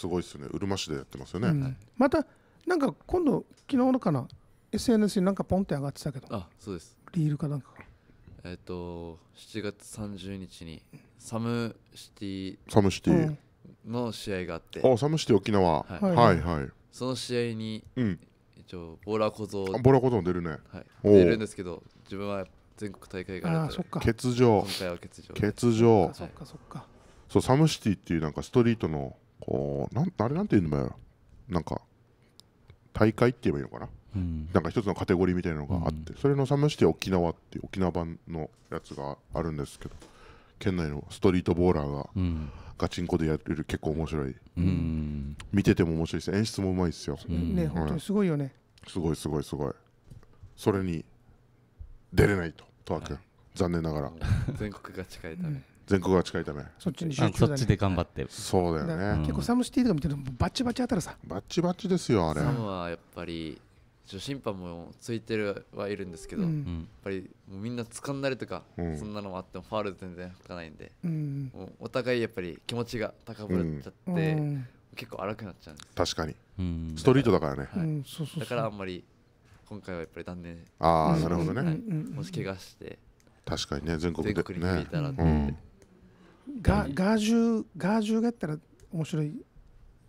すごいっすねうるま市でやってますよね、うんはい、またなんか今度昨日のかな SNS になんかポンって上がってたけどあそうですリールかなんかえっ、ー、と7月30日にサムシティサムシティの試合があって、あサムシティ沖縄、はい、はいはい、はい、その試合に、うん、一応ボーラ小僧ボーラ小僧出るね、はい、出るんですけど自分は全国大会があそっか欠場今回は欠場欠場そっかそっかそうサムシティっていうなんかストリートのこうなんあれなんていうのもなんか大会って言えばいいのかな、うん、なんか一つのカテゴリーみたいなのがあって、うん、それのサムシティ沖縄っていう沖縄版のやつがあるんですけど県内のストリートボーラーがガチンコでやれる結構面白い、うん、見てても面白いし演出もうまいですよ、ね、はい、本当にすごいよねすごいすごいすごいそれに出れないととわくん残念ながら全国が近いため、全国が近いためそっちに集中、ね、そっちで頑張ってそうだよね、結構サムシティとか見てるとバチバチ当たるさバッチバチですよあれサムはやっぱり審判もついてるはいるんですけど、うん、やっぱりもうみんな掴んだりとか、うん、そんなのもあってもファール全然吹かないんで、お互いやっぱり気持ちが高ぶっちゃって、結構荒くなっちゃうんです確かに、ストリートだからね、だからあんまり今回はやっぱり断念ああなるほどね、はい、もし怪我して確かにね全国でね、うん、ガガージュガージュがやったら面白い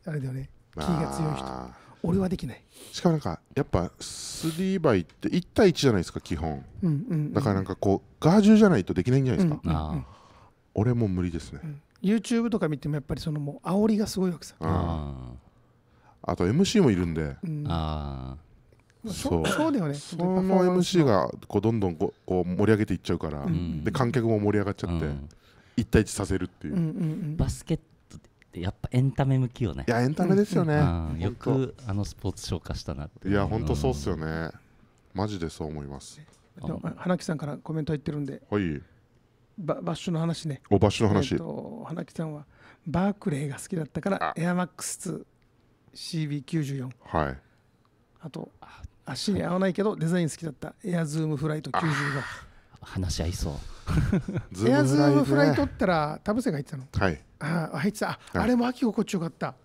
あれだよね気が強い人俺はできないしかもなんかやっぱスーバイって1対1じゃないですか基本、うんうん、うん、だからなんかこうガージュじゃないとできないんじゃないですか、うんうん、俺も無理ですね、うん、YouTube とか見てもやっぱりそのもう煽りがすごいわけさああと MC もいるんで、うん、ああそうそうだよねその MC がこうどんどんこう盛り上げていっちゃうから、うん、で観客も盛り上がっちゃって、うん、一対一させるっていううんうんうん、バスケットってやっぱエンタメ向きよねいやエンタメですよね、うんうん、よくあのスポーツ消化したなっていや本当そうっすよね、マジでそう思います花木さんからコメント入ってるんで、はい、ババッシュの話ねおバッシュの話、えー、花木さんはバークレーが好きだったからエアマックス 2CB94 はいあと足に合わないけどデザイン好きだったエアズームフライト9 5が話し合いそう *laughs* エアズーフライトったら田臥が言ってたのはいああいつあ,、あれも秋心地よかった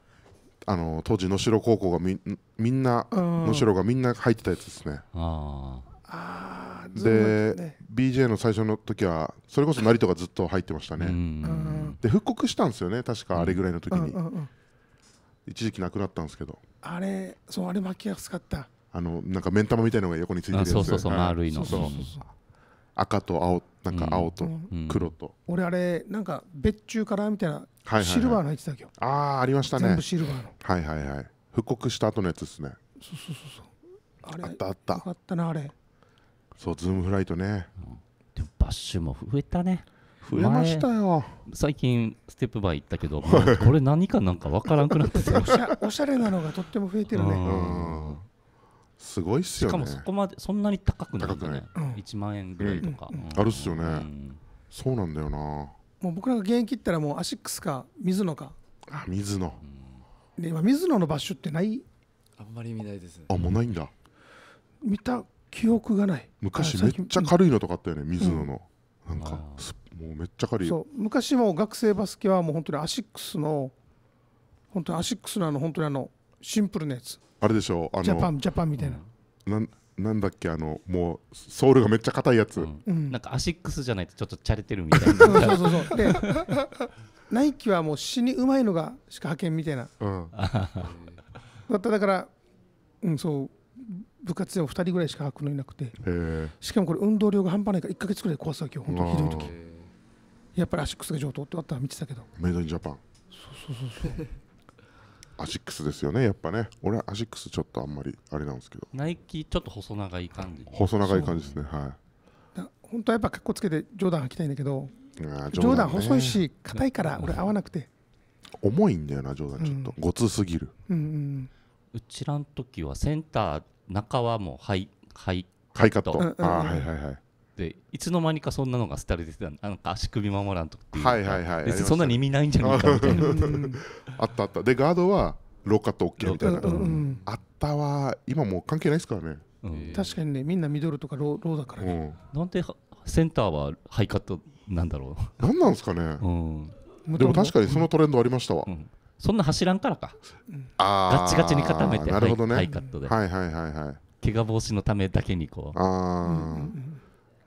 あの当時能代高校がみみんな能代がみんな入ってたやつですねああで、ね、BJ の最初の時はそれこそ成田がずっと入ってましたねで復刻したんですよね確かあれぐらいの時に、うんうんうん一時期なくなったんですけどあれそうあれ巻きやすかったあのなんか目ん玉みたいなのが横についてるやつそうそうそう、はい、丸いのそうそうそう赤と青なんか青と黒と、俺あれなんか別注からみたいなシルバーの入ってたっけよ、ああありましたね全部シルバーのはいはいはい復刻した後のやつですねそうそうそうそうああったあったあったなあれそうズームフライトね、でもバッシュも増えたね増えましたよ最近ステップバイ行ったけどこれ何かなんかわからんくなってた *laughs* *laughs* おしゃれなのがとっても増えてるねうんすごいっすよねしかもそこまでそんなに高くないね高くない1万円ぐらいとか、うんあるっすよねんそうなんだよなもう僕らが現役行ったらもうアシックスか水野かあ水野で今水野の場所ってないあんまり見ないですねあもうないんだ見た記憶がない昔めっちゃ軽いのとかあったよね水野の、なんかもうめっちゃ軽いそう昔も学生バスケはもう本当にアシックスの本当にアシックスのあの本当にあのシンプルなやつあれでしょうあのジャパンジャパンみたいななんなんだっけあのもうソウルがめっちゃ硬いやつ、うんうん、なんかアシックスじゃないとちょっとチャれてるみたいな *laughs* そうそうそうで *laughs* ナイキはもう死にうまいのがしか派遣みたいな、うん、だっただからうんそう部活でも2人ぐらいしか履くのいなくてしかもこれ運動量が半端ないから1か月ぐらい壊すわけよ本当ひどい時やっぱりアシックスが上等ってあったら見てたけどメイドインジャパンそうそうそうそうアシックスですよねやっぱね俺はアシックスちょっとあんまりあれなんですけどナイキちょっと細長い感じ、細長い感じですねはい本当はやっぱかっこつけてジョーダン履きたいんだけどジョーダン細いし硬いから俺合わなくて重いんだよなジョーダンちょっと、ごつすぎる、うんうちらの時はセンター中はもうハイハイハイカット、ああはいはいはいでいつの間にかそんなのがられてたなんか足首守らんとっていうはいはいはい別にそんなに意味ないんじゃないかみたいな *laughs* あったあったでガードはローカット OK みたいな、うんあったは今もう関係ないですからね、うん、確かにねみんなミドルとかローローだからね、うん、なんでセンターはハイカットなんだろうなんなんですかね、うん、でも確かにそのトレンドありましたわ、そんな走らんからか、あガチガチに固めてなるほどね、ハイカットで、はいはいはいはい怪我防止のためだけにこうああ、うん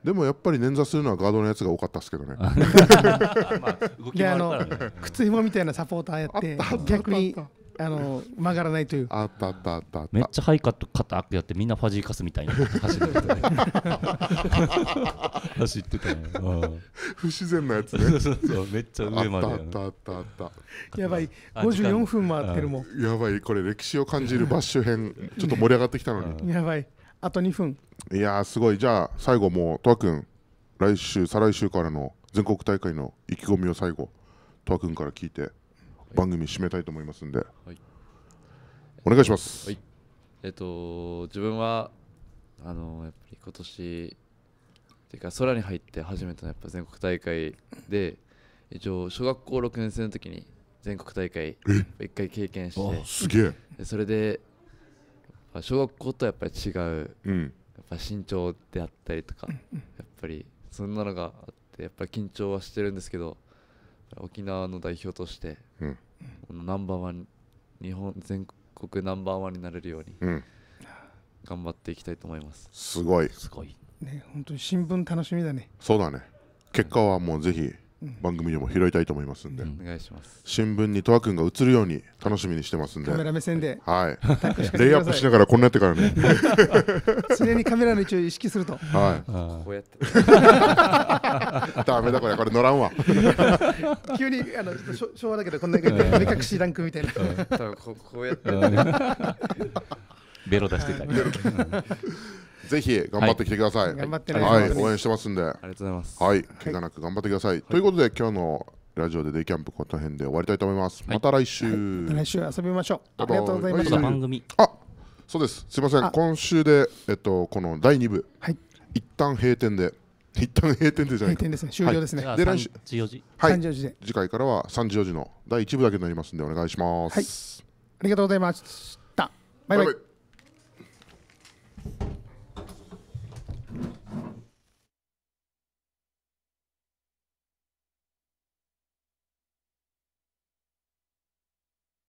でもやっぱり捻挫するのはガードのやつが多かったですけどね。まあ、あの、靴ひもみたいなサポーターやって逆にあの曲がらないという。あったあったあっためっちゃハイカット肩硬くやってみんなファジーカスみたいに走ってた走ってた不自然なやつね。めっちゃ上まで。あったあったあったやばい54分回ってるもん。やばいこれ歴史を感じるバッシュ編ちょっと盛り上がってきたのに。やばい。あと2分いやすごいじゃあ最後もうとわ君来週再来週からの全国大会の意気込みを最後とわ君から聞いて番組締めたいと思いますんで、はい、お願いします、はい、えっと自分はあのやっぱり今年っていうか空に入って初めてのやっぱ全国大会で一応小学校6年生の時に全国大会一回経験してすげえそれで小学校とやっぱり違う、うん、やっぱ身長であったりとか、やっぱりそんなのがあってやっぱり緊張はしてるんですけど沖縄の代表として、うん、このナンバーワン日本全国ナンバーワンになれるように、頑張っていきたいと思いますすごいすごいね本当に新聞楽しみだねそうだね結果はもうぜひ、番組でも拾いたいと思いますんで、お願いします新聞にとわくんが映るように楽しみにしてますんでカメラ目線ではい、レイアップしながらこんなやってからね *laughs* 常にカメラの位置を意識するとはいこうやって *laughs* ダメだこれこれ乗らんわ *laughs* 急にあの昭和だけどこんな目隠しランクみたいな多分こうやってベロ出してたりぜひ頑張ってきてください。頑張ってはい、応援してますんで。ありがとうございます。はい、怪我なく頑張ってください。ということで今日のラジオでデイキャンプこの辺で終わりたいと思います。また来週。来週遊びましょう。ありがとうございました。番組。あ、そうです。すみません。今週でえっとこの第二部。はい。一旦閉店で。一旦閉店でじゃない閉店ですね。終了ですね。で来週。十四時。はい。次回からは三十四時の第一部だけになりますんでお願いします。はい。ありがとうございました。バイバイ。